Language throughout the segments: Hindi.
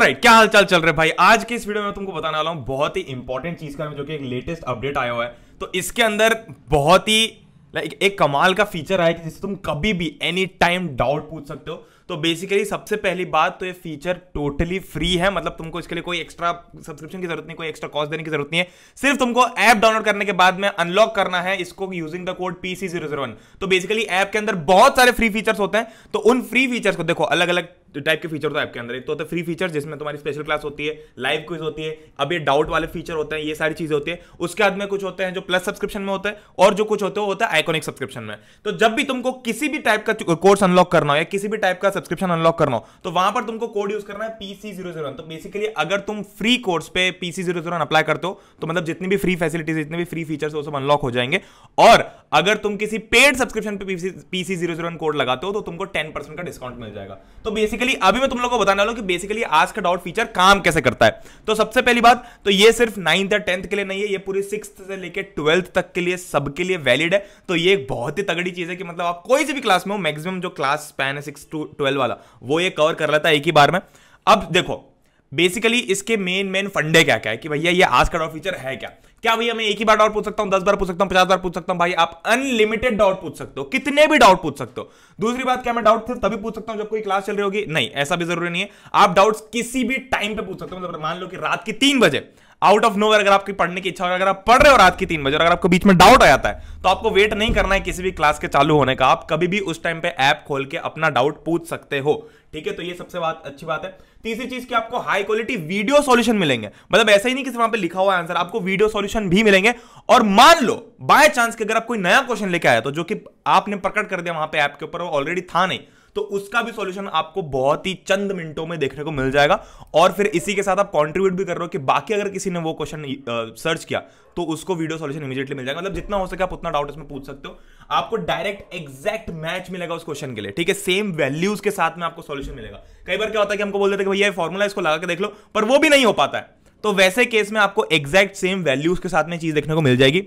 राइट क्या हाल चाल चल रहे भाई आज के इस वीडियो में तुमको बताने वाला हूँ बहुत ही इंपॉर्टेंट चीज का जो कि एक लेटेस्ट अपडेट आया हुआ है तो इसके अंदर बहुत ही लाइक एक कमाल का फीचर आया कि जिससे तुम कभी भी एनी टाइम डाउट पूछ सकते हो तो बेसिकली सबसे पहली बात तो ये फीचर टोटली फ्री है मतलब तुमको इसके लिए कोई एक्स्ट्रा सब्सक्रिप्शन की जरूरत नहीं कोई एक्स्ट्रा कॉस्ट देने की जरूरत नहीं है सिर्फ तुमको ऐप डाउनलोड करने के बाद में अनलॉक करना है इसको using the code PC zero zero one तो बेसिकली ऐप के अंदर बहुत सारे फ्री फीचर्स होते हैं तो उन फ्री फीचर्स को देखो अलग अलग टाइप तो के फीचर होता है ऐप के अंदर एक तो होता है फ्री फीचर जिसमें तुम्हारी स्पेशल क्लास होती है लाइव क्विज होती है अब ये डाउट वाले फीचर होते हैं ये सारी चीज़ें होती है उसके बाद में कुछ होते हैं जो प्लस सब्सक्रिप्शन में होता है और जो कुछ होते हैं होता है आइकोनिक सब्सक्रिप्शन में तो जब भी तुमको किसी भी टाइप का कोर्स अनलॉक करना हो या किसी भी टाइप का सब्सक्रिप्शन अनलॉक करना हो तो वहां पर तुमको कोड यूज करना है पीसी जीरो जीरो तो बेसिकली अगर तुम फ्री कोर्स पे पीसी जीरो जीरो अप्लाई करते हो तो मतलब जितनी भी फ्री फैसिलिटीज जितने भी फ्री फीचर्स वो सब अनलॉक हो जाएंगे और अगर तुम किसी पेड सब्सक्रिप्शन पे पीसी जीरो जीरो कोड लगाते हो तो तुमको टेन परसेंट का डिस्काउंट मिल जाएगा तो बेसिकली बेसिकली अभी मैं तुम लोगों को बताने वाला हूँ कि बेसिकली आज का डाउट फीचर काम कैसे करता है तो सबसे पहली बात तो ये सिर्फ नाइन्थ या टेंथ के लिए नहीं है ये पूरी सिक्स से लेकर ट्वेल्थ तक के लिए सबके लिए वैलिड है तो ये एक बहुत ही तगड़ी चीज है कि मतलब आप कोई से भी क्लास में हो मैक्सिमम जो क्लास स्पैन है सिक्स टू ट्वेल्व वाला वो ये कवर कर लेता है एक ही बार में अब देखो बेसिकली इसके मेन मेन फंडे क्या क्या है कि भैया ये आज का डॉट फीचर है क्या क्या भैया मैं एक ही बार डॉट पूछ सकता हूं दस बार पूछ सकता हूं पचास बार पूछ सकता हूं भाई आप अनलिमिटेड डाउट पूछ सकते हो कितने भी डाउट पूछ सकते हो दूसरी बात क्या मैं डाउट सिर्फ तभी पूछ सकता हूं जब कोई क्लास चल रही होगी नहीं ऐसा भी जरूरी नहीं है आप डाउट्स किसी भी टाइम पे पूछ सकते हो मतलब मान लो कि रात की तीन बजे आउट ऑफ नोवेयर अगर आपकी पढ़ने की इच्छा हो अगर आप पढ़ रहे हो रात की तीन बजे और अगर आपको बीच में डाउट आ जाता है तो आपको वेट नहीं करना है किसी भी क्लास के चालू होने का आप कभी भी उस टाइम पे ऐप खोल के अपना डाउट पूछ सकते हो ठीक है तो ये सबसे बात अच्छी बात है तीसरी चीज कि आपको हाई क्वालिटी वीडियो सॉल्यूशन मिलेंगे मतलब ऐसा ही नहीं कि वहां पे लिखा हुआ आंसर आपको वीडियो सॉल्यूशन भी मिलेंगे और मान लो बाय चांस के अगर आप कोई नया क्वेश्चन लेके आया तो जो कि आपने प्रकट कर दिया वहां पे ऐप के ऊपर ऑलरेडी था नहीं तो उसका भी सॉल्यूशन आपको बहुत ही चंद मिनटों में देखने को मिल जाएगा और फिर इसी के साथ आप कॉन्ट्रीब्यूट भी कर रहे हो कि बाकी अगर किसी ने वो क्वेश्चन सर्च किया तो उसको वीडियो सॉल्यूशन इमीडिएटली मिल जाएगा मतलब जितना हो सके आप उतना डाउट इसमें पूछ सकते हो आपको डायरेक्ट एग्जैक्ट मैच मिलेगा उस क्वेश्चन के लिए ठीक है सेम वैल्यूज के साथ में आपको सोल्यूशन मिलेगा कई बार क्या होता है कि हमको बोल देते हैं भैया फॉर्मुला इसको लगा के देख लो पर वो भी नहीं हो पाता है तो वैसे केस में आपको एग्जैक्ट सेम वैल्यूज के साथ में चीज देखने को मिल जाएगी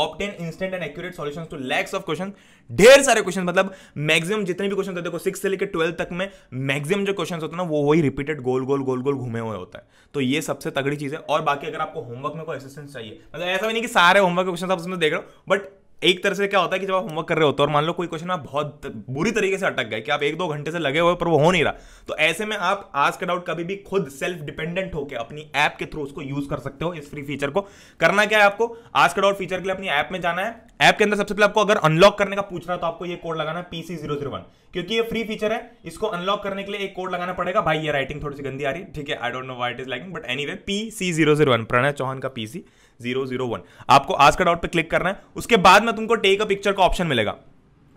obtain instant and accurate solutions to lakhs of question ढेर सारे क्वेश्चन मतलब मैक्सिमम जितने भी क्वेश्चन देखो सिक्स से लेकर ट्वेल्थ तक में मैक्सिमम जो क्वेश्चन होता है ना वो वही रिपीटेड गोल गोल गोल गोल घूमे हुए होता है तो ये सबसे तगड़ी चीज है और बाकी अगर आपको होमवर्क में कोई असिस्टेंस चाहिए मतलब ऐसा भी नहीं कि सारे होमवर्क क्वेश्चन आप उसमें देख रहे हो बट एक तरह से क्या होता है कि जब आप होमवर्क कर रहे होते हो और मान लो कोई क्वेश्चन आप बहुत बुरी तरीके से अटक गए कि आप एक दो घंटे से लगे हुए पर वो हो नहीं रहा तो ऐसे में आप आज का डाउट कभी भी खुद सेल्फ डिपेंडेंट होकर अपनी ऐप के थ्रू उसको यूज कर सकते हो इस फ्री फीचर को करना क्या है आपको आज का डाउट फीचर के लिए अपनी ऐप में जाना है ऐप के अंदर सबसे पहले आपको अगर अनलॉक करने का पूछ रहा है तो आपको ये कोड लगाना है पीसी जीरो जीरो वन क्योंकि ये फ्री फीचर है इसको अनलॉक करने के लिए एक कोड लगाना पड़ेगा भाई ये राइटिंग थोड़ी सी गंदी आ रही है ठीक है I don't know why is liking but anyway P C zero zero one Pranay Chauhan का पीसी जीरो जीरो वन आपको आज का डॉट पर क्लिक करना है उसके बाद में तुमको टेक अ पिक्चर का ऑप्शन मिलेगा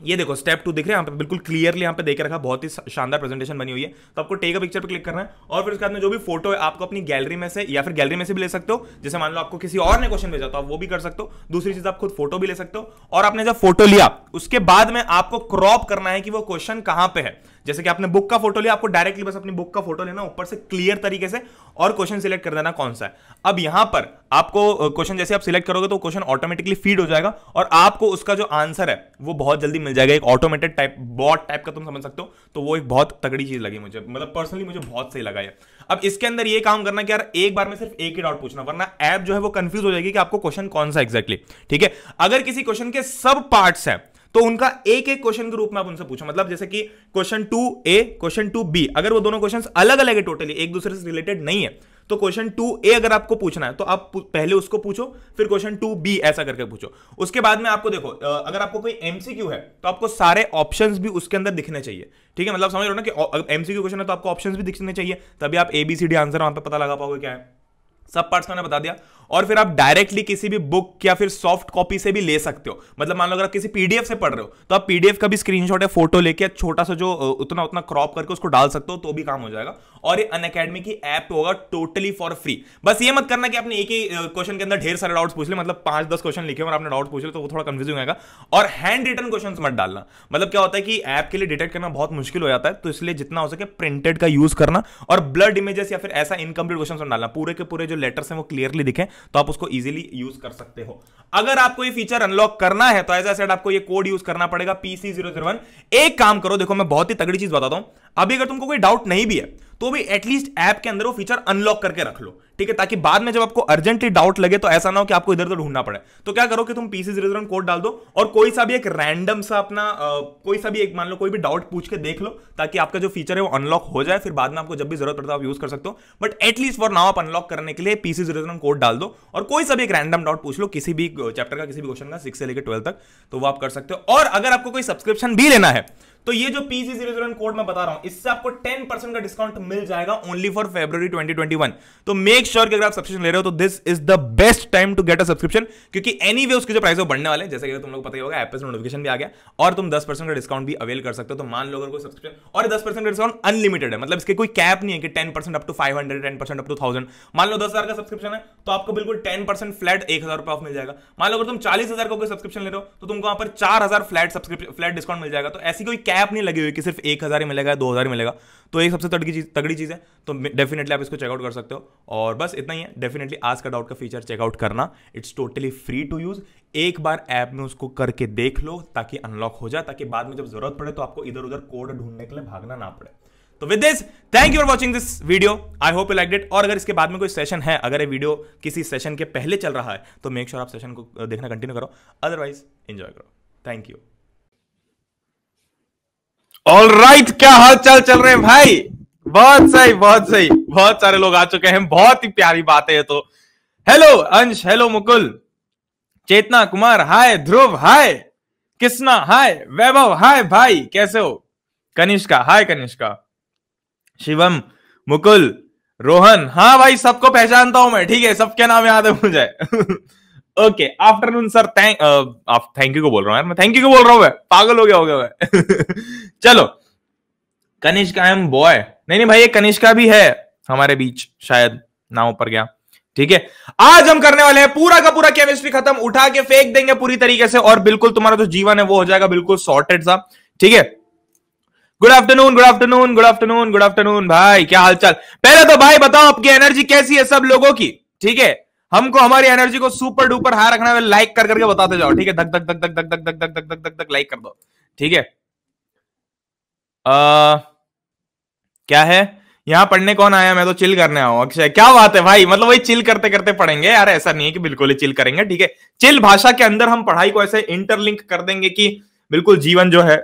ये देखो स्टेप टू दिख रहे हैं यहाँ पे बिल्कुल क्लियरली यहाँ पे देख रखा बहुत ही शानदार प्रेजेंटेशन बनी हुई है तो आपको टेक अ पिक्चर पे क्लिक करना है और फिर उसके बाद में जो भी फोटो है आपको अपनी गैलरी में से या फिर गैलरी में से भी ले सकते हो जैसे मान लो आपको किसी और ने क्वेश्चन भेजा तो आप वो भी कर सकते हो दूसरी चीज आप खुद फोटो भी ले सकते हो और आपने जब फोटो लिया उसके बाद में आपको क्रॉप करना है कि वो क्वेश्चन कहाँ पे है जैसे कि आपने बुक का फोटो लिया आपको डायरेक्टली बस अपनी बुक का फोटो लेना ऊपर से क्लियर तरीके से और क्वेश्चन सिलेक्ट कर देना कौन सा है अब यहां पर आपको क्वेश्चन जैसे आप सिलेक्ट करोगे तो क्वेश्चन ऑटोमेटिकली फीड हो जाएगा और आपको उसका जो आंसर है वो बहुत जल्दी मिल जाएगा एक ऑटोमेटेड टाइप बॉट टाइप का तुम समझ सकते हो तो वो एक बहुत तगड़ी चीज लगी मुझे मतलब पर्सनली मुझे बहुत सही लगा है अब इसके अंदर ये काम करना कि यार एक बार में सिर्फ एक ही डाउट पूछना वरना ऐप जो है वो कंफ्यूज हो जाएगी कि आपको क्वेश्चन कौन सा एक्जैक्टली exactly, ठीक है अगर किसी क्वेश्चन के सब पार्ट्स हैं तो उनका एक एक क्वेश्चन के रूप में आप उनसे पूछो मतलब जैसे कि question two A question two B अगर वो दोनों क्वेश्चन अलग अलग है टोटली एक दूसरे से रिलेटेड नहीं है तो क्वेश्चन टू ए अगर आपको पूछना है तो आप पहले उसको पूछो फिर क्वेश्चन टू बी ऐसा करके पूछो उसके बाद में आपको देखो अगर आपको कोई एमसीक्यू है तो आपको सारे ऑप्शन भी उसके अंदर दिखने चाहिए ठीक है मतलब समझ रहे हो ना कि एमसीक्यू क्वेश्चन है तो आपको ऑप्शन भी दिखने चाहिए तभी आप एबीसीडी आंसर वहां पर पता लगा पाओगे क्या है सब पार्ट्स मैंने बता दिया और फिर आप डायरेक्टली किसी भी बुक या फिर सॉफ्ट कॉपी से भी ले सकते हो मतलब मान लो अगर आप किसी पीडीएफ से पढ़ रहे हो तो आप पीडीएफ का भी स्क्रीनशॉट या फोटो लेके छोटा सा जो उतना उतना क्रॉप करके उसको डाल सकते हो तो भी काम हो जाएगा और ये अन अकेडमी की ऐप होगा टोटली फॉर फ्री बस ये मत करना कि आपने एक ही क्वेश्चन के अंदर ढेर सारे डाउट्स पूछ ले मतलब पांच दस क्वेश्चन लिखे और आपने डाउट पूछ ले तो वो थोड़ा कंफ्यूजिंग होगा और हैंड रिटर्न क्वेश्चन मत डालना मतलब क्या होता है कि ऐप के लिए डिटेक्ट करना बहुत मुश्किल हो जाता है तो इसलिए जितना हो सके प्रिंटेड का यूज करना और ब्लड इमेजेस या फिर ऐसा इनकम्प्लीट क्वेश्चन डालना पूरे के पूरे जो लेटर्स हैं वो क्लियरली दिखे तो आप उसको इजिली यूज कर सकते हो अगर आपको ये फीचर अनलॉक करना है तो एज एसेड आपको ये कोड यूज करना पड़ेगा पीसी जीरो जीरो वन एक काम करो देखो मैं बहुत ही तगड़ी चीज बताता हूं अभी अगर तुमको कोई डाउट नहीं भी है तो भी एटलीस्ट ऐप के अंदर वो फीचर अनलॉक करके रख लो ठीक है ताकि बाद में जब आपको अर्जेंटली डाउट लगे तो ऐसा ना हो कि आपको इधर उधर ढूंढना पड़े तो क्या करो कि तुम पीसीज रिजर्व कोड डाल दो और कोई सा भी एक रैंडम सा अपना आ, कोई सा भी एक मान लो कोई भी डाउट पूछ के देख लो ताकि आपका जो फीचर है वो अनलॉक हो जाए फिर बाद में आपको जब भी जरूरत पड़े है आप यूज कर सकते हो बट एटलीस्ट फॉर नाउ आप अनलॉक करने के लिए पीसीज रिजर्व कोड डाल दो और कोई सा भी एक रैंडम डाउट पूछ लो किसी भी चैप्टर का किसी भी क्वेश्चन का सिक्स से लेकर ट्वेल्व तक तो वो आप कर सकते हो और अगर आपको कोई सब्सक्रिप्शन भी लेना है तो ये जो पीसी जीरो जीरो कोड मैं बता रहा हूं इससे आपको टेन परसेंट का डिस्काउंट मिल जाएगा ओनली फॉर फेब्रवरी 2021 तो मेक श्योर sure कि अगर आप सब्सक्रिप्शन ले रहे हो तो this is the best time to get a subscription क्योंकि एनी anyway उसके जो प्राइस बढ़ने वाले जैसे कि तुम लोग पता ही होगा एप्स नोटिफिकेशन भी आ गया और तुम दस का डिस्काउंट भी अवेल कर सकते हो तो मान लो अगर कोई सब्सक्रिप्शन और दस का डिस्काउंट अनलिमिटेड है मतलब इसके कोई कैप नहीं है कि ten percent up to five hundred ten percent up to thousand मान लो दस का सब्सक्रिप्शन है तो आपको बिल्कुल टेन परसेंट फ्लैट एक हजार ऑफ मिल जाएगा मान लो अगर तुम चालीस हजार का कोई सब्सक्रिप्शन ले रहे हो तो तुमको वहां पर चार हजार फ्लैट सब्सक्रिप्शन फ्लैट डिस्काउंट मिल जाएगा तो ऐसी कोई कैप नहीं लगी हुई कि सिर्फ एक हज़ार ही मिलेगा दो हज़ार ही मिलेगा तो एक सबसे तड़की चीज़ तगड़ी चीज़ है तो डेफिनेटली आप इसको चेकआउट कर सकते हो और बस इतना ही है डेफिनेटली आज का डाउट का फीचर चेकआउट करना it's totally free to use एक बार ऐप में उसको करके देख लो ताकि अनलॉक हो जाए ताकि बाद में जब जरूरत पड़े तो आपको इधर उधर कोड ढूंढने के लिए भागना ना पड़े तो with this thank you for watching this video I hope you like it और अगर इसके बाद में कोई सेशन है अगर ये वीडियो किसी सेशन के पहले चल रहा है तो मेक श्योर sure आप सेशन को देखना कंटिन्यू करो अदरवाइज एंजॉय करो thank you all right right, क्या हाल चाल चल रहे हैं भाई बहुत सही बहुत सही बहुत सारे लोग आ चुके हैं बहुत ही प्यारी बात है तो hello Ansh hello Mukul Chetna Kumar hi Dhruv hi Kisna hi Vaibhav hi भाई कैसे हो कनिष्का हाय कनिष्का शिवम मुकुल रोहन हाँ भाई सबको पहचानता हूं मैं ठीक है सबके नाम याद है मुझे ओके आफ्टरनून सर थैंक आप थैंक यू को बोल रहा हूँ यार मैं थैंक यू को बोल रहा हूँ पागल हो गया हो मैं चलो कनिष्क एम बॉय नहीं नहीं भाई ये कनिष्का भी है हमारे बीच शायद ना ऊपर गया ठीक है आज हम करने वाले हैं पूरा का पूरा केमिस्ट्री खत्म उठा के फेंक देंगे पूरी तरीके से और बिल्कुल तुम्हारा जो तो जीवन है वो हो जाएगा बिल्कुल सॉर्टेड सा ठीक है good afternoon good afternoon good afternoon good afternoon भाई क्या हालचाल पहले तो भाई बताओ आपकी एनर्जी कैसी है सब लोगों की ठीक है हमको हमारी एनर्जी को सुपर डुपर हाई रखना है लाइक कर करके बताते जाओ ठीक है धक धक धक धक धक धक धक धक धक धक धक धक लाइक कर दो ठीक है क्या है यहाँ पढ़ने कौन आया मैं तो चिल करने आऊ अक्षय क्या बात है भाई मतलब वही चिल करते करते पढ़ेंगे यार ऐसा नहीं है कि बिल्कुल ही चिल करेंगे ठीक है चिल भाषा के अंदर हम पढ़ाई को ऐसे इंटरलिंक कर देंगे कि बिल्कुल जीवन जो है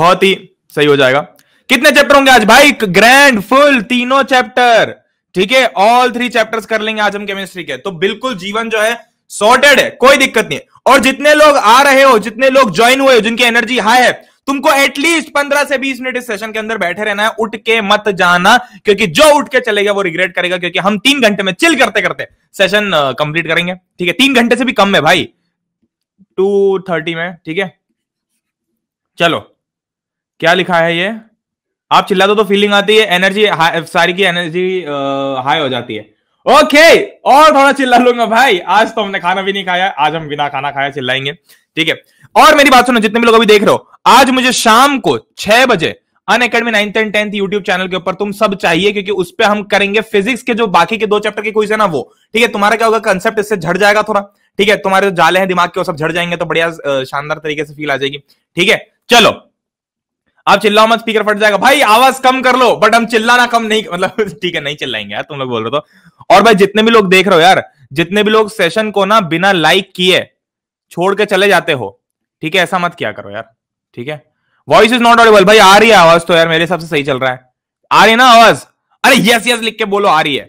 बहुत ही सही हो जाएगा कितने चैप्टर होंगे आज भाई ग्रैंड फुल तीनों चैप्टर ठीक है ऑल थ्री चैप्टर्स कर लेंगे आज हम केमिस्ट्री के तो बिल्कुल जीवन जो है सॉर्टेड है कोई दिक्कत नहीं और जितने लोग आ रहे हो जितने लोग ज्वाइन हुए हो जिनकी एनर्जी हाई है तुमको एटलीस्ट पंद्रह से बीस मिनट इस सेशन के अंदर बैठे रहना है उठ के मत जाना क्योंकि जो उठ के चलेगा वो रिग्रेट करेगा क्योंकि हम तीन घंटे में चिल करते करते सेशन कंप्लीट करेंगे ठीक है तीन घंटे से भी कम है भाई टू थर्टी में ठीक है चलो क्या लिखा है ये आप चिल्ला दो तो फीलिंग आती है एनर्जी सारी की एनर्जी हाई हो जाती है ओके और थोड़ा चिल्ला लूंगा भाई आज तो हमने खाना भी नहीं खाया आज हम बिना खाना खाया चिल्लाएंगे ठीक है और मेरी बात सुनो जितने भी लोग अभी देख रहे हो आज मुझे शाम को छह बजे अन academy ninth and tenth YouTube channel के ऊपर तुम सब चाहिए क्योंकि उस पर हम करेंगे फिजिक्स के जो बाकी के दो चैप्टर के क्वेश्चन है ना वो ठीक है तुम्हारा क्या होगा कंसेप्ट इससे झड़ जाएगा थोड़ा ठीक है तुम्हारे जो जाले हैं दिमाग के वो सब झड़ जाएंगे तो बढ़िया शानदार तरीके से फील आ जाएगी ठीक है चलो आप चिल्लाओ मत स्पीकर फट जाएगा भाई आवाज कम कर लो बट हम चिल्लाना कम नहीं मतलब ठीक है नहीं चिल्लाएंगे यार तुम लोग बोल रहे हो तो। और भाई जितने भी लोग देख रहे हो यार जितने भी लोग सेशन को ना बिना लाइक किए छोड़ के चले जाते हो ठीक है ऐसा मत किया करो यार ठीक है वॉइस इज नॉट ऑडिबल भाई आ रही है आवाज तो यार मेरे हिसाब से सही चल रहा है आ रही है ना आवाज अरे यस यस लिख के बोलो आ रही है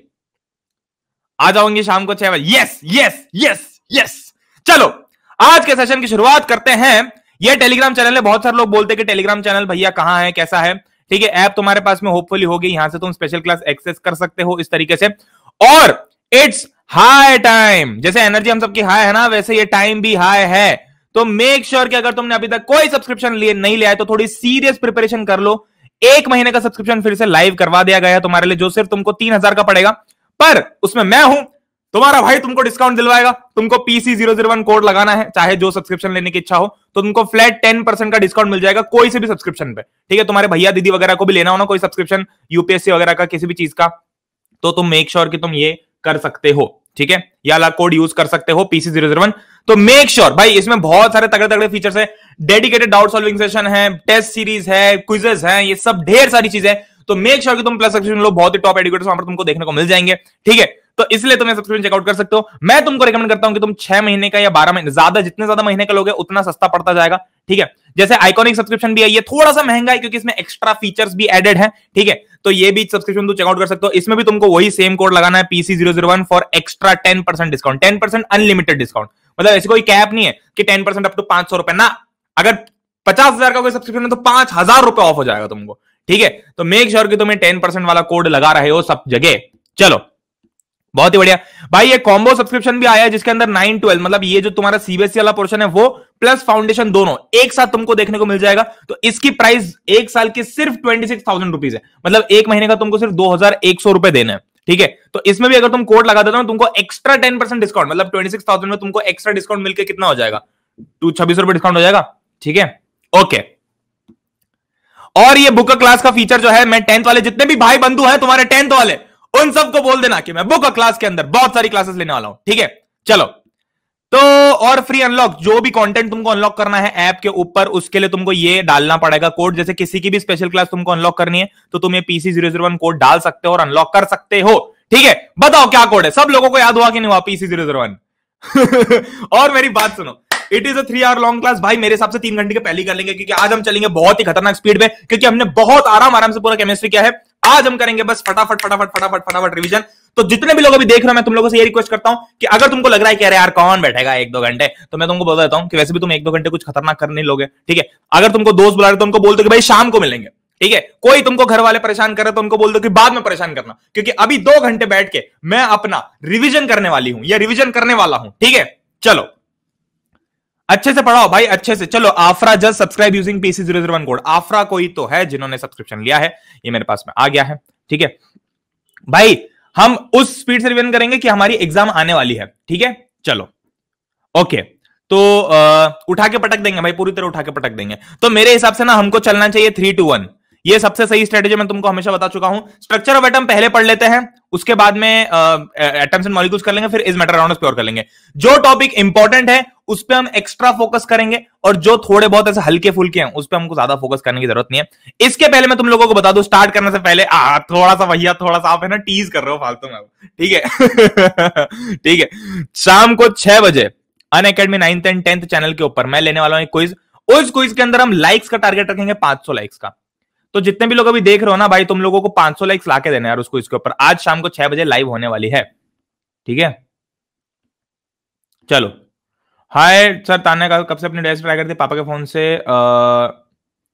आ जाऊंगी शाम को छह बजे यस यस यस यस चलो आज के सेशन की शुरुआत करते हैं ये टेलीग्राम चैनल है बहुत सारे लोग बोलते कि टेलीग्राम चैनल भैया कहाँ है कैसा है ठीक है ऐप तुम्हारे पास में होपफुली होगी यहां से तुम स्पेशल क्लास एक्सेस कर सकते हो इस तरीके से और इट्स हाई टाइम जैसे एनर्जी हम सबकी हाई है ना वैसे ये टाइम भी हाई है तो मेक श्योर sure कि अगर तुमने अभी तक कोई सब्सक्रिप्शन लिए नहीं लिया है तो थोड़ी सीरियस प्रिपरेशन कर लो एक महीने का सब्सक्रिप्शन फिर से लाइव करवा दिया गया है तुम्हारे लिए जो सिर्फ तुमको तीन हजार का पड़ेगा पर उसमें मैं हूं तुम्हारा भाई तुमको डिस्काउंट दिलवाएगा तुमको PC zero zero one code लगाना है चाहे जो सब्सक्रिप्शन लेने की इच्छा हो तो तुमको फ्लैट टेन परसेंट का डिस्काउंट मिल जाएगा कोई से भी सब्सक्रिप्शन पे ठीक है तुम्हारे भैया दीदी वगैरह को भी लेना हो ना कोई सब्सक्रिप्शन यूपीएससी वगैरह का किसी भी चीज का तो तुम मेक श्योर sure कि तुम ये कर सकते हो ठीक है या कोड यूज कर सकते हो पीसी जीरो जीरो वन तो मेक श्योर sure, भाई इसमें बहुत सारे तगड़े तगड़े फीचर्स है डेडिकेटेड डाउट सॉल्विंग सेशन है टेस्ट सीरीज है क्विजेस है ये सब ढेर सारी चीजें तो मेक श्योर sure कि तुम प्लस सब्सक्रिप्शन लो बहुत ही टॉप एडुकेटर्स वहां पर तुमको देखने को मिल जाएंगे ठीक है तो इसलिए तुम सब्सक्रिप्शन चेकआउट कर सकते हो मैं तुमको रिकमेंड करता हूं कि तुम छह महीने का या बारह महीने ज्यादा जितने ज्यादा महीने का लोगे उतना सस्ता पड़ता जाएगा ठीक है जैसे आइकॉनिक सब्सक्रिप्शन भी है ये थोड़ा सा महंगा है क्योंकि इसमें एक्स्ट्रा फीचर्स भी एडेड है ठीक है तो ये भी सब्सक्रिप्शन तुम चेकआउट कर सकते हो इसमें भी तुमको वही सेम कोड लगाना है PC zero zero one for extra ten percent discount ten percent unlimited discount मतलब ऐसी कोई कैप नहीं है कि टेन परसेंट अपू पांच सौ रुपए ना अगर पचास हजार का कोई सब्सक्रिप्शन है तो पांच हजार रुपए ऑफ हो जाएगा तुमको ठीक है तो मेक श्योर sure कि तुम्हें टेन परसेंट वाला कोड लगा रहे हो सब जगह चलो बहुत ही बढ़िया भाई ये कॉम्बो सब्सक्रिप्शन भी आया है जिसके अंदर नाइन ट्वेल्व मतलब ये जो तुम्हारा सीबीएसई e वाला पोर्शन है वो प्लस फाउंडेशन दोनों एक साथ तुमको देखने को मिल जाएगा तो इसकी प्राइस एक साल की सिर्फ ट्वेंटी सिक्स थाउजेंड रुपीज है मतलब एक महीने का तुमको सिर्फ दो हजार एक सौ रुपए देना है ठीक है तो इसमें भी अगर तुम कोड लगा देते हो तुमको एक्स्ट्रा टेन परसेंट डिस्काउंट मतलब ट्वेंटी सिक्स थाउजेंड में तुमको एक्स्ट्रा डिस्काउंट मिलकर कितना हो जाएगा टू तो छब्बीस रुपए डिस्काउंट हो जाएगा ठीक है ओके और ये बुक क्लास का फीचर जो है मैं टेंथ वाले जितने भी भाई बंधु हैं तुम्हारे टेंथ वाले उन सबको बोल देना कि मैं बुक क्लास के अंदर बहुत सारी क्लासेस लेने वाला हूं ठीक है चलो तो और फ्री अनलॉक जो भी कंटेंट तुमको अनलॉक करना है ऐप के ऊपर उसके लिए तुमको ये डालना पड़ेगा कोड जैसे किसी की भी स्पेशल क्लास तुमको अनलॉक करनी है तो तुम ये PC zero zero one code डाल सकते हो और अनलॉक कर सकते हो ठीक है बताओ क्या कोड है सब लोगों को याद हुआ कि नहीं हुआ पीसी जीरो जीरो वन और मेरी बात सुनो it is a three hour long class भाई मेरे हिसाब से तीन घंटे के पहले कर लेंगे क्योंकि आज हम चलेंगे बहुत ही खतरनाक स्पीड में क्योंकि हमने बहुत आराम आराम से पूरा केमिस्ट्री किया है आज हम करेंगे बस फटाफट फटाफट फटाफट फटाफट रिवीजन तो जितने भी लोग अभी देख रहे हो मैं तुम लोगों से ये रिक्वेस्ट करता हूं कि अगर तुमको लग रहा है कि अरे यार कौन बैठेगा एक दो घंटे तो मैं तुमको बता देता हूं कि वैसे भी तुम एक दो घंटे कुछ खतरनाक करने लोगे ठीक है अगर तुमको दोस्त बुला रहे तो उनको बोल दो कि भाई शाम को मिलेंगे ठीक है कोई तुमको घर वाले परेशान कर रहे तो उनको बोल दो कि बाद में परेशान करना क्योंकि अभी दो घंटे बैठ के मैं अपना रिविजन करने वाली हूं या रिविजन करने वाला हूं ठीक है चलो अच्छे से पढ़ाओ भाई अच्छे से चलो आफ्रा just subscribe using PC zero zero one code आफरा कोई तो है जिन्होंने सब्सक्रिप्शन लिया है ये मेरे पास में आ गया है ठीक है भाई हम उस स्पीड से रिविजन करेंगे कि हमारी एग्जाम आने वाली है ठीक है चलो ओके तो आ, उठा के पटक देंगे भाई पूरी तरह उठा के पटक देंगे तो मेरे हिसाब से ना हमको चलना चाहिए थ्री टू वन ये सबसे सही स्ट्रेटेजी मैं तुमको हमेशा बता चुका हूं स्ट्रक्चर ऑफ एटम पहले पढ़ लेते हैं उसके बाद में एटम्स एंड मॉलिक्यूल्स कर लेंगे फिर इस मैटर राउंड प्योर कर लेंगे जो टॉपिक इंपॉर्टेंट है उस पर हम एक्स्ट्रा फोकस करेंगे और जो थोड़े बहुत ऐसे हल्के फुल्के हैं उस पर हमको ज्यादा फोकस करने की जरूरत नहीं है इसके पहले मैं तुम लोगों को बता दू स्टार्ट करने से पहले आ, थोड़ा सा भैया थोड़ा सा आप है ना टीज कर रहे हो फालतू में ठीक है ठीक है शाम को छह बजे अन academy ninth and tenth channel के ऊपर मैं लेने वाला हूँ क्विज उस क्विज के अंदर हम लाइक्स का टारगेट रखेंगे पांच लाइक्स का तो जितने भी लोग अभी देख रहे हो ना भाई तुम लोगों को 500 लाइक्स लाके देने यार उसको इसके ऊपर आज शाम को छह बजे लाइव होने वाली है ठीक है चलो हाय सर ताने का कब से अपने डेस्क ट्राई करते पापा के फोन से आ,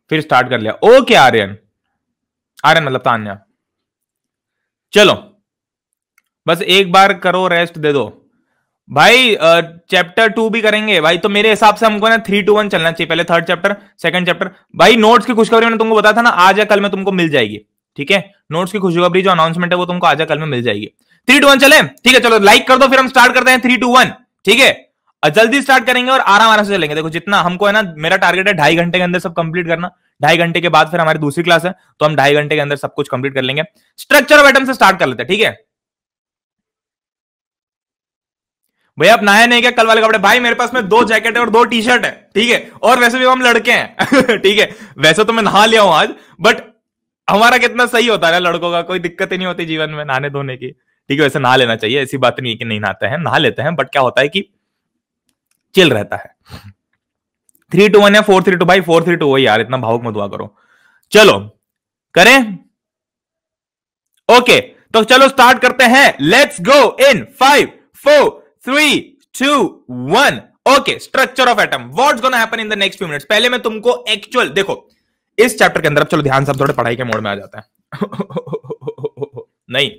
फिर स्टार्ट कर लिया ओके आर्यन आर्यन मतलब तान्या चलो बस एक बार करो रेस्ट दे दो भाई चैप्टर टू भी करेंगे भाई तो मेरे हिसाब से हमको ना थ्री टू वन चलना चाहिए पहले थर्ड चैप्टर सेकंड चैप्टर भाई नोट्स की खुशखबरी मैंने तुमको बताया था ना आज या कल में तुमको मिल जाएगी ठीक है नोट्स की खुशखबरी जो अनाउंसमेंट है वो तुमको आज या कल में मिल जाएगी थ्री टू वन चले ठीक है चलो लाइक कर दो फिर हम स्टार्ट करते हैं थ्री टू वन ठीक है जल्दी स्टार्ट करेंगे और आराम आराम से चलेंगे देखो जितना हमको है ना मेरा टारगेट है ढाई घंटे के अंदर सब कंप्लीट करना ढाई घंटे के बाद फिर हमारी दूसरी क्लास है तो हम ढाई घंटे के अंदर सब कुछ कंप्लीट कर लेंगे स्ट्रक्चर ऑफ एटम से स्टार्ट कर लेते हैं ठीक है भैया आप नहाया नहीं क्या कल वाले कपड़े भाई मेरे पास में दो जैकेट है और दो टी शर्ट है ठीक है और वैसे भी हम लड़के हैं ठीक है वैसे तो मैं नहा लिया हूं आज बट हमारा कितना सही होता है ना लड़कों का कोई दिक्कत ही नहीं होती जीवन में नहाने धोने की ठीक है वैसे नहा लेना चाहिए ऐसी बात नहीं है कि नहीं नहाते हैं नहा लेते हैं बट क्या होता है कि चिल रहता है थ्री टू वन या फोर थ्री टू भाई फोर थ्री टू वही यार इतना भावुक मत हुआ करो चलो करें ओके तो चलो स्टार्ट करते हैं let's go in five four three two one okay structure of atom what's gonna happen in the next few minutes पहले मैं तुमको एक्चुअल देखो इस चैप्टर के अंदर अब चलो ध्यान से थोड़े पढ़ाई के मोड में आ जाते हैं नहीं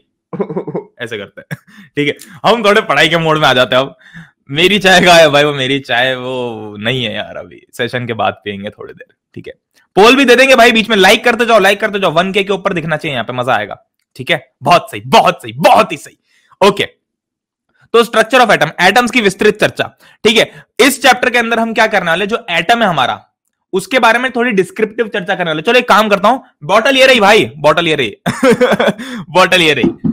ऐसे करते हैं ठीक है हम थोड़े पढ़ाई के मोड में आ जाते हैं अब मेरी चाय का है भाई वो मेरी चाय वो नहीं है यार अभी सेशन के बाद पियेंगे थोड़ी देर ठीक है पोल भी दे देंगे भाई बीच में लाइक करते जाओ लाइक करते जाओ वन के ऊपर दिखना चाहिए यहाँ पे मजा आएगा ठीक है बहुत सही बहुत सही बहुत ही सही ओके तो स्ट्रक्चर ऑफ एटम एटम्स की विस्तृत चर्चा ठीक है इस चैप्टर के अंदर हम क्या करने वाले जो एटम है हमारा उसके बारे में थोड़ी डिस्क्रिप्टिव चर्चा करने वाले चलो एक काम करता हूं बॉटल ये रही भाई बॉटल ये रही बॉटल ये रही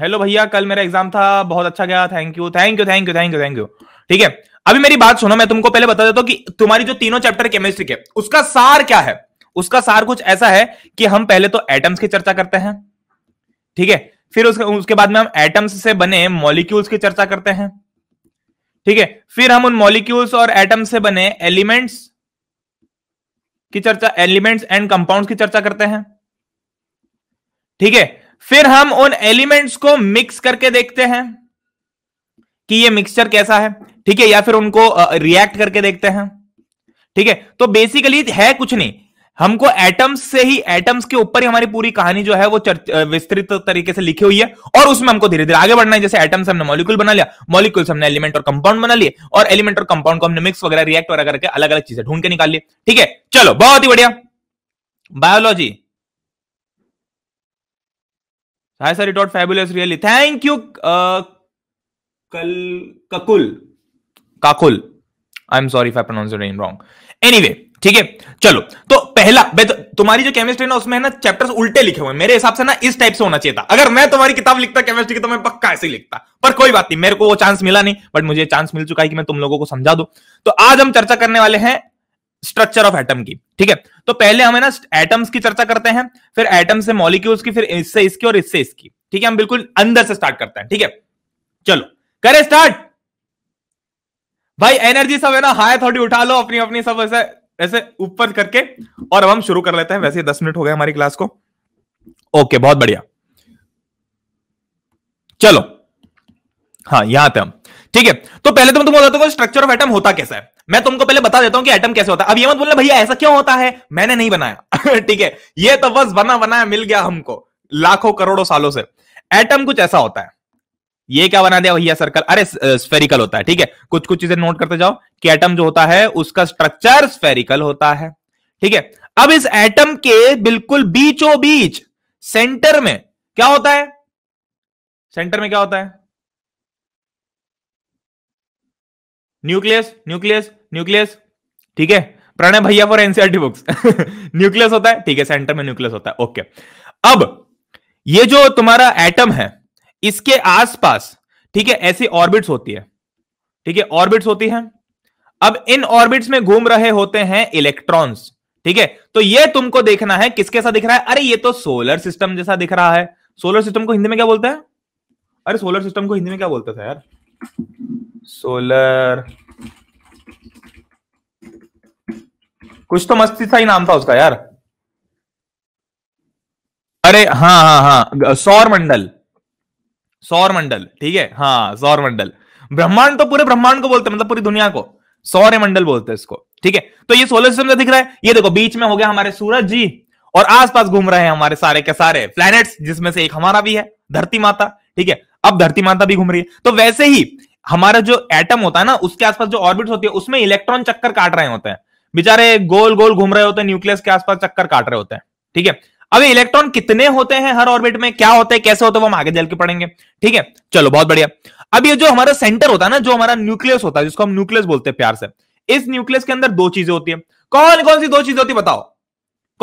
हेलो भैया कल मेरा एग्जाम था बहुत अच्छा गया thank you thank you thank you thank you thank you ठीक है अभी मेरी बात सुनो मैं तुमको पहले बता देता हूं कि तुम्हारी जो तीनों चैप्टर केमिस्ट्री के उसका सार क्या है उसका सार कुछ ऐसा है कि हम पहले तो एटम्स की चर्चा करते हैं ठीक है फिर उसके उसके बाद में हम एटम्स से बने मॉलिक्यूल्स की चर्चा करते हैं ठीक है फिर हम उन मॉलिक्यूल्स और एटम्स से बने एलिमेंट्स की चर्चा एलिमेंट्स एंड कंपाउंड्स की चर्चा करते हैं ठीक है फिर हम उन एलिमेंट्स को मिक्स करके देखते हैं कि ये मिक्सचर कैसा है ठीक है या फिर उनको रिएक्ट करके देखते हैं ठीक है तो बेसिकली है कुछ नहीं हमको एटम्स से ही एटम्स के ऊपर ही हमारी पूरी कहानी जो है वो विस्तृत तरीके से लिखी हुई है और उसमें हमको धीरे धीरे आगे बढ़ना है जैसे एटम्स हमने मॉलिक्यूल बना लिया मॉलिक्यूल्स हमने एलिमेंट और कंपाउंड बना लिए और एलिमेंट और कंपाउंड को हमने मिक्स वगैरह रिएक्ट वगैरह करके अलग अलग चीजें ढूंढ के निकाल लिए ठीक है चलो बहुत ही बढ़िया biology hi sir it dot fabulous really thank you कल Kakul Kakul I am sorry if I pronounce name wrong way ठीक है चलो तो पहला तो, तुम्हारी जो केमिस्ट्री ना उसमें है ना चैप्टर्स उल्टे लिखे हुए मेरे हिसाब से ना इस टाइप से होना चाहिए था अगर मैं तुम्हारी किताब लिखता केमिस्ट्री की तो मैं पक्का ऐसे लिखता पर कोई बात नहीं मेरे को वो चांस मिला नहीं बट मुझे चांस मिल चुका है कि मैं तुम लोगों को समझा दू तो आज हम चर्चा करने वाले हैं स्ट्रक्चर ऑफ एटम की ठीक है तो पहले हमें ना एटम्स की चर्चा करते हैं फिर एटम से मॉलिक्यूल्स की फिर इससे इसकी और इससे इसकी ठीक है हम बिल्कुल अंदर से स्टार्ट करते हैं ठीक है चलो करें स्टार्ट भाई एनर्जी सब है ना हाई थोड़ी उठा लो अपनी अपनी सब ऐसे ऐसे ऊपर करके और अब हम शुरू कर लेते हैं वैसे दस मिनट हो गए हमारी क्लास को ओके बहुत बढ़िया चलो हाँ यहां पे हम ठीक है तो पहले तो मैं तुम्हें बताता हूँ स्ट्रक्चर ऑफ एटम होता कैसा है मैं तुमको पहले बता देता हूं कि एटम कैसे होता है अब ये मत बोलना भैया ऐसा क्यों होता है मैंने नहीं बनाया ठीक है ये तो बस बना बनाया मिल गया हमको लाखों करोड़ों सालों से एटम कुछ ऐसा होता है ये क्या बना दिया भैया सर्कल अरे स्फेरिकल होता है ठीक है कुछ कुछ चीजें नोट करते जाओ कि एटम जो होता है उसका स्ट्रक्चर स्फेरिकल होता है ठीक है अब इस एटम के बिल्कुल बीचों बीच सेंटर में क्या होता है सेंटर में क्या होता है न्यूक्लियस न्यूक्लियस न्यूक्लियस ठीक है प्रणय भैया फॉर एनसीआर बुक्स न्यूक्लियस होता है ठीक है सेंटर में न्यूक्लियस होता है ओके अब ये जो तुम्हारा एटम है इसके आसपास ठीक है ऐसी ऑर्बिट्स होती है ठीक है ऑर्बिट्स होती है अब इन ऑर्बिट्स में घूम रहे होते हैं इलेक्ट्रॉन्स ठीक है तो ये तुमको देखना है किसके साथ दिख रहा है अरे ये तो सोलर सिस्टम जैसा दिख रहा है सोलर सिस्टम को हिंदी में क्या बोलते हैं अरे सोलर सिस्टम को हिंदी में क्या बोलते थे यार सोलर कुछ तो मस्ती था ही नाम था उसका यार अरे हाँ हाँ हाँ सौर मंडल सौर मंडल ठीक है हाँ सौर मंडल ब्रह्मांड तो पूरे ब्रह्मांड को बोलते हैं मतलब पूरी दुनिया को सौर्य मंडल बोलते हैं इसको ठीक है तो ये सोलर सिस्टम जो दिख रहा है ये देखो बीच में हो गया हमारे सूरज जी और आसपास घूम रहे हैं हमारे सारे के सारे प्लैनेट्स जिसमें से एक हमारा भी है धरती माता ठीक है अब धरती माता भी घूम रही है तो वैसे ही हमारा जो एटम होता है ना उसके आसपास जो ऑर्बिट होती है उसमें इलेक्ट्रॉन चक्कर काट रहे होते हैं बेचारे गोल गोल घूम रहे होते हैं न्यूक्लियस के आसपास चक्कर काट रहे होते हैं ठीक है अब इलेक्ट्रॉन कितने होते हैं हर ऑर्बिट में क्या होते हैं कैसे होते हैं वो हम आगे जल के पढ़ेंगे ठीक है चलो बहुत बढ़िया अब ये जो हमारा सेंटर होता है ना जो हमारा न्यूक्लियस होता है जिसको हम न्यूक्लियस बोलते हैं प्यार से इस न्यूक्लियस के अंदर दो चीजें होती है कौन कौन सी दो चीजें होती है बताओ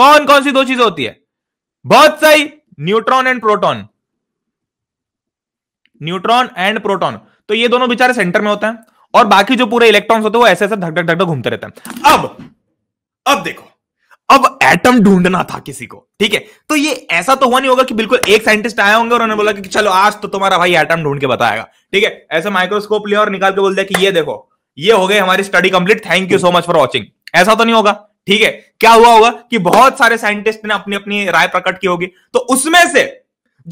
कौन कौन सी दो चीजें होती है बहुत सही neutron and proton neutron and proton तो ये दोनों बेचारे सेंटर में होते हैं और बाकी जो पूरे इलेक्ट्रॉन्स होते हैं वो ऐसे ऐसे धक धक धक घूमते रहते हैं अब अब देखो अब एटम ढूंढना था किसी को ठीक है तो ये ऐसा तो हुआ नहीं होगा कि बिल्कुल एक साइंटिस्ट आया होंगे और उन्होंने बोला कि चलो आज तो तुम्हारा भाई एटम ढूंढ के बताएगा ठीक है ऐसे माइक्रोस्कोप लिया और निकाल के बोल दिया कि ये देखो ये हो गए हमारी study complete thank you so much for watching ऐसा तो नहीं होगा ठीक है क्या हुआ होगा कि बहुत सारे साइंटिस्ट ने अपनी अपनी राय प्रकट की होगी तो उसमें से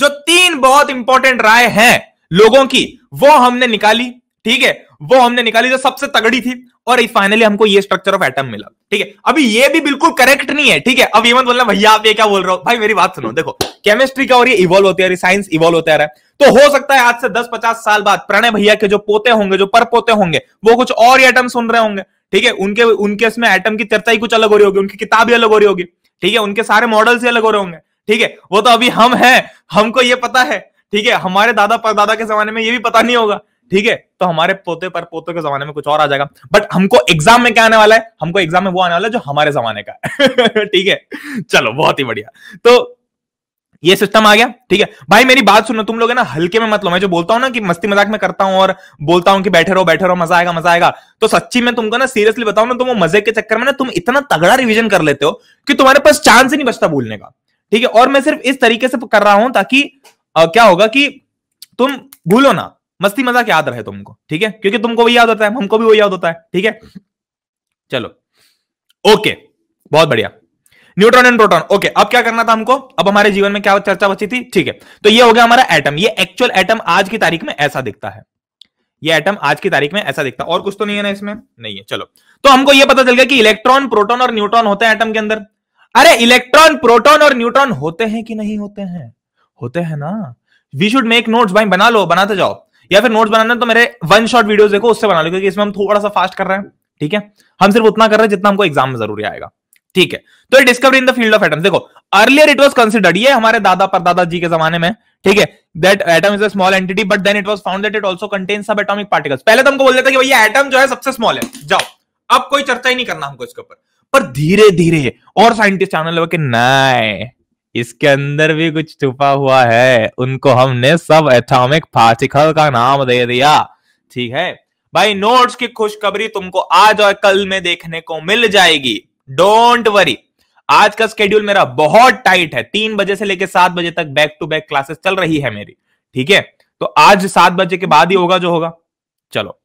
जो तीन बहुत इंपॉर्टेंट राय है लोगों की वो हमने निकाली ठीक है वो हमने निकाली जो सबसे तगड़ी थी और फाइनली हमको ये स्ट्रक्चर ऑफ एटम मिला ठीक है अभी ये भी बिल्कुल करेक्ट नहीं है ठीक है अब ये मत बोलना भैया आप ये क्या बोल रहे हो भाई मेरी बात सुनो देखो केमिस्ट्री का और ये इवॉल्व होती है साइंस इवॉल्व होता है तो हो सकता है आज से दस पचास साल बाद प्रणय भैया के जो पोते होंगे जो पर पोते होंगे वो कुछ और एटम सुन रहे होंगे ठीक है उनके उनके इसमें एटम की चर्चा ही कुछ अलग हो रही होगी उनकी किताब ही अलग हो रही होगी ठीक है उनके सारे मॉडल्स ही अलग हो रहे होंगे ठीक है वो तो अभी हम हैं हमको ये पता है ठीक है हमारे दादा परदादा के जमाने में ये भी पता नहीं होगा ठीक है तो हमारे पोते पर पोते के जमाने में कुछ और आ जाएगा बट हमको एग्जाम में क्या आने वाला है हमको एग्जाम में वो आने वाला है जो हमारे जमाने का है ठीक है चलो बहुत ही बढ़िया तो ये सिस्टम आ गया ठीक है भाई मेरी बात सुनो तुम लोग है ना हल्के में मतलब मैं जो बोलता हूँ ना कि मस्ती मजाक में करता हूँ और बोलता हूँ कि बैठे रहो बैठे रहो मजा आएगा मजा आएगा तो सच्ची में तुमको ना सीरियसली बताऊ ना तुम तो वो मजे के चक्कर में ना तुम इतना तगड़ा रिविजन कर लेते हो कि तुम्हारे पास चांस ही नहीं बचता भूलने का ठीक है और मैं सिर्फ इस तरीके से कर रहा हूं ताकि क्या होगा कि तुम भूलो ना मस्ती मजाक याद रहे तुमको ठीक है क्योंकि तुमको वही याद होता है हमको भी वही याद होता है ठीक है चलो ओके बहुत बढ़िया न्यूट्रॉन एंड प्रोटॉन ओके अब क्या करना था हमको अब हमारे जीवन में क्या चर्चा बची थी ठीक है तो ये हो गया हमारा एटम ये एक्चुअल एटम आज की तारीख में ऐसा दिखता है ये एटम आज की तारीख में ऐसा दिखता है और कुछ तो नहीं है ना इसमें नहीं है चलो तो हमको ये पता चल गया कि इलेक्ट्रॉन प्रोटॉन और न्यूट्रॉन होते हैं एटम के अंदर अरे इलेक्ट्रॉन प्रोटॉन और न्यूट्रॉन होते हैं कि नहीं होते हैं होते हैं ना वी शुड मेक नोट्स भाई बना लो बनाते जाओ या फिर नोट्स बनाना तो मेरे वन शॉट वीडियोस देखो उससे बना लो क्योंकि इसमें हम थोड़ा सा फास्ट कर रहे हैं ठीक है हम सिर्फ उतना कर रहे हैं जितना हमको एग्जाम में जरूरी आएगा ठीक है तो discovery in the field of atoms देखो अर्लियर इट वॉज कंसिडर्ड ये हमारे दादा परदादा जी के जमाने में ठीक है that atom is a small entity but then it was found that it also contain subatomic particles पहले तो हमको बोल देता कि भैया एटम जो है सबसे स्मॉल है जाओ अब कोई चर्चा ही नहीं करना हमको इसके ऊपर पर धीरे धीरे और साइंटिस्ट आने लगे कि नहीं इसके अंदर भी कुछ छुपा हुआ है उनको हमने सब एथॉमिक पार्टिकल का नाम दे दिया ठीक है भाई नोट्स की खुशखबरी तुमको आज और कल में देखने को मिल जाएगी डोंट वरी आज का स्केड्यूल मेरा बहुत टाइट है तीन बजे से लेकर सात बजे तक बैक टू बैक क्लासेस चल रही है मेरी ठीक है तो आज सात बजे के बाद ही होगा जो होगा चलो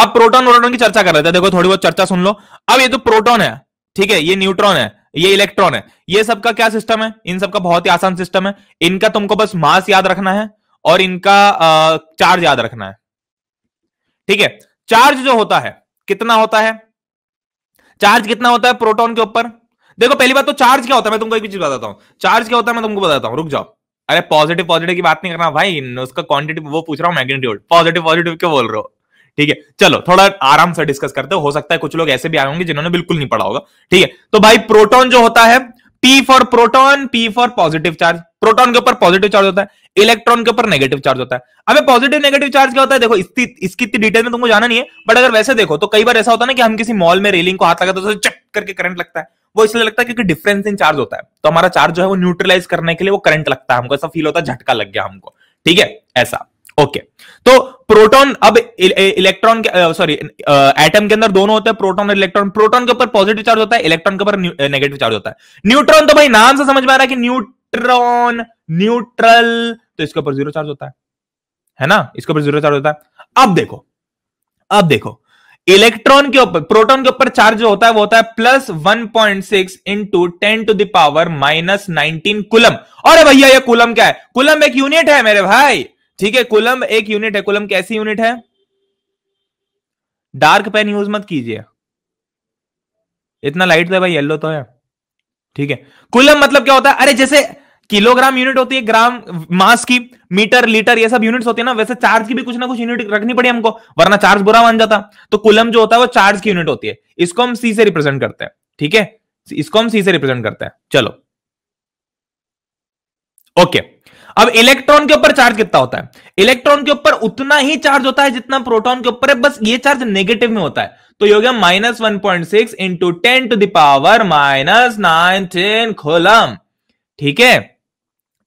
अब प्रोटॉन वोटोन की चर्चा कर रहे थे देखो थोड़ी बहुत चर्चा सुन लो अब ये तो प्रोटॉन है ठीक है ये न्यूट्रॉन है ये इलेक्ट्रॉन है ये सबका क्या सिस्टम है इन सबका बहुत ही आसान सिस्टम है इनका तुमको बस मास याद रखना है और इनका चार्ज याद रखना है ठीक है चार्ज जो होता है कितना होता है चार्ज कितना होता है प्रोटॉन के ऊपर देखो पहली बात तो चार्ज क्या होता है मैं तुमको एक चीज बताता हूँ चार्ज क्या होता है मैं तुमको बताता हूँ रुक जाओ अरे पॉजिटिव पॉजिटिव की बात नहीं करना भाई उसका क्वांटिटी वो पूछ रहा हूं मैग्नेट्यूड पॉजिटिव पॉजिटिव क्यों बोल रहे हो ठीक है चलो थोड़ा आराम से डिस्कस करते हो सकता है कुछ लोग ऐसे भी आए होंगे जिन्होंने बिल्कुल नहीं पढ़ा होगा ठीक है तो भाई प्रोटॉन जो होता है P for proton P for positive charge proton के ऊपर पॉजिटिव चार्ज होता है इलेक्ट्रॉन के ऊपर नेगेटिव चार्ज होता है अब पॉजिटिव नेगेटिव चार्ज क्या होता है देखो इसकी इसकी इतनी डिटेल में तुमको जाना नहीं है बट अगर वैसे देखो तो कई बार ऐसा होता है ना कि हम किसी मॉल में रेलिंग को हाथ लगाते तो चट करके करंट लगता है वो इसलिए लगता है क्योंकि डिफरेंस इन चार्ज होता है तो हमारा चार्ज जो है वो न्यूट्रलाइज करने के लिए वो करंट लगता है हमको ऐसा फील होता है झटका लग गया हमको ठीक है ऐसा ओके okay. तो प्रोटॉन अब इलेक्ट्रॉन e-, e-, के सॉरी uh, एटम uh, के अंदर दोनों होते हैं प्रोटॉन और इलेक्ट्रॉन प्रोटॉन के ऊपर पॉजिटिव चार्ज होता है इलेक्ट्रॉन के ऊपर नेगेटिव चार्ज uh, होता है न्यूट्रॉन तो भाई नाम से समझ में आ रहा है कि न्यूट्रॉन न्यूट्रल तो इसके ऊपर जीरो चार्ज होता है है ना इसके ऊपर जीरो चार्ज होता है अब देखो अब देखो इलेक्ट्रॉन के ऊपर प्रोटॉन के ऊपर चार्ज जो होता है वो होता है plus one point six into ten to the power minus nineteen coulomb और भैया ये कुलम क्या है कुलम एक यूनिट है मेरे भाई ठीक है कुलम एक यूनिट है कुलम कैसी यूनिट है डार्क पेन यूज मत कीजिए इतना लाइट तो है भाई येलो तो है ठीक है कुलम मतलब क्या होता है अरे जैसे किलोग्राम यूनिट होती है ग्राम मास की मीटर लीटर ये सब यूनिट्स होती है ना वैसे चार्ज की भी कुछ ना कुछ यूनिट रखनी पड़ी हमको वरना चार्ज बुरा मान जाता तो कुलम जो होता है वो चार्ज की यूनिट होती है इसको हम सी से रिप्रेजेंट करते हैं ठीक है इसको हम सी से रिप्रेजेंट करते हैं चलो ओके अब इलेक्ट्रॉन के ऊपर चार्ज कितना होता है इलेक्ट्रॉन के ऊपर उतना ही चार्ज होता है जितना प्रोटॉन के ऊपर है बस ये चार्ज नेगेटिव में होता है तो ये हो गया minus one point six into ten to the power minus nine ten coulomb ठीक है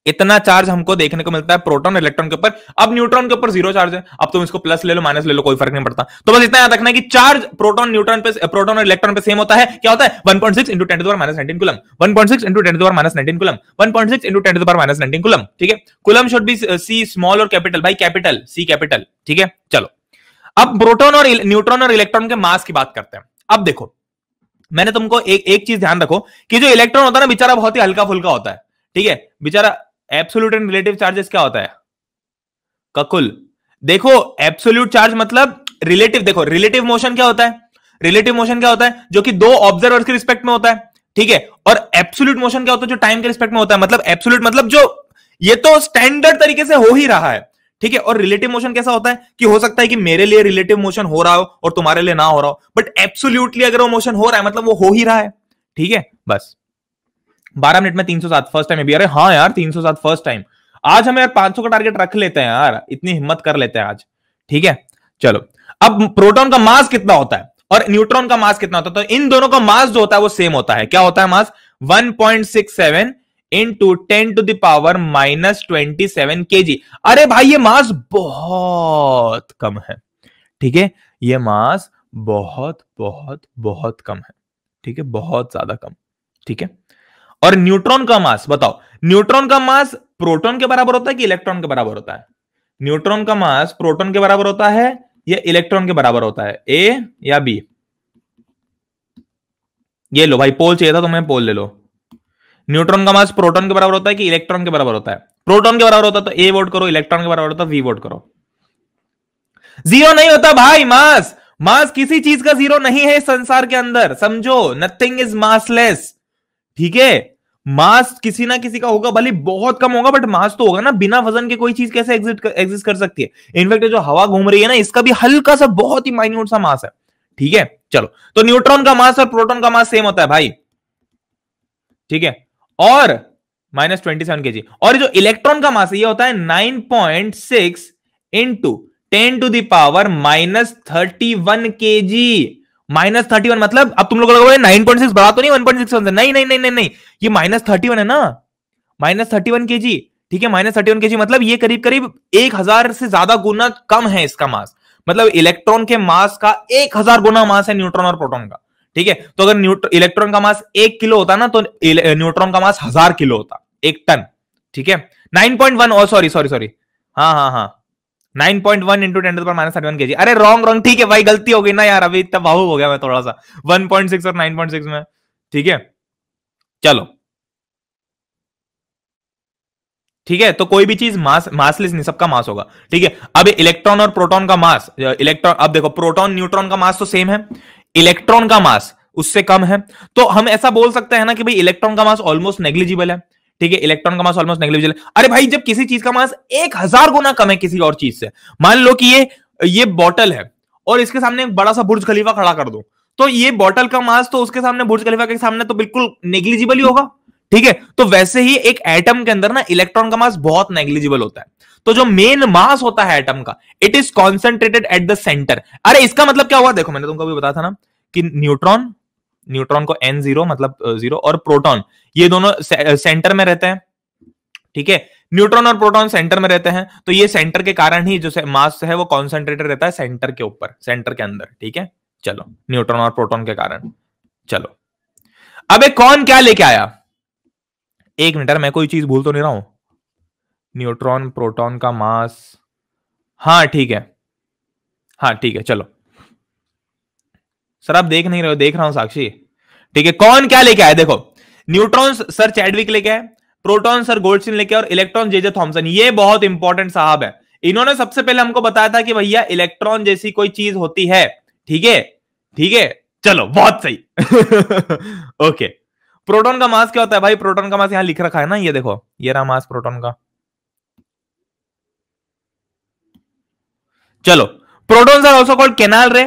इतना चार्ज हमको देखने को मिलता है प्रोटॉन इलेक्ट्रॉन के ऊपर अब न्यूट्रॉन के ऊपर जीरो चार्ज है अब तुम इसको प्लस ले लो माइनस ले लो कोई फर्क नहीं पड़ता तो बस इतना याद रखना है कि चार्ज प्रोटॉन न्यूट्रॉन पे प्रोटॉन और इलेक्ट्रॉन पे सेम होता है क्या होता है 1.6 point six into ten power minus nineteen coulomb one point six into ten power minus nineteen coulomb one point six into ten power minus nineteen coulomb ठीक है coulomb should be C small और कैपिटल भाई कैपिटल सी कैपिटल ठीक है चलो अब प्रोटॉन और न्यूट्रॉन और इलेक्ट्रॉन के मास की बात करते हैं अब देखो मैंने तुमको एक एक चीज ध्यान रखो कि जो इलेक्ट्रॉन होता है ना बेचारा बहुत ही हल्का फुल्का होता है ठीक है बेचारा एब्सोल्यूट एंड रिलेटिव चार्जेस क्या होता है ककुल देखो एब्सोल्यूट चार्ज मतलब रिलेटिव देखो रिलेटिव मोशन क्या होता है रिलेटिव मोशन क्या होता है जो कि दो ऑब्जर्वर के रिस्पेक्ट में होता है ठीक है और एब्सोल्यूट मोशन क्या होता है जो टाइम के रिस्पेक्ट में होता है मतलब एब्सोल्यूट मतलब जो ये तो स्टैंडर्ड तरीके से हो ही रहा है ठीक है और रिलेटिव मोशन कैसा होता है कि हो सकता है कि मेरे लिए रिलेटिव मोशन हो रहा हो और तुम्हारे लिए ना हो रहा हो बट एब्सोल्यूटली अगर वो मोशन हो रहा है मतलब वो हो ही रहा है ठीक है बस बारह मिनट में तीन सौ सात फर्स्ट टाइम अभी अरे हाँ यार तीन सौ सात फर्स्ट टाइम आज हम यार पांच सौ का टारगेट रख लेते हैं यार इतनी हिम्मत कर लेते हैं आज ठीक है चलो अब प्रोटोन का मास कितना होता है और न्यूट्रॉन का मास कितना होता है तो इन दोनों का मास जो होता है वो सेम होता है क्या होता है mass 1.67 point six seven to ten to the power minus twenty seven K G अरे भाई ये मास बहुत कम है ठीक है ये मास बहुत बहुत बहुत कम है ठीक है बहुत ज्यादा कम ठीक है और न्यूट्रॉन का मास बताओ न्यूट्रॉन का मास प्रोटॉन के बराबर होता है कि इलेक्ट्रॉन के बराबर होता है न्यूट्रॉन का मास प्रोटॉन के बराबर होता है या इलेक्ट्रॉन के बराबर होता है ए या बी ये लो भाई पोल चाहिए था तो मैं पोल ले लो न्यूट्रॉन का मास प्रोटॉन के बराबर होता है कि इलेक्ट्रॉन के बराबर होता है प्रोटॉन के बराबर होता है तो ए वोट करो इलेक्ट्रॉन के बराबर होता है वी वोट करो जीरो नहीं होता भाई मास मास किसी चीज का जीरो नहीं है संसार के अंदर समझो नथिंग इज मासलेस ठीक है मास किसी ना किसी का होगा भले बहुत कम होगा बट मास तो होगा ना बिना वजन के कोई चीज कैसे एग्जिट एग्जिस्ट कर सकती है इनफैक्ट जो हवा घूम रही है ना इसका भी हल्का सा बहुत ही माइन्यूट सा मास है ठीक है चलो तो न्यूट्रॉन का मास और प्रोटॉन का मास सेम होता है भाई ठीक है और माइनस ट्वेंटी सेवन के जी और जो इलेक्ट्रॉन का मास ये होता है nine point six into ten to the power minus thirty one K G minus thirty one मतलब अब तुम लोग नाइन पॉइंट सिक्स बढ़ा तो नहीं वन पॉइंट सिक्स नहीं नहीं नहीं नहीं नहीं ये माइनस थर्टी वन है ना माइनस थर्टी वन के जी ठीक है माइनस थर्टी वन के जी मतलब ये करीब करीब एक हजार से ज्यादा गुना कम है इसका मास मतलब इलेक्ट्रॉन के मास का एक हजार गुना मास है न्यूट्रॉन और प्रोटॉन का ठीक है तो अगर इलेक्ट्रॉन का मास एक किलो होता ना तो न्यूट्रॉन का मास हजार किलो होता एक टन ठीक है नाइन पॉइंट वन और सॉरी सॉरी सॉरी हाँ हाँ हाँ nine point one into ten power minus thirty one K G अरे रॉन्ग रॉन्ग ठीक है भाई गलती हो गई ना यार अभी इतना भावुक हो गया मैं थोड़ा सा वन पॉइंट सिक्स और नाइन पॉइंट सिक्स में ठीक है चलो ठीक है तो कोई भी चीज मास मासलेस नहीं सबका मास होगा ठीक है अब इलेक्ट्रॉन और प्रोटॉन का मास इलेक्ट्रॉन अब देखो प्रोटॉन न्यूट्रॉन का मास तो सेम है इलेक्ट्रॉन का मास उससे कम है तो हम ऐसा बोल सकते हैं ना कि भाई इलेक्ट्रॉन का मास ऑलमोस्ट नेग्लिजिबल है ठीक है इलेक्ट्रॉन का मास ऑलमोस्ट नेग्लिजिबल अरे भाई जब किसी चीज का मास एक हजार गुना कम है किसी और चीज से मान लो कि ये ये बॉटल है और इसके सामने एक बड़ा सा बुर्ज खलीफा खड़ा कर दो तो ये बॉटल का मास तो उसके सामने बुर्ज खलीफा के सामने तो बिल्कुल नेग्लिजिबल ही होगा ठीक है तो वैसे ही एक एटम के अंदर ना इलेक्ट्रॉन का मास बहुत नेग्लिजिबल होता है तो जो मेन मास होता है एटम का it is concentrated at the centre अरे इसका मतलब क्या हुआ देखो मैंने तुमको भी बताया था ना कि न्यूट्रॉन न्यूट्रॉन को एन जीरो मतलब जीरो और प्रोटॉन ये दोनों से, सेंटर में रहते हैं ठीक है न्यूट्रॉन और प्रोटॉन सेंटर में रहते हैं तो ये सेंटर के कारण ही जो मास है वो कॉन्सेंट्रेटेड रहता है सेंटर के ऊपर सेंटर के अंदर ठीक है चलो न्यूट्रॉन और प्रोटॉन के कारण चलो अब कौन क्या लेके आया एक मिनट मैं कोई चीज भूल तो नहीं रहा हूं न्यूट्रॉन प्रोटॉन का मास हाँ ठीक है हाँ ठीक है चलो सर आप देख नहीं रहे हो देख रहा हूं साक्षी ठीक है कौन क्या लेके आए देखो न्यूट्रॉन्स सर चैडविक लेके आए प्रोटॉन सर गोल्डसिन लेके और इलेक्ट्रॉन जेजे थॉमसन ये बहुत इंपॉर्टेंट साहब है इन्होंने सबसे पहले हमको बताया था कि भैया इलेक्ट्रॉन जैसी कोई चीज होती है ठीक है ठीक है चलो बहुत सही ओके प्रोटॉन का मास क्या होता है भाई प्रोटॉन का मास यहां लिख रखा है ना ये देखो ये रहा मास प्रोटॉन का चलो proton are also called canal ray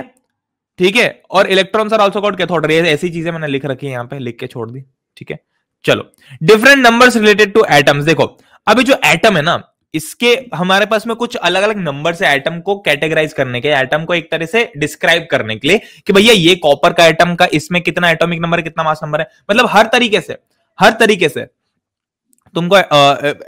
ठीक है और electron are also called cathode rays ऐसी चीजें मैंने लिख रखी है यहां पे लिख के छोड़ दी ठीक है चलो different numbers related to atoms देखो अभी जो एटम है ना इसके हमारे पास में कुछ अलग अलग नंबर से एटम को कैटेगराइज करने के एटम को एक तरह से डिस्क्राइब करने के लिए कि भैया ये कॉपर का एटम का इसमें कितना एटॉमिक नंबर कितना मास नंबर है मतलब हर तरीके से हर तरीके से तुमको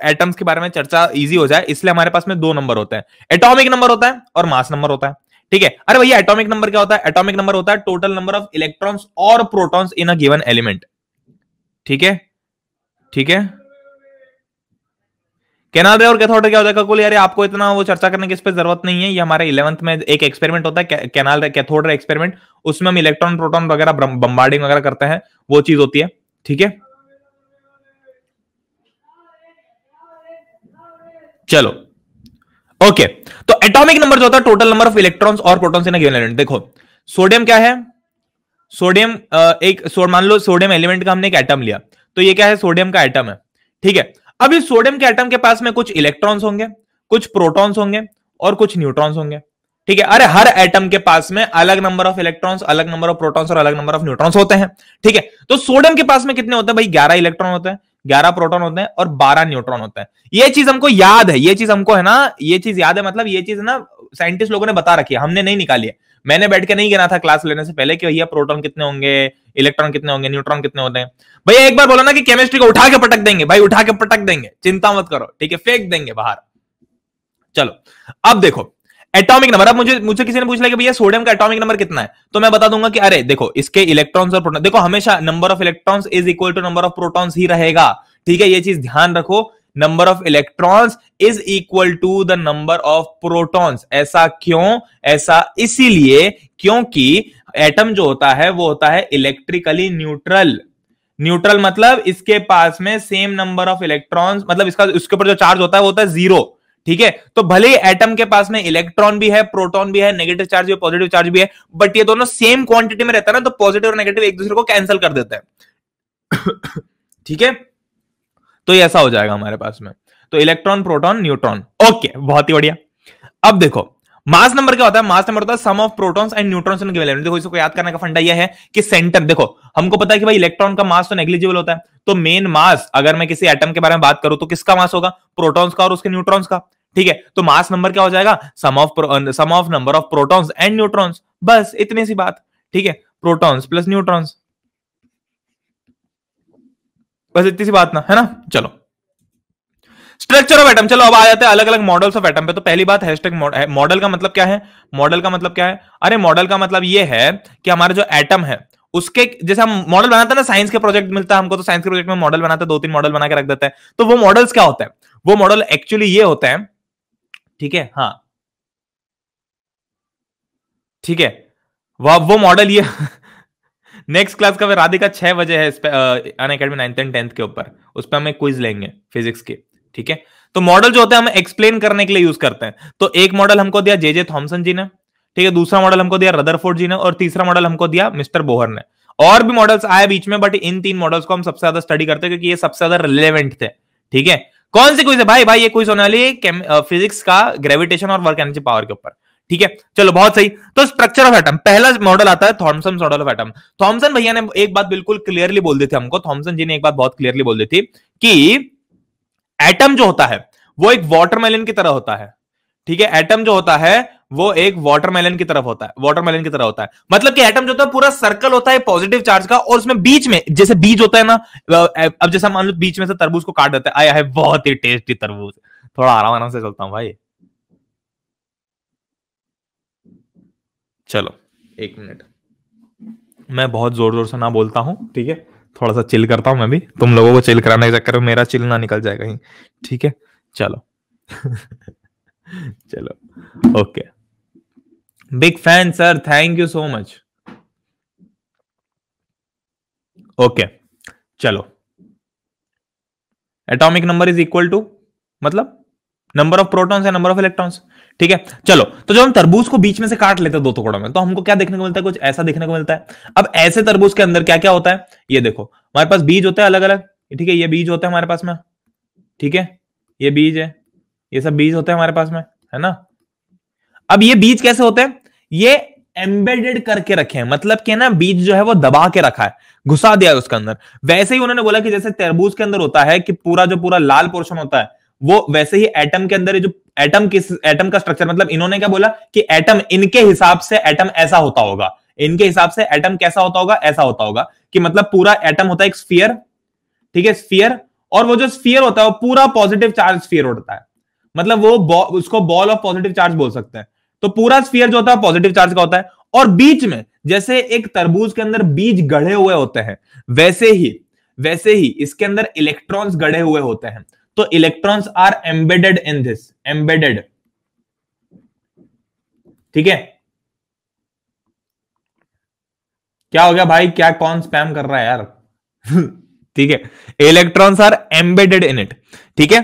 एटम्स के बारे में चर्चा इजी हो जाए इसलिए हमारे पास में दो नंबर होते हैं एटॉमिक नंबर होता है और मास नंबर होता है ठीक है अरे भैया एटॉमिक नंबर क्या होता है एटॉमिक नंबर होता है टोटल नंबर ऑफ इलेक्ट्रॉन्स और protons in a given element ठीक है ठीक है कैनाल रे और कैथोड क्या हो जाएगा कुल यार आपको इतना वो चर्चा करने की इस पर जरूरत नहीं है ये हमारे इलेवंथ में एक एक्सपेरिमेंट होता है कैनाल रे कैथोड रे एक्सपेरिमेंट उसमें हम इलेक्ट्रॉन प्रोटॉन वगैरह बम्बार्डिंग वगैरह करते हैं वो चीज होती है ठीक है चलो ओके तो एटॉमिक नंबर जो होता है टोटल नंबर ऑफ इलेक्ट्रॉन्स और प्रोटॉन्स इन गिवन एलिमेंट देखो सोडियम क्या है सोडियम एक मान लो सोडियम एलिमेंट का हमने एक एटम लिया तो ये क्या है सोडियम का एटम है ठीक है अब इस सोडियम के एटम के पास में कुछ इलेक्ट्रॉन्स होंगे कुछ प्रोटॉन्स होंगे और कुछ न्यूट्रॉन्स होंगे ठीक है अरे हर एटम के पास में अलग नंबर ऑफ इलेक्ट्रॉन्स अलग नंबर ऑफ प्रोटॉन्स और अलग नंबर ऑफ न्यूट्रॉन्स होते हैं ठीक है तो सोडियम के पास में कितने होते हैं भाई ग्यारह इलेक्ट्रॉन होते हैं ग्यारह प्रोटॉन होते हैं और बारह न्यूट्रॉन होते हैं ये चीज हमको याद है ये चीज हमको है ना ये चीज याद है मतलब ये चीज ना साइंटिस्ट लोगों ने बता रखी है हमने नहीं निकाली है मैंने बैठ के नहीं गिना था क्लास लेने से पहले कि भैया प्रोटॉन कितने होंगे इलेक्ट्रॉन कितने होंगे न्यूट्रॉन कितने होते हैं भैया एक बार बोला ना कि केमिस्ट्री को उठा के पटक देंगे भाई उठा के पटक देंगे चिंता मत करो ठीक है फेंक देंगे बाहर चलो अब देखो एटॉमिक नंबर अब मुझे मुझे किसी ने पूछ लिया कि भैया सोडियम का एटॉमिक नंबर कितना है तो मैं बता दूंगा कि अरे देखो इसके इलेक्ट्रॉन्स और प्रोटॉन देखो हमेशा number of electrons is equal to number of protons ही रहेगा ठीक है ये चीज ध्यान रखो number of electrons is equal to the number of protons ऐसा क्यों ऐसा इसीलिए क्योंकि एटम जो होता है वो होता है इलेक्ट्रिकली न्यूट्रल न्यूट्रल मतलब इसके पास में सेम नंबर ऑफ इलेक्ट्रॉन्स मतलब इसका उसके ऊपर जो चार्ज होता है वो होता है जीरो ठीक है तो भले ही एटम के पास में इलेक्ट्रॉन भी है प्रोटॉन भी है नेगेटिव चार्ज भी है पॉजिटिव चार्ज भी है बट ये दोनों सेम क्वांटिटी में रहता है ना तो पॉजिटिव और नेगेटिव एक दूसरे को कैंसिल कर देता है ठीक है तो ऐसा हो जाएगा हमारे पास में तो इलेक्ट्रॉन प्रोटॉन न्यूट्रॉन ओके बहुत ही बढ़िया अब देखो मास नंबर क्या होता है मास नंबर होता है sum of protons and neutrons and equivalent देखो इसको याद करने का फंडा यह है कि सेंटर देखो हमको पता है कि भाई इलेक्ट्रॉन का मास तो नेग्लिजिबल होता है तो मेन मास अगर मैं किसी एटम के बारे में बात करूं तो किसका मास होगा प्रोटॉन्स का और उसके न्यूट्रॉन्स का ठीक है तो मास नंबर क्या हो जाएगा sum of sum of number of protons and neutrons बस इतनी सी बात ठीक है प्रोटॉन्स प्लस न्यूट्रॉन्स बस इतनी सी बात ना है ना चलो स्ट्रक्चर ऑफ एटम चलो अब आ जाते हैं अलग अलग मॉडल्स ऑफ एटम पे तो पहली बात हैशटैग मॉडल eh, का मतलब क्या है मॉडल का मतलब क्या है अरे मॉडल का मतलब ये है कि हमारा जो एटम है उसके जैसे हम मॉडल बनाते हैं ना साइंस के प्रोजेक्ट मिलता है हमको तो साइंस के प्रोजेक्ट में मॉडल बनाते हैं दो तीन मॉडल बना के रख देते हैं तो वो मॉडल्स क्या होता है वो मॉडल एक्चुअली ये होता है ठीक है हाँ ठीक है वह वो मॉडल ये नेक्स्ट क्लास का राधिका छह बजे है अन अकेडमी नाइन्थ एंड टेंथ के ऊपर उस पर हम एक क्विज लेंगे फिजिक्स के ठीक है तो मॉडल जो होते हैं हम एक्सप्लेन करने के लिए यूज करते हैं तो एक मॉडल हमको दिया जे थॉमसन जी ने ठीक है दूसरा मॉडल हमको दिया रदरफोर्ड जी ने और तीसरा मॉडल हमको दिया मिस्टर बोहर ने और भी मॉडल्स आए बीच में बट इन तीन मॉडल्स को हम सबसे ज्यादा स्टडी करते हैं क्योंकि ये सबसे ज्यादा रिलेवेंट थे ठीक है कौन सी क्विज है भाई भाई ये क्विज होने वाली फिजिक्स का ग्रेविटेशन और वर्क एनर्जी पावर के ऊपर ठीक है चलो बहुत सही तो स्ट्रक्चर ऑफ एटम पहला मॉडल आता है Thomson model of atom Thomson भैया ने एक बात बिल्कुल क्लियरली बोल दी थी हमको थॉमसन जी ने एक बात बहुत क्लियरली बोल दी थी कि एटम जो होता है वो एक वाटरमेलन की तरह होता है ठीक है एटम जो होता है वो एक वाटरमेलन की तरफ होता है वाटरमेलन की तरह होता है मतलब कि एटम जो होता है पूरा सर्कल होता है पॉजिटिव चार्ज का और उसमें बीच में जैसे बीज होता है ना अब जैसे मान लो बीच में से तरबूज को काट देते हैं आया है बहुत ही टेस्टी तरबूज थोड़ा आराम आराम से चलता हूं भाई चलो एक मिनट मैं बहुत जोर जोर से ना बोलता हूं ठीक है थोड़ा सा चिल करता हूँ मैं भी तुम लोगों को चिल कराने के चक्कर में मेरा चिल ना निकल जाए कहीं ठीक है चलो चलो okay big fan sir thank you so much okay चलो atomic number is equal to मतलब नंबर ऑफ प्रोटॉन्स या नंबर ऑफ इलेक्ट्रॉन्स ठीक है चलो तो जब हम तरबूज को बीच में से काट लेते हैं दो टुकड़ों में तो हमको क्या देखने को मिलता है कुछ ऐसा देखने को मिलता है अब ऐसे तरबूज के अंदर क्या क्या होता है ये देखो हमारे पास बीज होता है अलग अलग ठीक है ये बीज होता है हमारे पास में ठीक है ये बीज है ये सब बीज होते हैं हमारे पास में है ना अब ये बीज कैसे होते हैं ये एम्बेडेड करके रखे हैं मतलब कि ना बीज जो है वो दबा के रखा है घुसा दिया है उसके अंदर वैसे ही उन्होंने बोला कि जैसे तरबूज के अंदर होता है कि पूरा जो पूरा लाल पोर्शन होता है वो वैसे ही एटम के अंदर जो एटम किस एटम का स्ट्रक्चर मतलब इन्होंने क्या बोला कि एटम इनके हिसाब से एटम ऐसा होता होगा इनके हिसाब से एटम कैसा होता होगा ऐसा होता होगा कि मतलब पूरा एटम होता है एक स्फीयर ठीक है स्फीयर और वो जो स्फीयर होता है वो पूरा पॉजिटिव चार्ज स्फीयर होता है मतलब वो उसको बॉल ऑफ पॉजिटिव चार्ज बोल सकते हैं तो पूरा स्फीयर जो होता है पॉजिटिव चार्ज का होता है और बीच में जैसे एक तरबूज के अंदर बीज गढ़े हुए होते हैं वैसे ही वैसे ही इसके अंदर इलेक्ट्रॉन्स गढ़े हुए होते हैं तो electrons are embedded in this embedded ठीक है क्या हो गया भाई क्या कौन स्पैम कर रहा है यार ठीक है electrons are embedded in it ठीक है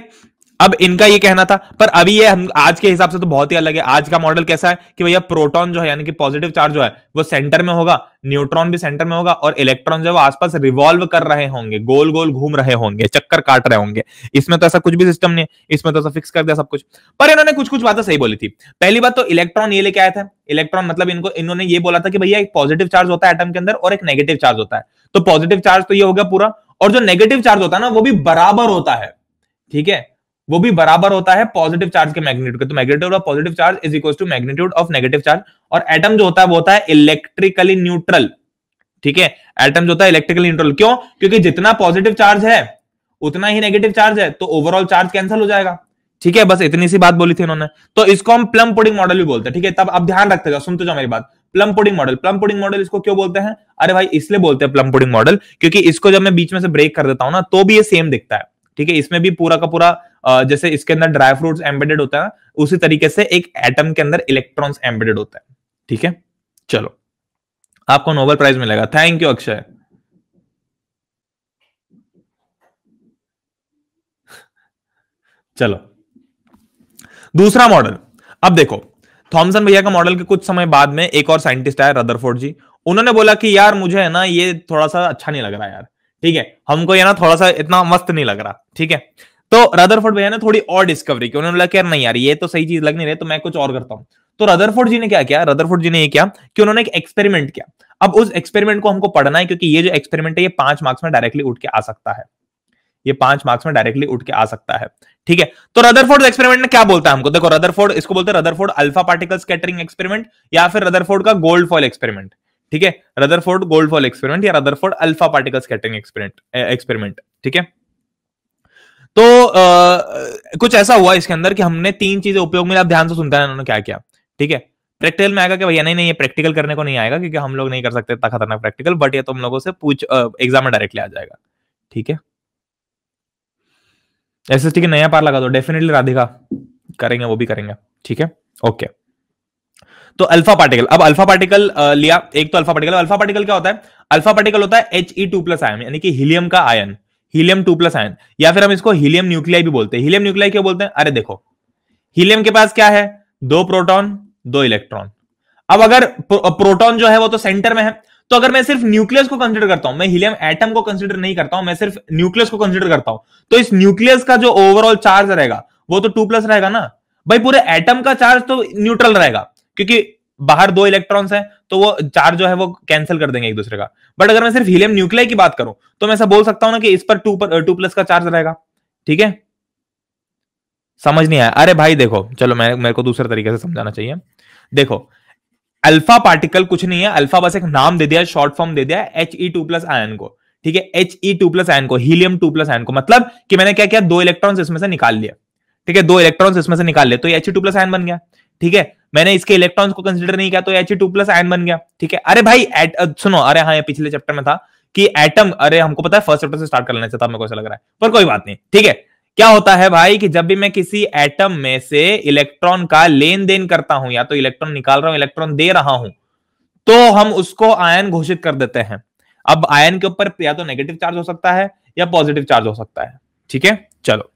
अब इनका ये कहना था पर अभी ये हम आज के हिसाब से तो बहुत ही अलग है आज का मॉडल कैसा है कि भैया प्रोटॉन जो है यानी कि पॉजिटिव चार्ज जो है वो सेंटर में होगा न्यूट्रॉन भी सेंटर में होगा और इलेक्ट्रॉन जो है वो आसपास रिवॉल्व कर रहे होंगे गोल गोल घूम रहे होंगे चक्कर काट रहे होंगे इसमें तो ऐसा कुछ भी सिस्टम नहीं है इसमें तो ऐसा फिक्स कर दिया सब कुछ पर इन्होंने कुछ कुछ बातें सही बोली थी पहली बात तो इलेक्ट्रॉन ये लेके आया था इलेक्ट्रॉन मतलब इनको इन्होंने ये बोला था कि भैया एक पॉजिटिव चार्ज होता है एटम के अंदर और एक नेगेटिव चार्ज होता है तो पॉजिटिव चार्ज तो ये हो गया पूरा और जो नेगेटिव चार्ज होता है ना वो भी बराबर होता है ठीक है वो भी बराबर होता है पॉजिटिव चार्ज के मैग्नीट्यूड के तो magnitude of positive charge is equal to magnitude of negative charge और एटम जो होता है वो होता है इलेक्ट्रिकली न्यूट्रल ठीक है एटम जो होता है इलेक्ट्रिकली न्यूट्रल क्यों क्योंकि जितना पॉजिटिव चार्ज है उतना ही नेगेटिव चार्ज है तो ओवरऑल चार्ज कैंसिल हो जाएगा ठीक है बस इतनी सी बात बोली थी उन्होंने तो इसको हम प्लम पुडिंग मॉडल भी बोलते हैं ठीक है तब अब ध्यान रखते जाओ सुनते जाओ मेरी बात plum pudding model plum pudding model इसको क्यों बोलते हैं अरे भाई इसलिए बोलते हैं प्लम पुडिंग मॉडल क्योंकि इसको जब मैं बीच में से ब्रेक कर देता हूं ना तो भी ये सेम दिखता है ठीक है इसमें भी पूरा का पूरा जैसे इसके अंदर ड्राई फ्रूट्स एम्बेडेड होता है उसी तरीके से एक एटम के अंदर इलेक्ट्रॉन्स एम्बेडेड होता है ठीक है चलो आपको नोबेल प्राइज मिलेगा थैंक यू अक्षय चलो दूसरा मॉडल अब देखो थॉमसन भैया का मॉडल के कुछ समय बाद में एक और साइंटिस्ट आया रदरफोर्ड जी उन्होंने बोला कि यार मुझे है ना ये थोड़ा सा अच्छा नहीं लग रहा यार ठीक है हमको ये ना थोड़ा सा इतना मस्त नहीं लग रहा ठीक है तो रदरफोर्ड भैया ने थोड़ी और डिस्कवरी की उन्होंने लगा यार नहीं यार ये तो सही चीज लग नहीं रही तो मैं कुछ और करता हूँ तो रदरफोर्ड जी ने क्या किया रदरफोर्ड जी ने ये किया कि उन्होंने एक एक्सपेरिमेंट किया अब उस एक्सपेरिमेंट को हमको पढ़ना है क्योंकि ये जो एक्सपेरिमेंट है ये पांच मार्क्स में डायरेक्टली उठ के आ सकता है ये पांच मार्क्स में डायरेक्टली उठ के आ सकता है ठीक है तो रदरफोर्ड एक्सपेरिमेंट ने क्या बोलता है हमको देखो रदरफोर्ड इसको बोलते हैं Rutherford alpha particle scattering experiment या फिर रदरफोर्ड का गोल्ड फॉल एक्सपेरिमेंट ठीक है रदरफोर्ड गोल्ड फॉल एक्सपेरिमेंट या Rutherford alpha particle scattering experiment experiment ठीक है तो आ, कुछ ऐसा हुआ इसके अंदर कि हमने तीन चीजें उपयोग में आप ध्यान से सुनते हैं उन्होंने क्या किया ठीक है प्रैक्टिकल में आएगा कि भैया नहीं नहीं ये प्रैक्टिकल करने को नहीं आएगा क्योंकि हम लोग नहीं कर सकते इतना खतरनाक प्रैक्टिकल बट ये तो हम लोगों से पूछ एग्जाम में डायरेक्टली आ जाएगा ठीक है एस एस के नया पार लगा दो डेफिनेटली राधिका करेंगे वो भी करेंगे ठीक है ओके तो अल्फा पार्टिकल अब अल्फा पार्टिकल लिया एक तो अल्फा पार्टिकल अल्फा पार्टिकल क्या होता है अल्फा पार्टिकल होता है H E two plus ion यानी कि हीलियम का ion helium two plus ion या फिर हम इसको हीलियम न्यूक्लियाई भी बोलते हैं हीलियम न्यूक्लियाई क्यों बोलते हैं अरे देखो हीलियम के पास क्या है दो प्रोटॉन दो इलेक्ट्रॉन अब अगर प्रो, प्रोटॉन जो है वो तो सेंटर में है तो अगर मैं सिर्फ न्यूक्लियस को कंसिडर करता हूं मैं हीलियम एटम को कंसिडर नहीं करता हूं मैं सिर्फ न्यूक्लियस को कंसिडर करता हूं तो इस न्यूक्लियस का जो ओवरऑल चार्ज रहेगा वो तो टू प्लस रहेगा ना भाई पूरे एटम का चार्ज तो न्यूट्रल रहेगा क्योंकि बाहर दो इलेक्ट्रॉन्स हैं तो वो चार जो है वो कैंसिल कर देंगे एक दूसरे का बट अगर मैं सिर्फ हीलियम न्यूक्लियाई की बात करूं तो मैं ऐसा बोल सकता हूं ना कि इस पर टू पर टू प्लस का चार्ज रहेगा ठीक है समझ नहीं आया अरे भाई देखो चलो मैं मेरे को दूसरे तरीके से समझाना चाहिए देखो अल्फा पार्टिकल कुछ नहीं है अल्फा बस एक नाम दे दिया शॉर्ट फॉर्म दे दिया H E two plus ion को ठीक है H E two plus ion को हीलियम टू प्लस आयन को मतलब कि मैंने क्या किया दो इलेक्ट्रॉन्स इसमें से निकाल लिया ठीक है दो इलेक्ट्रॉन्स इसमें से निकाल लिया तो H E two plus ion बन गया ठीक है मैंने इसके इलेक्ट्रॉन्स को कंसिडर नहीं किया तो एच टू प्लस आयन बन गया ठीक है अरे भाई एट सुनो अरे हाँ ये पिछले चैप्टर में था कि एटम अरे हमको पता है फर्स्ट चैप्टर से स्टार्ट करना चाहिए था मेरे को ऐसा लग रहा है पर कोई बात नहीं ठीक है क्या होता है भाई कि जब भी मैं किसी एटम में से इलेक्ट्रॉन का लेन देन करता हूं या तो इलेक्ट्रॉन निकाल रहा हूं इलेक्ट्रॉन दे रहा हूं तो हम उसको आयन घोषित कर देते हैं अब आयन के ऊपर या तो नेगेटिव चार्ज हो सकता है या पॉजिटिव चार्ज हो सकता है ठीक है चलो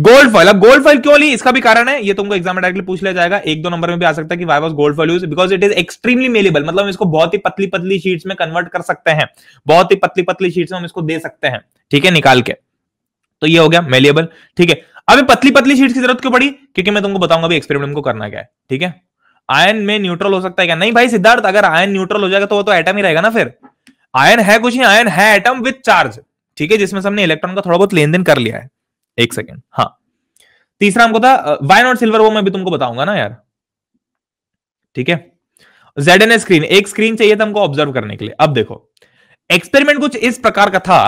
गोल्ड फॉइल अब गोल्ड फॉइल क्यों ली इसका भी कारण है ये तुमको एग्जाम डायरेक्टली पूछ लिया जाएगा एक दो नंबर में भी आ सकता है कि why was gold foil used because it is extremely malleable मतलब हम इसको बहुत ही पतली पतली शीट्स में कन्वर्ट कर सकते हैं बहुत ही पतली पतली शीट्स में हम इसको दे सकते हैं ठीक है निकाल के तो ये हो गया मेलेबल ठीक है अब पतली पतली शीट की जरूरत क्यों पड़ी क्योंकि मैं तुमको बताऊंगा अभी एक्सपेरिमेंट को करना क्या है ठीक है आयन में न्यूट्रल हो सकता है क्या नहीं भाई सिद्धार्थ अगर आयन न्यूट्रल हो जाएगा तो वो तो एटम ही रहेगा ना फिर आयन है कुछ नहीं आयन है एटम विथ चार्ज ठीक है जिसमें सबने इलेक्ट्रॉन का थोड़ा बहुत लेन देन कर लिया है एक सेकेंड हाँ तीसरा हमको था वाइन और सिल्वर वो मैं भी तुमको बताऊंगा ना यार ठीक है जेड एन स्क्रीन एक स्क्रीन चाहिए था हमको ऑब्जर्व करने के लिए अब देखो एक्सपेरिमेंट कुछ इस प्रकार का था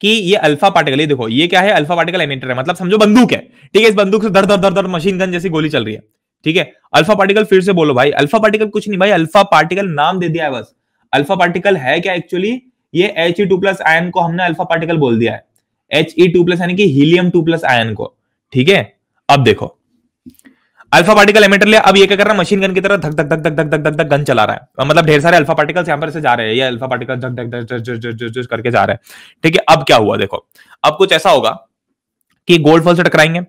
कि ये अल्फा पार्टिकल ये देखो ये क्या है अल्फा पार्टिकल एमिटर है मतलब समझो बंदूक है ठीक है इस बंदूक से दर दर दर दर मशीन गन जैसी गोली चल रही है ठीक है अल्फा पार्टिकल फिर से बोलो भाई अल्फा पार्टिकल कुछ नहीं भाई अल्फा पार्टिकल नाम दे दिया है बस अल्फा पार्टिकल है क्या एक्चुअली ये एच टू प्लस आयन को हमने अल्फा पार्टिकल बोल दिया है एच ई टू प्लस यानी कि हीलियम टू प्लस आयन को ठीक है अब देखो अल्फा पार्टिकल एमिटर लिया अब ये क्या कर रहा है मशीन गन की तरह धक धक धक धक धक धक धक गन चला रहा है मतलब ढेर सारे अल्फा पार्टिकल्स यहां पर से जा रहे हैं ये अल्फा पार्टिकल धक धक धक करके जा रहे हैं ठीक है अब क्या हुआ देखो अब कुछ ऐसा होगा कि गोल्ड फॉल से टकराएंगे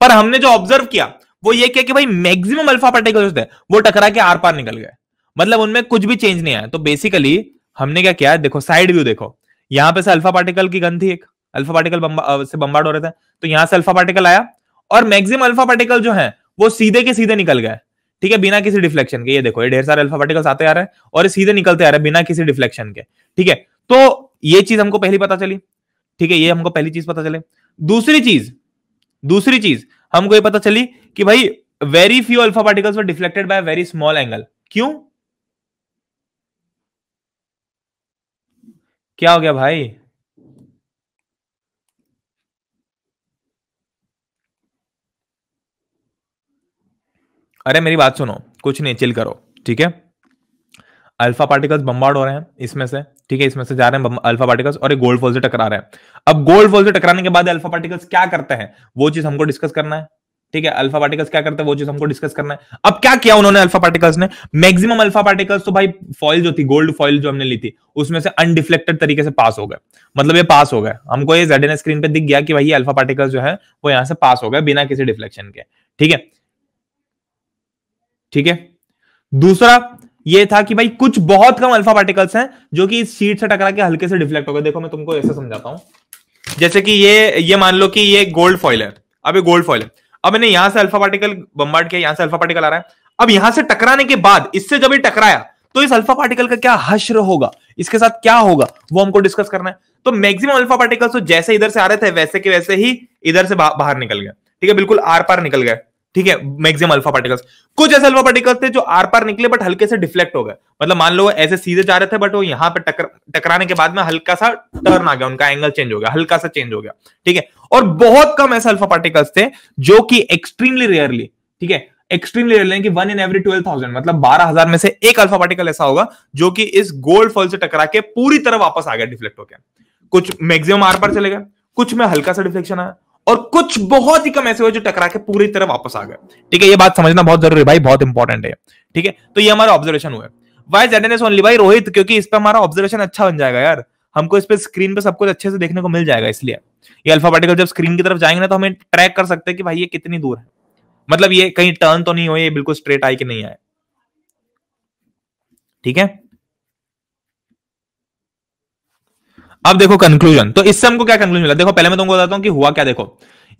पर हमने जो ऑब्जर्व किया वो ये क्या कि भाई मैक्सिमम अल्फा पार्टिकल जो थे वो टकरा के आर पार निकल गए मतलब उनमें कुछ भी चेंज नहीं आया तो बेसिकली हमने क्या किया देखो साइड व्यू देखो यहां पे से अल्फा पार्टिकल की गन थी एक अल्फा पार्टिकल बंबा, से बम्बार्ड हो रहे थे तो यहां से अल्फा पार्टिकल आया और मैक्सिमम अल्फा पार्टिकल जो है वो सीधे के सीधे निकल गए ठीक है बिना किसी डिफ्लेक्शन के ये देखो ये ढेर सारे अल्फा पार्टिकल्स आते आ रहे हैं और ये सीधे निकलते आ रहे हैं बिना किसी डिफ्लेक्शन के ठीक है तो ये चीज हमको पहली पता चली ठीक है ये हमको पहली चीज पता चले दूसरी चीज दूसरी चीज हमको ये पता चली कि भाई very few alpha particles were deflected by very small angle क्यों क्या हो गया भाई अरे मेरी बात सुनो कुछ नहीं चिल करो ठीक है अल्फा पार्टिकल्स बम्बार्ड हो रहे हैं इसमें से ठीक है इसमें से जा रहे हैं अल्फा पार्टिकल्स और एक गोल्ड फोल से टकरा रहे हैं अब गोल्ड फोल से टकराने के बाद अल्फा पार्टिकल्स क्या करते हैं वो चीज हमको डिस्कस करना है ठीक है अल्फा पार्टिकल्स क्या करते हैं वो चीज हमको डिस्कस करना है अब क्या किया उन्होंने अल्फा पार्टिकल्स ने मैक्सिमम अल्फा पार्टिकल्स तो भाई फॉइल जो थी गोल्ड फॉइल जो हमने ली थी उसमें से अनडिफ्लेक्टेड तरीके से पास हो गए मतलब ये पास हो गए हमको ये जेड स्क्रीन पे दिख गया कि भाई ये अल्फा पार्टिकल्स जो है वो यहां से पास हो गए बिना किसी डिफ्लेक्शन के ठीक है ठीक है दूसरा ये था कि भाई कुछ बहुत कम अल्फा पार्टिकल्स हैं जो कि इस शीट से टकरा के हल्के से डिफ्लेक्ट हो गए देखो मैं तुमको ऐसे समझाता हूं जैसे कि ये ये मान लो कि ये गोल्ड फॉइल है अब ये गोल्ड फॉइल है अब मैंने यहां से अल्फा पार्टिकल बम्बार्ड किया यहां से अल्फा पार्टिकल आ रहा है अब यहां से टकराने के बाद इससे जब ये टकराया तो इस अल्फा पार्टिकल का क्या हश्र होगा इसके साथ क्या होगा वो हमको डिस्कस करना है तो मैक्सिमम अल्फा पार्टिकल्स तो जैसे इधर से आ रहे थे वैसे के वैसे ही इधर से बाहर निकल गए ठीक है बिल्कुल आर पार निकल गए ठीक है मैक्सिमम अल्फा पार्टिकल्स कुछ ऐसे अल्फा पार्टिकल्स थे जो आर पार निकले बट हल्के से डिफ्लेक्ट हो गए मतलब मान लो ऐसे सीधे जा रहे थे बट वो यहां पर टकर टकराने के बाद में हल्का सा टर्न आ गया उनका एंगल चेंज हो गया हल्का सा चेंज हो गया ठीक है और बहुत कम ऐसे अल्फा पार्टिकल्स थे जो कि एक्सट्रीमली रेयरली ठीक है एक्सट्रीमली रेयरली कि one in every twelve thousand मतलब बारह हजार में से एक अल्फा पार्टिकल ऐसा होगा जो कि इस गोल्ड फॉल से टकरा के पूरी तरह वापस आ गया डिफ्लेक्ट होकर कुछ मैक्सिमम आर पार चले गए कुछ में हल्का सा डिफ्लेक्शन आया और कुछ बहुत ही कम ऐसे हुए जो टकरा के पूरी तरह वापस आ गए ठीक है ये बात समझना बहुत जरूरी भाई बहुत इंपॉर्टेंट है ठीक है तो ये हमारा ऑब्जर्वेशन हुआ why Z N S only भाई रोहित क्योंकि इस पर हमारा ऑब्जर्वेशन अच्छा बन जाएगा यार हमको इस पर स्क्रीन पर सब कुछ अच्छे से देखने को मिल जाएगा इसलिए ये अल्फा पार्टिकल जब स्क्रीन की तरफ जाएंगे ना तो हमें ट्रैक कर सकते हैं कि भाई ये कितनी दूर है मतलब ये कहीं टर्न तो नहीं हो ये बिल्कुल स्ट्रेट आई कि नहीं आए ठीक है अब देखो कंक्लूजन तो इससे हमको क्या कंक्लूजन मिला देखो पहले मैं तुमको बताता हूँ कि हुआ क्या देखो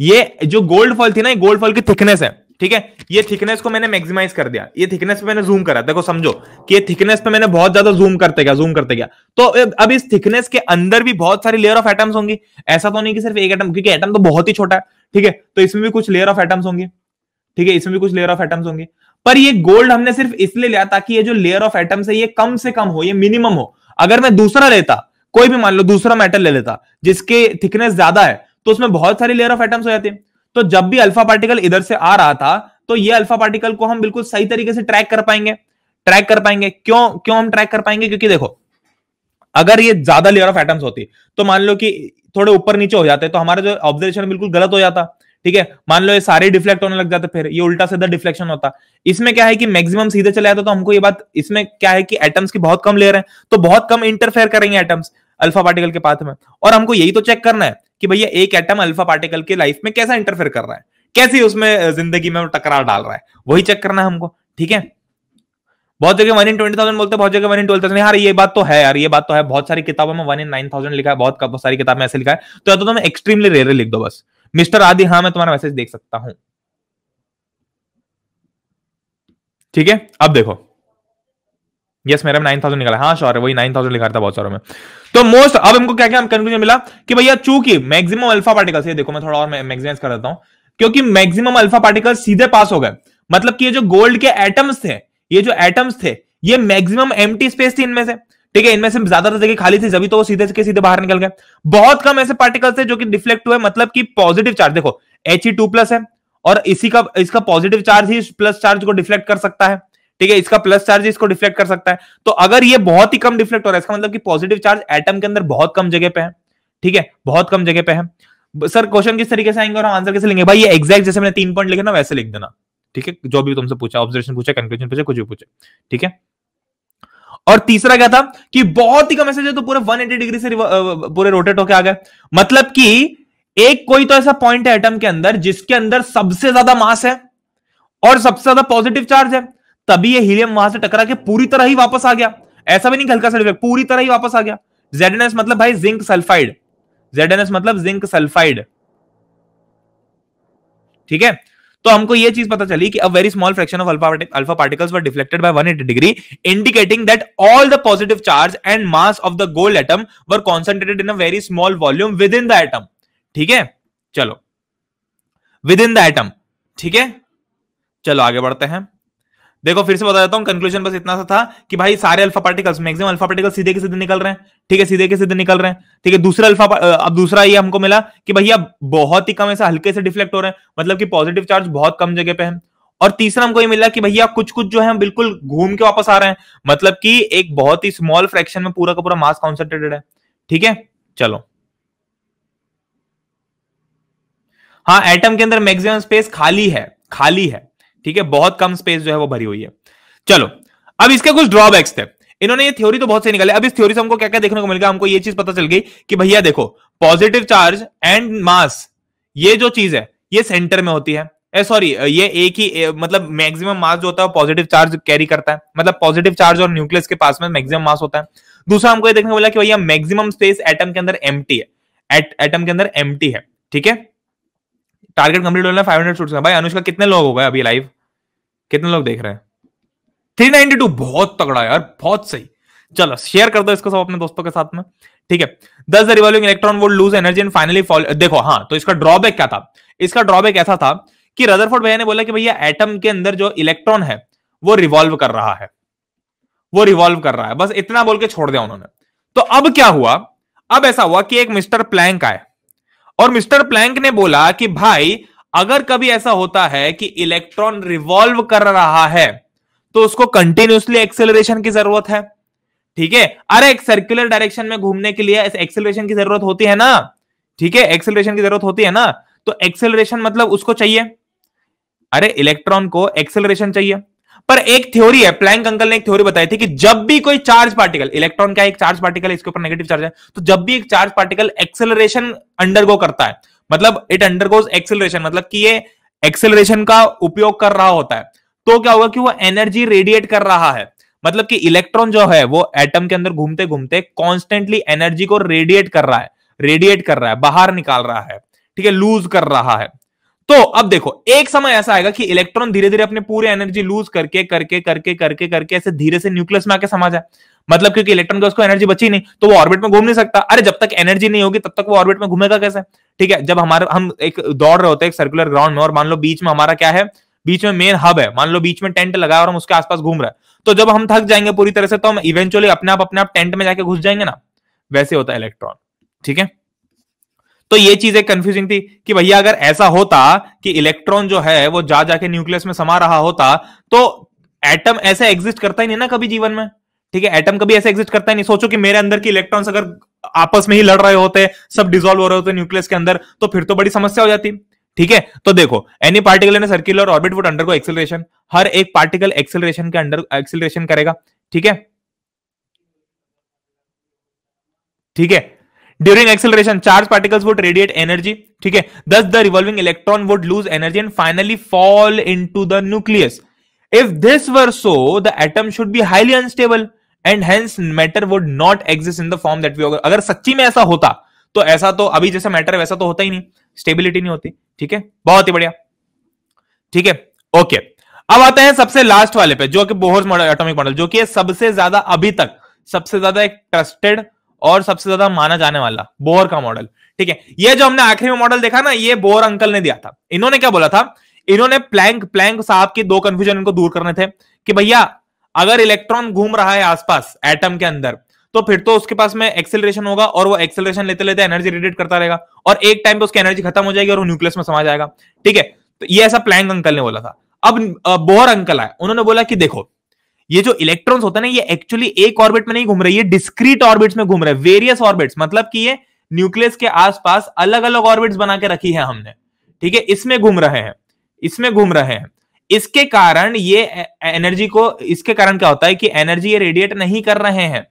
ये जो गोल्ड फॉल थी ना ये गोल्ड फॉल की थिकनेस है ठीक है ये थिकनेस को मैंने मैक्सिमाइज कर दिया ये थिकनेस पे मैंने जूम करा देखो समझो कि ये थिकनेस पे मैंने बहुत ज्यादा जूम करते गया जूम करते गया तो अब इस थिकनेस के अंदर भी बहुत सारी लेयर ऑफ एटम्स होंगी ऐसा तो नहीं कि सिर्फ एक एटम क्योंकि एटम तो बहुत ही छोटा है ठीक है तो इसमें भी कुछ लेयर ऑफ एटम्स होंगे ठीक है इसमें भी कुछ लेयर ऑफ एटम्स होंगे पर ये गोल्ड हमने सिर्फ इसलिए लिया ताकि ये जो लेयर ऑफ एटम्स है ये कम से कम हो ये मिनिमम हो अगर मैं दूसरा लेता कोई भी मान लो दूसरा मेटल ले लेता जिसके थिकनेस ज्यादा है तो उसमें बहुत सारी लेयर ऑफ एटम्स हो जाते हैं तो जब भी अल्फा पार्टिकल इधर से आ रहा था तो ये अल्फा पार्टिकल को हम बिल्कुल सही तरीके से ट्रैक कर पाएंगे ट्रैक कर पाएंगे क्यों क्यों हम ट्रैक कर पाएंगे क्योंकि देखो अगर ये ज्यादा लेयर ऑफ एटम्स होती तो मान लो कि थोड़े ऊपर नीचे हो जाते तो हमारा जो ऑब्जर्वेशन बिल्कुल गलत हो जाता ठीक है मान लो ये सारे डिफ्लेक्ट होने लग जाते फिर ये उल्टा सीधा डिफ्लेक्शन होता इसमें क्या है कि मैक्सिमम सीधे चले जाते तो हमको ये बात इसमें क्या है कि एटम्स की बहुत कम ले रहे हैं तो बहुत कम इंटरफेयर करेंगे एटम्स अल्फा पार्टिकल के पाथ में और हमको यही तो चेक करना है कि भैया एक एटम अल्फा पार्टिकल के लाइफ में कैसा इंटरफेयर कर रहा है कैसी उसमें जिंदगी में टकरार डाल रहा है वही चेक करना है हमको ठीक है बहुत जगह वन इन ट्वेंटी थाउजेंड बोलते हैं बहुत जगह वन इन ट्वेल्व थाउजेंड यार ये बात तो है यार ये बात तो है बहुत सारी किताबों में वन इन नाइन थाउजेंड लिखा है बहुत सारी किताब में ऐसे लिखा है तो या तो तुम एक्सट्रीमली रेयर लिख दो बस मिस्टर आदि हाँ मैं तुम्हारा मैसेज देख सकता हूं ठीक है अब देखो यस मेरा नाइन थाउजेंड निकाला हाँ श्योर वही नाइन थाउजेंड लिखा था बहुत सारों में तो मोस्ट अब हमको क्या क्या कंक्लूजन मिला कि भैया चूंकि मैक्सिमम अल्फा पार्टिकल्स ये देखो मैं थोड़ा और मैक्सिम कर देता हूं क्योंकि मैक्सिमम अल्फा पार्टिकल सीधे पास हो गए मतलब कि ये जो गोल्ड के एटम्स थे ये जो एटम्स थे ये मैक्सिमम एम्प्टी स्पेस थी इनमें से ठीक है इनमें से ज्यादातर जगह खाली थी जभी तो वो सीधे के सीधे बाहर निकल गए बहुत कम ऐसे पार्टिकल्स है जो कि डिफ्लेक्ट हुए मतलब कि पॉजिटिव चार्ज देखो एच ई टू प्लस है और इसी का इसका पॉजिटिव चार्ज ही प्लस चार्ज को डिफ्लेक्ट कर सकता है ठीक है इसका प्लस चार्ज इसको डिफ्लेक्ट कर सकता है तो अगर ये बहुत ही कम डिफ्लेक्ट हो रहा है इसका मतलब कि पॉजिटिव चार्ज एटम के अंदर बहुत कम जगह पे है ठीक है बहुत कम जगह पे है सर क्वेश्चन किस तरीके से आएंगे और आंसर कैसे लेंगे भाई ये एग्जैक्ट जैसे मैंने तीन पॉइंट लिखे ना वैसे लिख देना ठीक है जो भी तुमसे पूछा ऑब्जर्वेशन पूछा कंक्लूजन पूछा कुछ भी पूछे ठीक है और तीसरा क्या था कि बहुत ही कम ऐसे तो पूरे 180 डिग्री से पूरे रोटेट होकर आ गए मतलब कि एक कोई तो ऐसा पॉइंट है एटम के अंदर जिसके अंदर सबसे ज्यादा मास है और सबसे ज्यादा पॉजिटिव चार्ज है तभी ये हीलियम वहां से टकरा के पूरी तरह ही वापस आ गया ऐसा भी नहीं हल्का सा पूरी तरह ही वापस आ गया जेडएनएस मतलब भाई जिंक सल्फाइड जेडएनएस मतलब जिंक सल्फाइड ठीक है तो हमको ये चीज पता चली कि a very small fraction of alpha alpha particles were deflected by 180 degree indicating that all the positive charge and mass of the gold atom were concentrated in a very small volume within the atom ठीक है चलो विद इन द एटम ठीक है चलो आगे बढ़ते हैं देखो फिर से बता देता हूँ कंक्लूजन बस इतना सा था कि भाई सारे alpha particles maximum alpha particle सीधे के सीधे निकल रहे हैं ठीक है सीधे के सीधे निकल रहे हैं ठीक है दूसरा अल्फा अब दूसरा ये हमको मिला कि भैया बहुत ही कम ऐसे हल्के से डिफ्लेक्ट हो रहे हैं मतलब कि पॉजिटिव चार्ज बहुत कम जगह पे है और तीसरा हमको ये मिला कि भैया कुछ कुछ जो है हम बिल्कुल घूम के वापस आ रहे हैं मतलब कि एक बहुत ही स्मॉल फ्रैक्शन में पूरा का पूरा मास कॉन्सेंट्रेटेड है ठीक है चलो हाँ एटम के अंदर मैक्सिमम स्पेस खाली है खाली है ठीक है बहुत कम स्पेस जो है वो भरी हुई है चलो अब इसके कुछ ड्रॉबैक्स थे इन्होंने ये थ्योरी तो बहुत सही निकाली अब इस थ्योरी से हमको क्या क्या देखने को मिल गया हमको ये चीज पता चल गई कि भैया देखो पॉजिटिव चार्ज एंड मास ये जो चीज है ये सेंटर में होती है सॉरी ये एक ही ए, मतलब मैक्सिमम मास जो होता है पॉजिटिव चार्ज कैरी करता है मतलब पॉजिटिव चार्ज और न्यूक्लियस के पास में मैक्सिमम मास होता है दूसरा हमको ये देखने को मिला कि भैया मैक्सिमम स्पेस एटम के अंदर एम्प्टी है एट एटम के अंदर एम्प्टी है ठीक है टारगेट कंप्लीट होना फाइव हंड्रेड शूट्स भाई अनुष्का कितने लोग हो गए अभी लाइव कितने लोग देख रहे हैं थ्री नाइनटी टू बहुत तगड़ा यार बहुत सही चलो शेयर कर दो इसको सब अपने दोस्तों के साथ में ठीक है thus the revolving electron would lose energy and finally fall देखो हाँ तो इसका ड्रॉबैक क्या था इसका ड्रॉबैक ऐसा था कि रदरफोर्ड भैया ने बोला कि भैया एटम के अंदर जो इलेक्ट्रॉन है वो रिवॉल्व कर रहा है वो रिवॉल्व कर रहा है बस इतना बोल के छोड़ दिया उन्होंने तो अब क्या हुआ अब ऐसा हुआ कि एक मिस्टर प्लैंक आए और मिस्टर प्लैंक ने बोला कि भाई अगर कभी ऐसा होता है कि इलेक्ट्रॉन रिवॉल्व कर रहा है तो उसको कंटिन्यूसली एक्सेलरेशन की जरूरत है ठीक है अरे एक सर्कुलर डायरेक्शन में घूमने के लिए एक्सेलरेशन की जरूरत होती है ना ठीक है एक्सेलरेशन की जरूरत होती है ना तो एक्सेलरेशन मतलब उसको चाहिए अरे इलेक्ट्रॉन को एक्सेलरेशन चाहिए पर एक थ्योरी है प्लैंक अंकल ने एक थ्योरी बताई थी कि जब भी कोई चार्ज पार्टिकल इलेक्ट्रॉन क्या एक चार्ज पार्टिकल इसके ऊपर नेगेटिव चार्ज है तो जब भी एक चार्ज पार्टिकल एक्सेलरेशन अंडरगो करता है मतलब इट अंडरगोज एक्सेलरेशन मतलब कि ये एक्सेलरेशन का उपयोग कर रहा होता है तो क्या होगा कि वो एनर्जी रेडिएट कर रहा है मतलब कि इलेक्ट्रॉन जो है वो एटम के अंदर घूमते घूमते कॉन्स्टेंटली एनर्जी को रेडिएट कर रहा है रेडिएट कर रहा है बाहर निकाल रहा है ठीक है लूज कर रहा है तो अब देखो एक समय ऐसा आएगा कि इलेक्ट्रॉन धीरे धीरे अपने पूरे एनर्जी लूज करके करके करके करके करके ऐसे धीरे से न्यूक्लियस में आके समा जाए मतलब क्योंकि इलेक्ट्रॉन का उसको एनर्जी बची नहीं तो वो ऑर्बिट में घूम नहीं सकता अरे जब तक एनर्जी नहीं होगी तब तक वो ऑर्बिट में घूमेगा कैसे ठीक है जब हमारे हम एक दौड़ रहे होते हैं सर्कुलर ग्राउंड में और मान लो बीच में हमारा क्या है बीच में मेन हब है मान लो बीच में टेंट लगा और हम उसके आसपास घूम रहे हैं तो जब हम थक जाएंगे पूरी तरह से तो हम इवेंचुअली अपने आप अपने आप टेंट में जाके घुस जाएंगे ना वैसे होता है इलेक्ट्रॉन ठीक है तो ये चीज एक कंफ्यूजिंग थी कि भैया अगर ऐसा होता कि इलेक्ट्रॉन जो है वो जा जाके न्यूक्लियस में समा रहा होता तो एटम ऐसे एग्जिस्ट करता ही नहीं ना कभी जीवन में ठीक है एटम कभी ऐसे एग्जिस्ट करता ही नहीं सोचो कि मेरे अंदर की इलेक्ट्रॉन्स अगर आपस में ही लड़ रहे होते सब डिजोल्व हो रहे होते न्यूक्लियस के अंदर तो फिर तो बड़ी समस्या हो जाती ठीक है तो देखो any particle in circular orbit would को एक्सिलेशन हर एक पार्टिकल एक्सिलेशन के अंडर एक्सिलेशन करेगा ठीक है ठीक है during acceleration charge particles would radiate energy ठीक है thus the revolving electron would lose energy and finally fall to the nucleus if this were so the atom should be highly unstable and hence matter would not exist in the form that we अगर सच्ची में ऐसा होता तो ऐसा तो अभी जैसा मैटर वैसा तो होता ही नहीं स्टेबिलिटी नहीं होती ठीक है बहुत ही बढ़िया ठीक है ओके अब आते हैं सबसे लास्ट वाले पे जो कि बोहर्स एटॉमिक मॉडल जो कि सबसे ज्यादा अभी तक सबसे ज्यादा एक ट्रस्टेड और सबसे ज्यादा माना जाने वाला बोर का मॉडल ठीक है ये जो हमने आखिरी में मॉडल देखा ना ये बोर अंकल ने दिया था इन्होंने क्या बोला था इन्होंने प्लैंक प्लैंक साहब के दो कंफ्यूजन इनको दूर करने थे कि भैया अगर इलेक्ट्रॉन घूम रहा है आसपास एटम के अंदर तो फिर तो उसके पास में एक्सेलरेशन होगा और वो एक्सेलरेशन लेते लेते एनर्जी रिडेट करता रहेगा और एक टाइम पे उसकी एनर्जी खत्म हो जाएगी और वो न्यूक्लियस में समा जाएगा ठीक है तो ये ऐसा प्लैंक अंकल ने बोला था अब बोहर अंकल आए उन्होंने बोला कि देखो ये जो इलेक्ट्रॉन्स होता है ना ये एक्चुअली एक ऑर्बिट में नहीं घूम रहे ये डिस्क्रीट ऑर्बिट्स में घूम रहे हैं वेरियस ऑर्बिट्स मतलब कि ये न्यूक्लियस के आसपास अलग अलग ऑर्बिट्स बना के रखी है हमने ठीक है इसमें घूम रहे हैं इसमें घूम रहे हैं इसके कारण ये एनर्जी को इसके कारण क्या होता है कि एनर्जी ये रेडिएट नहीं कर रहे हैं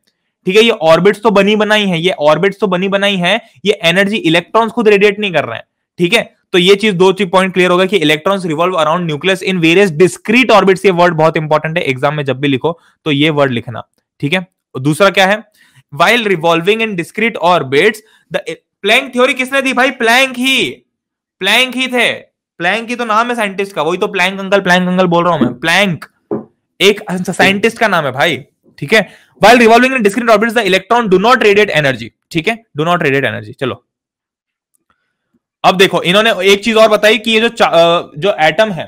ठीक है ये ऑर्बिट्स तो बनी बनाई है ये ऑर्बिट्स तो बनी बनाई है ये एनर्जी इलेक्ट्रॉन्स खुद रेडिएट नहीं कर रहे हैं ठीक है तो ये चीज दो चीज पॉइंट क्लियर होगा कि electrons revolve around nucleus in various discrete orbits ये वर्ड बहुत इंपॉर्टेंट है एग्जाम में जब भी लिखो तो ये वर्ड लिखना ठीक है दूसरा क्या है while revolving in discrete orbits the Planck theory किसने दी भाई प्लैंक ही प्लैंक ही थे प्लैंक ही तो नाम है साइंटिस्ट का वही तो प्लैंक अंकल प्लैंक अंकल बोल रहा हूं मैं प्लैंक एक साइंटिस्ट का नाम है भाई ठीक है while revolving in discrete orbits the electron do not radiate energy ठीक है डू नॉट रेडिएट एनर्जी चलो अब देखो इन्होंने एक चीज और बताई कि ये जो जो एटम है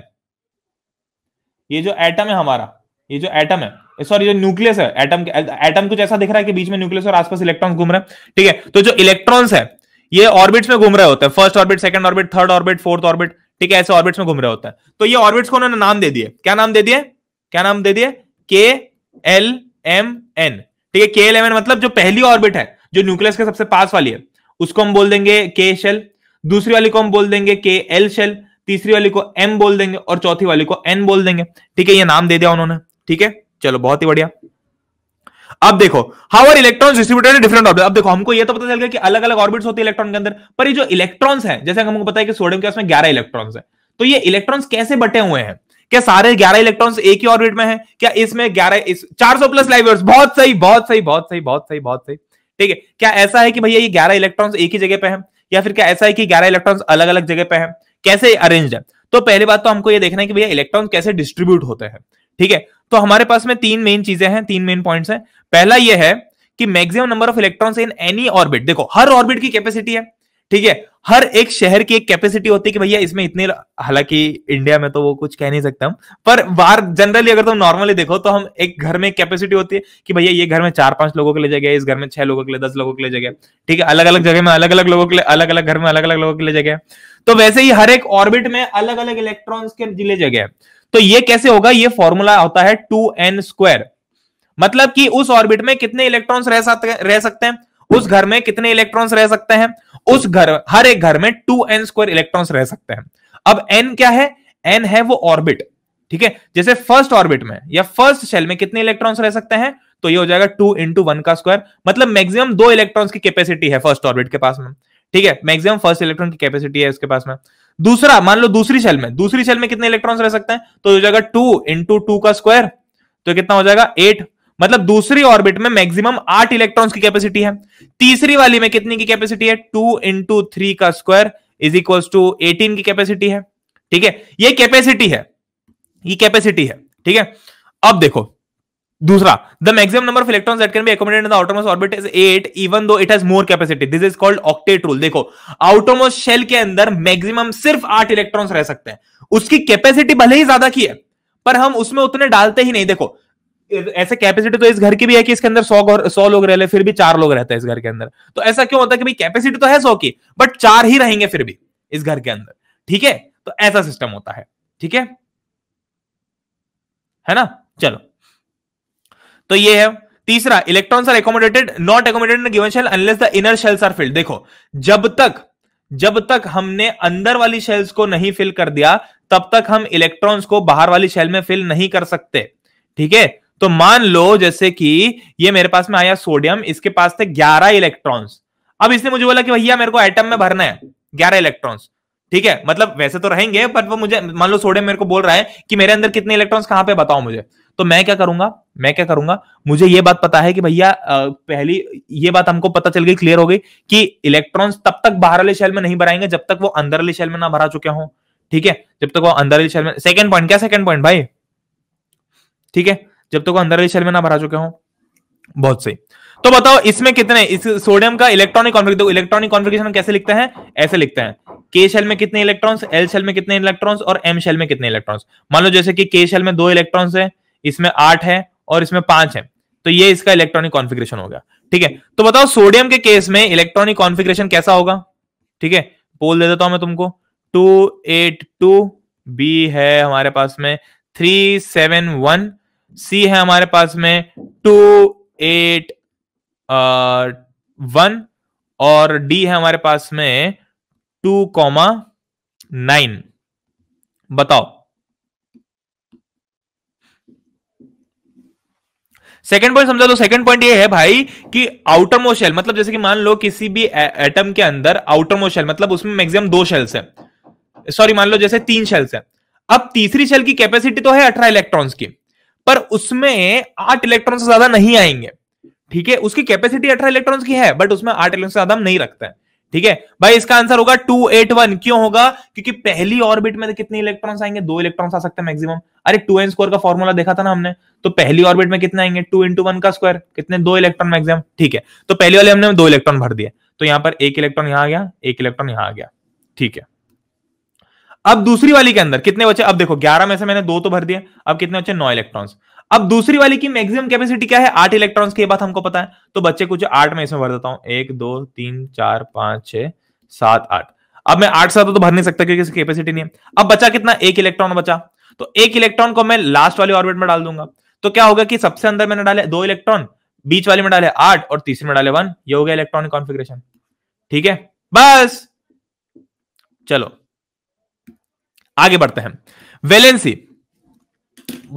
ये जो एटम है हमारा ये जो एटम है सॉरी जो न्यूक्लियस है एटम एटम कुछ ऐसा दिख रहा है कि बीच में न्यूक्लियस और आसपास इलेक्ट्रॉन घूम रहे हैं ठीक है तो जो इलेक्ट्रॉन्स है ये ऑर्बिट्स में घूम रहे होते हैं first orbit second orbit third orbit fourth orbit ठीक है ऐसे ऑर्बिट्स में घूम रहे होते हैं तो ये ऑर्बिट्स को उन्होंने नाम दे दिए क्या नाम दे दिए क्या नाम दे दिए के एल एम एन ठीक है के एल एम एन मतलब जो पहली ऑर्बिट है जो न्यूक्लियस के सबसे पास वाली है उसको हम बोल देंगे के शेल दूसरी वाली को हम बोल देंगे के एल शेल तीसरी वाली को एम बोल देंगे और चौथी वाली को एन बोल देंगे ठीक है ये नाम दे दिया उन्होंने ठीक है चलो बहुत ही बढ़िया अब देखो how are electrons distributed different orbit अब देखो हमको ये तो पता चल गया कि अलग अलग ऑर्बिट्स होते हैं इलेक्ट्रॉन के अंदर पर ये जो इलेक्ट्रॉन्स हैं जैसे हमको पता है कि सोडियम गैस में ग्यारह इलेक्ट्रॉन्स हैं तो ये इलेक्ट्रॉन्स कैसे बटे हुए हैं क्या सारे ग्यारह इलेक्ट्रॉन्स एक ही ऑर्बिट में है क्या इसमें ग्यारह इस चार सौ प्लस लाइव बहुत सही बहुत सही बहुत सही बहुत सही बहुत सही ठीक है क्या ऐसा है कि भैया ये ग्यारह इलेक्ट्रॉन्स एक ही जगह पे है या फिर क्या ऐसा है कि ग्यारह इलेक्ट्रॉन अलग अलग जगह पे है कैसे अरेंज है तो पहली बात तो हमको ये देखना है कि भैया इलेक्ट्रॉन कैसे डिस्ट्रीब्यूट होते हैं ठीक है तो हमारे पास में तीन मेन चीजें हैं तीन मेन पॉइंट्स हैं पहला ये है कि maximum number of electrons in any orbit देखो हर ऑर्बिट की कैपेसिटी है ठीक है हर एक शहर की एक कैपेसिटी होती है कि भैया इसमें इतने हालांकि इंडिया में तो वो कुछ कह नहीं सकते हम पर बाहर जनरली अगर तुम तो नॉर्मली देखो तो हम एक घर में कैपेसिटी होती है कि भैया ये घर में चार पांच लोगों के लिए जगह है इस घर में छह लोगों के लिए दस लोगों के लिए जगह ठीक है अलग अलग जगह में अलग अलग लोगों के लिए अलग अलग घर में अलग अलग लोगों के लिए जगह तो वैसे ही हर एक ऑर्बिट में अलग अलग इलेक्ट्रॉन्स के लिए जगह है तो ये कैसे होगा ये फॉर्मूला होता है टू एन स्क्वायर मतलब कि उस ऑर्बिट में कितने इलेक्ट्रॉन्स रह सकते हैं उस घर में कितने इलेक्ट्रॉन्स रह सकते हैं उस घर हर एक घर में टू एन स्क्वायर इलेक्ट्रॉन्स रह सकते हैं अब एन क्या है एन है वो ऑर्बिट ठीक है जैसे फर्स्ट ऑर्बिट में या फर्स्ट शेल में कितने इलेक्ट्रॉन्स रह सकते हैं तो ये हो जाएगा टू इंटू वन का स्क्वायर मतलब मैक्सिमम दो इलेक्ट्रॉन्स की कैपेसिटी है फर्स्ट ऑर्बिट के पास में ठीक है मैक्सिमम फर्स्ट इलेक्ट्रॉन की कैपेसिटी है उसके पास में दूसरा मान लो दूसरी शेल में दूसरी शेल में कितने इलेक्ट्रॉन्स रह सकते हैं तो हो जाएगा टू इंटू टू का स्क्वायर तो कितना हो जाएगा एट मतलब दूसरी ऑर्बिट में मैक्सिमम आठ इलेक्ट्रॉन्स की कैपेसिटी है तीसरी वाली में कितनी की कैपेसिटी है टू इंटू थ्री का square is equal to eighteen की कैपेसिटी है ठीक है ये कैपेसिटी है ये कैपेसिटी है ठीक है अब देखो दूसरा the maximum number of electrons that can be accommodated in the outermost orbit is eight even though it has more capacity this is called octet rule देखो आउटरमोस्ट शेल के अंदर मैक्सिमम सिर्फ आठ इलेक्ट्रॉन्स रह सकते हैं उसकी कैपेसिटी भले ही ज्यादा की है पर हम उसमें उतने डालते ही नहीं देखो ऐसे कैपेसिटी तो इस घर की भी है कि इसके अंदर सौ सौ लोग रह ले फिर भी चार लोग रहते हैं इस घर के अंदर तो ऐसा क्यों होता है कि भाई कैपेसिटी तो है सौ की बट चार ही रहेंगे फिर भी इस घर के अंदर ठीक है तो ऐसा सिस्टम होता है ठीक है है ना चलो तो ये है तीसरा electrons are accommodated not accommodated in given shell unless the inner shells are filled देखो जब तक जब तक हमने अंदर वाली शेल्स को नहीं फिल कर दिया तब तक हम इलेक्ट्रॉन्स को बाहर वाली शेल में फिल नहीं कर सकते ठीक है तो मान लो जैसे कि ये मेरे पास में आया सोडियम इसके पास थे 11 इलेक्ट्रॉन्स अब इसने मुझे बोला कि भैया मेरे को एटम में भरना है 11 इलेक्ट्रॉन्स ठीक है मतलब वैसे तो रहेंगे बट वो मुझे मान लो सोडियम मेरे को बोल रहा है कि मेरे अंदर कितने इलेक्ट्रॉन्स कहां पे बताओ मुझे तो मैं क्या करूंगा मैं क्या करूंगा मुझे ये बात पता है कि भैया पहली ये बात हमको पता चल गई क्लियर हो गई कि इलेक्ट्रॉन्स तब तक बाहर वाले शेल में नहीं भराएंगे जब तक वो अंदर वाले शेल में ना भरा चुके हों ठीक है जब तक वो अंदर वाले शेल में सेकंड पॉइंट क्या सेकंड पॉइंट भाई ठीक है जब तक तो अंदर वाली शेल में ना भरा चुके हो बहुत सही तो बताओ इसमें कितने इस सोडियम का इलेक्ट्रॉनिक कॉन्फ़िगरेशन तो इलेक्ट्रॉनिक कॉन्फ़िगरेशन कैसे लिखते हैं ऐसे लिखते हैं के शेल में कितने इलेक्ट्रॉन्स एल शेल में कितने इलेक्ट्रॉन्स और एम शेल में कितने इलेक्ट्रॉन्स मान लो जैसे कि के शेल में दो इलेक्ट्रॉन्स है इसमें आठ है और इसमें पांच है तो ये इसका इलेक्ट्रॉनिक कॉन्फिग्रेशन हो गया ठीक है तो बताओ सोडियम के केस में इलेक्ट्रॉनिक कॉन्फिग्रेशन कैसा होगा ठीक है पोल दे देता हूं मैं तुमको टू एट टू बी है हमारे पास में थ्री सेवन वन सी है हमारे पास में टू एट वन और डी है हमारे पास में टू कॉमा नाइन बताओ सेकेंड पॉइंट समझा दो सेकेंड पॉइंट ये है भाई कि आउटर मोशेल मतलब जैसे कि मान लो किसी भी एटम के अंदर आउटर मोशेल मतलब उसमें मैक्सिमम दो शेल्स है सॉरी मान लो जैसे तीन शेल्स है अब तीसरी शेल की कैपेसिटी तो है अठारह इलेक्ट्रॉन्स की पर उसमें आठ इलेक्ट्रॉन से ज्यादा नहीं आएंगे ठीक है उसकी कैपेसिटी अठारह इलेक्ट्रॉन की है बट उसमें आठ इलेक्ट्रॉन से ज्यादा हम नहीं रखते हैं ठीक है भाई इसका आंसर होगा टू एट वन क्यों होगा क्योंकि पहली ऑर्बिट में कितने इलेक्ट्रॉन्स आएंगे दो इलेक्ट्रॉन्स आ सकते हैं मैक्सिमम अरे टू एन स्क्वायर का फॉर्मूला देखा था ना हमने तो पहली ऑर्बिट में कितने आएंगे टू इंटू वन का स्क्वायर कितने दो इलेक्ट्रॉन मैक्सिमम ठीक है तो पहले वाले हमने दो इलेक्ट्रॉन भर दिए तो यहां पर एक इलेक्ट्रॉन यहां आ गया एक इलेक्ट्रॉन यहां आ गया ठीक है अब दूसरी वाली के अंदर कितने बचे अब देखो ग्यारह में से मैंने दो तो भर दिया अब कितने बचे नौ इलेक्ट्रॉन्स अब दूसरी वाली की मैक्सिमम कैपेसिटी क्या है आठ इलेक्ट्रॉन्स की बात हमको पता है तो बच्चे कुछ आठ में इसमें भर देता हूं एक दो तीन चार पांच छह सात आठ अब मैं आठ सात तो भर नहीं सकता क्योंकि कैपेसिटी नहीं है अब बचा कितना एक इलेक्ट्रॉन बचा तो एक इलेक्ट्रॉन को मैं लास्ट वाली ऑर्बिट में डाल दूंगा तो क्या होगा कि सबसे अंदर मैंने डाले दो इलेक्ट्रॉन बीच वाले में डाले आठ और तीसरे में डाले वन ये हो गया इलेक्ट्रॉनिक कॉन्फिग्रेशन ठीक है बस चलो आगे बढ़ते हैं वैलेंसी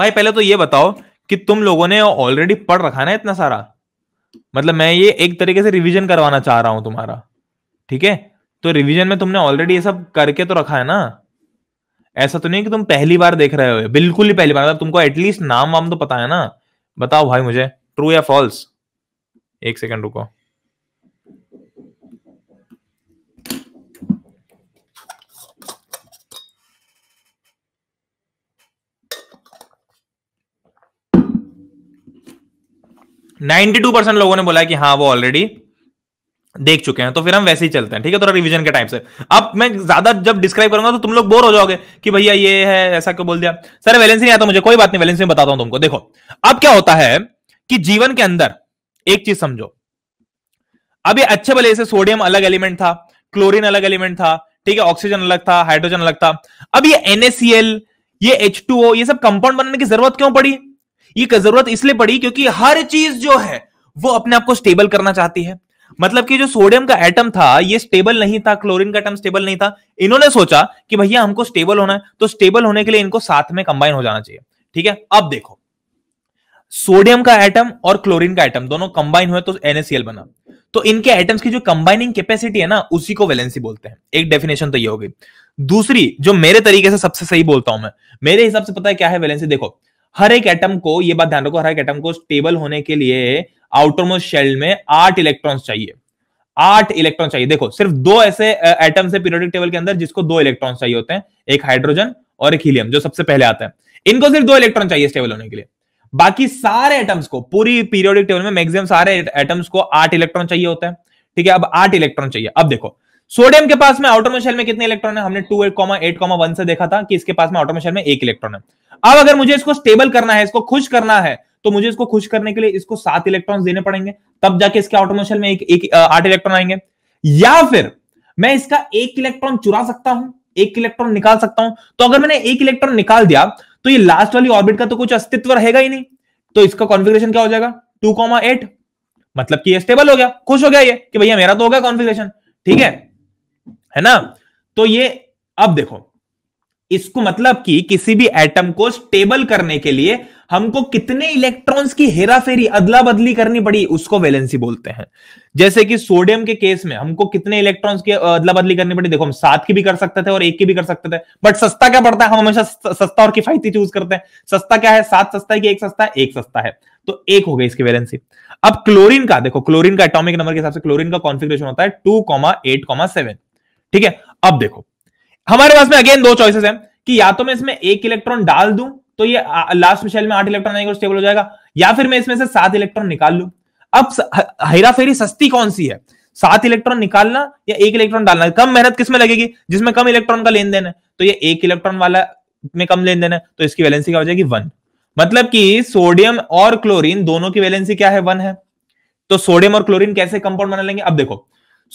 भाई पहले तो ये बताओ कि तुम लोगों ने ऑलरेडी पढ़ रखा ना इतना सारा मतलब मैं ये एक तरीके से रिवीजन करवाना चाह रहा हूं तुम्हारा ठीक है तो रिवीजन में तुमने ऑलरेडी ये सब करके तो रखा है ना ऐसा तो नहीं कि तुम पहली बार देख रहे हो बिल्कुल ही पहली बार मतलब तुमको एटलीस्ट नाम वाम तो पता है ना बताओ भाई मुझे ट्रू या फॉल्स एक सेकंड रुको टू परसेंट लोगों ने बोला कि हाँ वो ऑलरेडी देख चुके हैं तो फिर हम वैसे ही चलते हैं ठीक है थोड़ा रिवीजन के टाइम से अब मैं ज्यादा जब डिस्क्राइब करूंगा तो तुम लोग बोर हो जाओगे कि भैया ये है ऐसा क्यों बोल दिया सर वैलेंसी नहीं आता मुझे कोई बात नहीं वैलेंसी में बताता हूं तुमको देखो अब क्या होता है कि जीवन के अंदर एक चीज समझो अब ये अच्छे भले से सोडियम अलग एलिमेंट था क्लोरीन अलग एलिमेंट था ठीक है ऑक्सीजन अलग था हाइड्रोजन अलग था अब ये एनएसीएल ये एच ये सब कंपाउंड बनाने की जरूरत क्यों पड़ी ये जरूरत इसलिए पड़ी क्योंकि हर चीज जो है वो अपने आप को स्टेबल करना चाहती है मतलब कि जो सोडियम का एटम था ये स्टेबल नहीं था क्लोरीन का एटम स्टेबल नहीं था इन्होंने सोचा कि भैया हमको स्टेबल होना है तो स्टेबल होने के लिए इनको साथ में कंबाइन हो जाना चाहिए ठीक है अब देखो सोडियम का एटम और क्लोरीन का एटम दोनों कंबाइन हुए तो एनएसएल बना तो इनके एटम्स की जो कंबाइनिंग कैपेसिटी है ना उसी को वैलेंसी बोलते हैं एक डेफिनेशन तो ये हो गई दूसरी जो मेरे तरीके से सबसे सही बोलता हूं मैं मेरे हिसाब से पता है क्या है वैलेंसी देखो हर एक एटम को ये बात ध्यान रखो हर एक एटम को स्टेबल होने के लिए आउटरमोस्ट शेल में आठ इलेक्ट्रॉन्स चाहिए आठ इलेक्ट्रॉन चाहिए देखो सिर्फ दो ऐसे एटम्स है पीरियोडिक टेबल के अंदर जिसको दो इलेक्ट्रॉन चाहिए होते हैं एक हाइड्रोजन और एक हीलियम जो सबसे पहले आते हैं इनको सिर्फ दो इलेक्ट्रॉन चाहिए स्टेबल होने के लिए बाकी सारे एटम्स को पूरी पीरियोडिक टेबल में मैक्सिमम सारे एटम्स को आठ इलेक्ट्रॉन चाहिए होता है ठीक है अब आठ इलेक्ट्रॉन चाहिए अब देखो सोडियम के पास में आउटर में कितने इलेक्ट्रॉन है हमने two eight comma eight comma one से देखा था कि इसके पास में आउटर में एक इलेक्ट्रॉन है अब अगर मुझे इसको स्टेबल करना है इसको खुश करना है तो मुझे इसको खुश करने के लिए इसको सात इलेक्ट्रॉन देने पड़ेंगे तब जाके इसके आउटर में एक, एक आठ इलेक्ट्रॉन आएंगे या फिर मैं इसका एक इलेक्ट्रॉन चुरा सकता हूं एक इलेक्ट्रॉन निकाल सकता हूं तो अगर मैंने एक इलेक्ट्रॉन निकाल दिया तो ये लास्ट वाली ऑर्बिट का तो कुछ अस्तित्व रहेगा ही नहीं तो इसका कॉन्फिग्रेशन क्या हो जाएगा टू कॉमा एट मतलब कि ये स्टेबल हो गया खुश हो गया ये कि भैया मेरा तो हो गया कॉन्फिग्रेशन ठीक है है ना तो ये अब देखो इसको मतलब कि किसी भी एटम को स्टेबल करने के लिए हमको कितने इलेक्ट्रॉन्स की हेराफेरी अदला बदली करनी पड़ी उसको वैलेंसी बोलते हैं जैसे कि सोडियम के केस में हमको कितने इलेक्ट्रॉन्स की अदला बदली करनी पड़ी देखो हम सात की भी कर सकते थे और एक की भी कर सकते थे बट सस्ता क्या पड़ता है हम हमेशा सस्ता और किफायती चूज करते हैं सस्ता क्या है सात सस्ता है कि एक सस्ता है एक सस्ता है तो एक हो गया इसकी वैलेंसी अब क्लोरीन का देखो क्लोरीन का एटॉमिक नंबर के हिसाब से क्लोरीन का कॉन्फिग्रेशन होता है two comma eight comma seven ठीक है अब देखो हमारे पास में अगेन दो चॉइसेस हैं कि या तो मैं इसमें एक इलेक्ट्रॉन डाल दूं तो ये लास्ट में शेल में आठ इलेक्ट्रॉन आएंगे स्टेबल हो जाएगा या फिर मैं इसमें से सात इलेक्ट्रॉन निकाल लू अब फेरी सस्ती कौन सी है सात इलेक्ट्रॉन निकालना या एक इलेक्ट्रॉन डालना कम मेहनत किसमें लगेगी जिसमें कम इलेक्ट्रॉन का लेन देन है तो ये एक इलेक्ट्रॉन वाला में कम लेन देन है तो इसकी वैलेंसी क्या हो जाएगी वन मतलब कि सोडियम और क्लोरीन दोनों की वैलेंसी क्या है वन है तो सोडियम और क्लोरीन कैसे कंपाउंड बना लेंगे अब देखो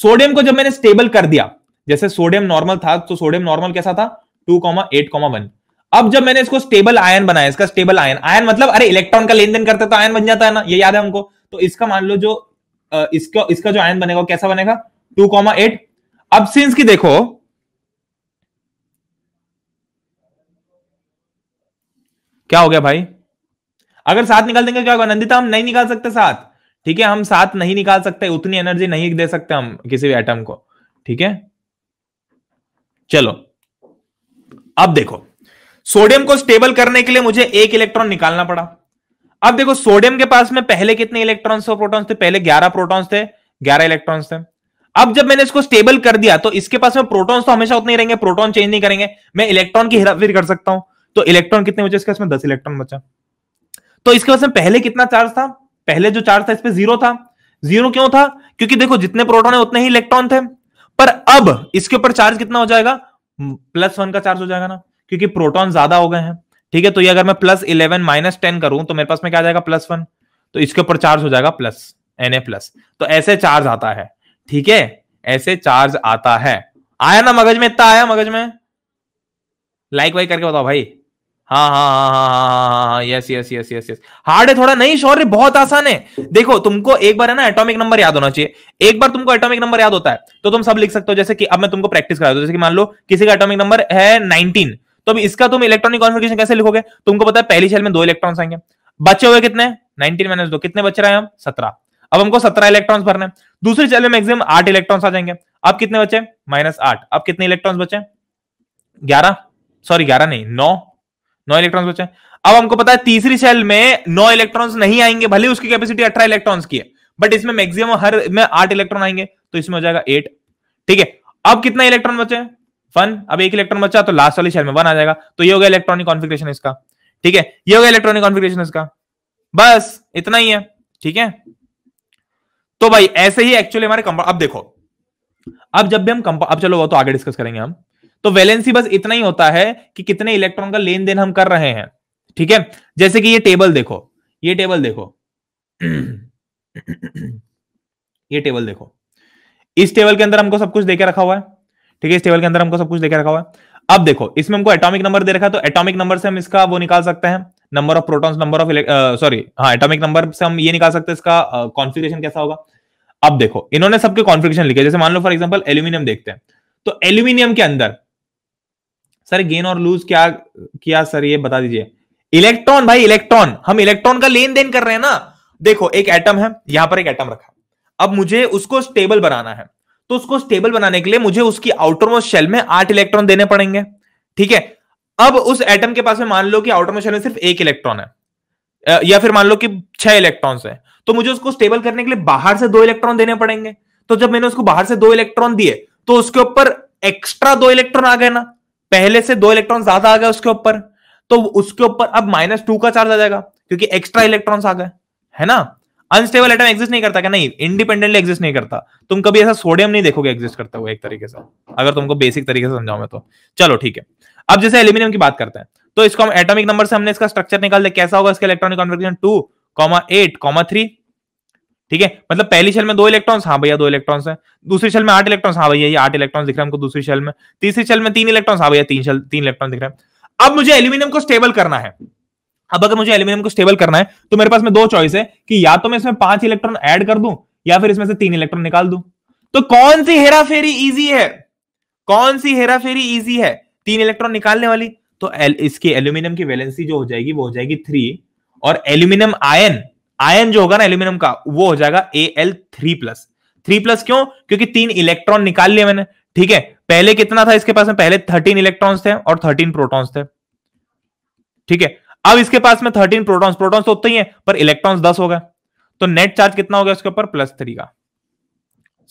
सोडियम को जब मैंने स्टेबल कर दिया जैसे सोडियम नॉर्मल था तो सोडियम नॉर्मल कैसा था two comma eight comma one अब जब मैंने इसको स्टेबल आयन बनाया इसका स्टेबल आयन आयन मतलब अरे इलेक्ट्रॉन का लेन देन करते तो आयन बन जाता है ना ये याद है हमको तो इसका मान लो जो इसका इसका जो आयन बनेगा कैसा बनेगा टू कॉमा एट अब सिंस की देखो क्या हो गया भाई अगर साथ निकाल देंगे क्या होगा नंदिता हम नहीं निकाल सकते साथ ठीक है हम साथ नहीं निकाल सकते उतनी एनर्जी नहीं दे सकते हम किसी भी एटम को ठीक है चलो अब देखो सोडियम को स्टेबल करने के लिए मुझे एक इलेक्ट्रॉन निकालना पड़ा अब देखो सोडियम के पास में पहले कितने इलेक्ट्रॉन्स और प्रोटॉन्स थे पहले 11 प्रोटॉन्स थे 11 इलेक्ट्रॉन्स थे अब जब मैंने इसको स्टेबल कर दिया तो इसके पास में प्रोटॉन्स तो हमेशा उतने ही रहेंगे प्रोटॉन चेंज नहीं करेंगे मैं इलेक्ट्रॉन की हेराफेरी कर सकता हूं तो इलेक्ट्रॉन कितने बचे इसके पास में दस इलेक्ट्रॉन बचा तो इसके पास में पहले कितना चार्ज था पहले जो चार्ज था इस पर जीरो था जीरो क्यों था क्योंकि देखो जितने प्रोटॉन है उतने ही इलेक्ट्रॉन थे पर अब इसके ऊपर चार्ज कितना हो जाएगा प्लस हम्म, वन का चार्ज हो जाएगा ना क्योंकि प्रोटॉन ज्यादा हो गए हैं ठीक है तो ये अगर मैं प्लस इलेवन माइनस टेन करूं तो मेरे पास में क्या जाएगा प्लस वन तो इसके ऊपर चार्ज हो जाएगा प्लस एन ए प्लस तो ऐसे चार्ज आता है ठीक है ऐसे चार्ज आता है आया ना मगज में इतना आया मगज में लाइक वाइक करके बताओ भाई हाँ हाँ हाँ हाँ हाँ हाँ yes yes yes yes yes hard है थोड़ा नहीं सॉरी बहुत आसान है देखो तुमको एक बार है ना एटॉमिक नंबर याद होना चाहिए एक बार तुमको एटॉमिक नंबर याद होता है तो तुम सब लिख सकते हो जैसे कि अब मैं तुमको प्रैक्टिस करा दो जैसे कि मान लो किसी का एटॉमिक नंबर है नाइनटीन तो अब इसका तुम इलेक्ट्रॉनिक कॉन्फिगेशन कैसे लिखोगे तुमको पता है पहली शेल में दो इलेक्ट्रॉन आएंगे बचे हुए कितने नाइनटीन माइनस दो कितने बच्चे रहे हम सत्रह अब हमको सत्रह इलेक्ट्रॉन्स भरने हैं दूसरी शेल में मैक्सिमम आठ इलेक्ट्रॉन्स आ जाएंगे अब कितने बचे माइनस आठ अब कितने इलेक्ट्रॉन्स बचे ग्यारह सॉरी ग्यारह नहीं नौ नौ इलेक्ट्रॉन बचे अब हमको पता है तीसरी सेल में नौ इलेक्ट्रॉन्स नहीं आएंगे भले उसकी कैपेसिटी अठारह इलेक्ट्रॉन्स की है बट इसमें मैक्सिमम हर में आठ इलेक्ट्रॉन आएंगे तो इसमें हो जाएगा एट ठीक है अब कितना इलेक्ट्रॉन बचे वन अब एक इलेक्ट्रॉन बचा तो लास्ट वाली सेल में वन आ जाएगा तो ये हो गया इलेक्ट्रॉनिक कॉन्फिग्रेशन इसका ठीक है ये हो गया इलेक्ट्रॉनिक कॉन्फिग्रेशन इसका बस इतना ही है ठीक है तो भाई ऐसे ही एक्चुअली हमारे कंपाउंड अब देखो अब जब भी हम कंपाउंड अब चलो वो तो आगे डिस्कस करेंगे हम तो वैलेंसी बस इतना ही होता है कि कितने इलेक्ट्रॉन का लेन देन हम कर रहे हैं ठीक है जैसे कि ये टेबल देखो ये टेबल देखो ये टेबल देखो इस टेबल के अंदर हमको सब कुछ देके रखा हुआ है ठीक है इस टेबल के अंदर हमको सब कुछ देके रखा हुआ है अब देखो इसमें हमको एटॉमिक नंबर दे रखा है तो एटॉमिक नंबर से हम इसका वो निकाल सकते हैं number of protons number of sorry हाँ एटॉमिक नंबर से हम ये निकाल सकते हैं इसका कॉन्फिग्रेशन uh, कैसा होगा अब देखो इन्होंने सबके कॉन्फिग्रेशन लिखे जैसे मान लो फॉर एग्जाम्पल एल्यूमिनियम देखते हैं तो एल्यूमिनियम के अंदर सर गेन और लूज क्या किया सर ये बता दीजिए इलेक्ट्रॉन भाई इलेक्ट्रॉन हम इलेक्ट्रॉन का लेन देन कर रहे हैं ना देखो एक एटम है यहां पर एक एटम रखा अब मुझे उसको स्टेबल बनाना है तो उसको स्टेबल बनाने के लिए मुझे उसकी आउटरमोस्ट शेल में आठ इलेक्ट्रॉन देने पड़ेंगे ठीक है अब उस एटम के पास में मान लो कि आउटरमोस्ट शेल में सिर्फ एक इलेक्ट्रॉन है या फिर मान लो कि छह इलेक्ट्रॉन है तो मुझे उसको स्टेबल करने के लिए बाहर से दो इलेक्ट्रॉन देने पड़ेंगे तो जब मैंने उसको बाहर से दो इलेक्ट्रॉन दिए तो उसके ऊपर एक्स्ट्रा दो इलेक्ट्रॉन आ गए ना पहले से दो इलेक्ट्रॉन ज्यादा आ गए उसके ऊपर तो उसके ऊपर अब माइनस टू का चार्ज आ जाएगा क्योंकि एक्स्ट्रा इलेक्ट्रॉन्स आ गए है ना अनस्टेबल एटम एग्जिस्ट नहीं करता क्या नहीं इंडिपेंडेंटली एग्जिस्ट नहीं करता तुम कभी ऐसा सोडियम नहीं देखोगे एग्जिस्ट करता हुआ एक तरीके से अगर तुमको बेसिक तरीके से समझाऊ मैं तो चलो ठीक है अब जैसे एल्यूमिनियम की बात करते हैं तो इसको हम एटॉमिक नंबर से हमने इसका स्ट्रक्चर निकाल दिया कैसा होगा इसका electronic configuration two comma eight comma three ठीक है मतलब पहली शेल में दो इलेक्ट्रॉन्स हाँ भैया दो इलेक्ट्रॉन्स है दूसरी शेल में आठ इलेक्ट्रॉन्स हाँ भैया ये आठ इलेक्ट्रॉन्स दिख रहे हैं हमको दूसरी शेल में तीसरी शेल में तीन इलेक्ट्रॉन्स हाँ भैया तीन शेल तीन इलेक्ट्रॉन दिख रहे हैं अब मुझे एल्यूमिनियम को स्टेबल करना है अब अगर मुझे एल्यूमिनियम को स्टेबल करना है तो मेरे पास में दो चॉइस है कि या तो मैं इसमें पांच इलेक्ट्रॉन ऐड कर दूं या फिर इसमें से तीन इलेक्ट्रॉन निकाल दूं तो कौन सी हेरा फेरी ईजी है कौन सी हेरा फेरी ईजी है तीन इलेक्ट्रॉन निकालने वाली तो इसकी एल्यूमिनियम की वैलेंसी जो हो जाएगी वो हो जाएगी थ्री और एल्यूमिनियम आयन आयन जो होगा ना एल्यूमिनियम का वो हो जाएगा A L three plus three plus क्यों क्योंकि तीन इलेक्ट्रॉन निकाल लिए मैंने ठीक है पहले कितना था इसके पास में पहले थर्टीन इलेक्ट्रॉन थे और थर्टीन प्रोटॉन्स थे ठीक है अब इसके पास में थर्टीन प्रोटॉन्स प्रोटॉन्स तो उतने ही है पर इलेक्ट्रॉन्स दस हो गए तो नेट चार्ज कितना हो गया उसके ऊपर प्लस थ्री का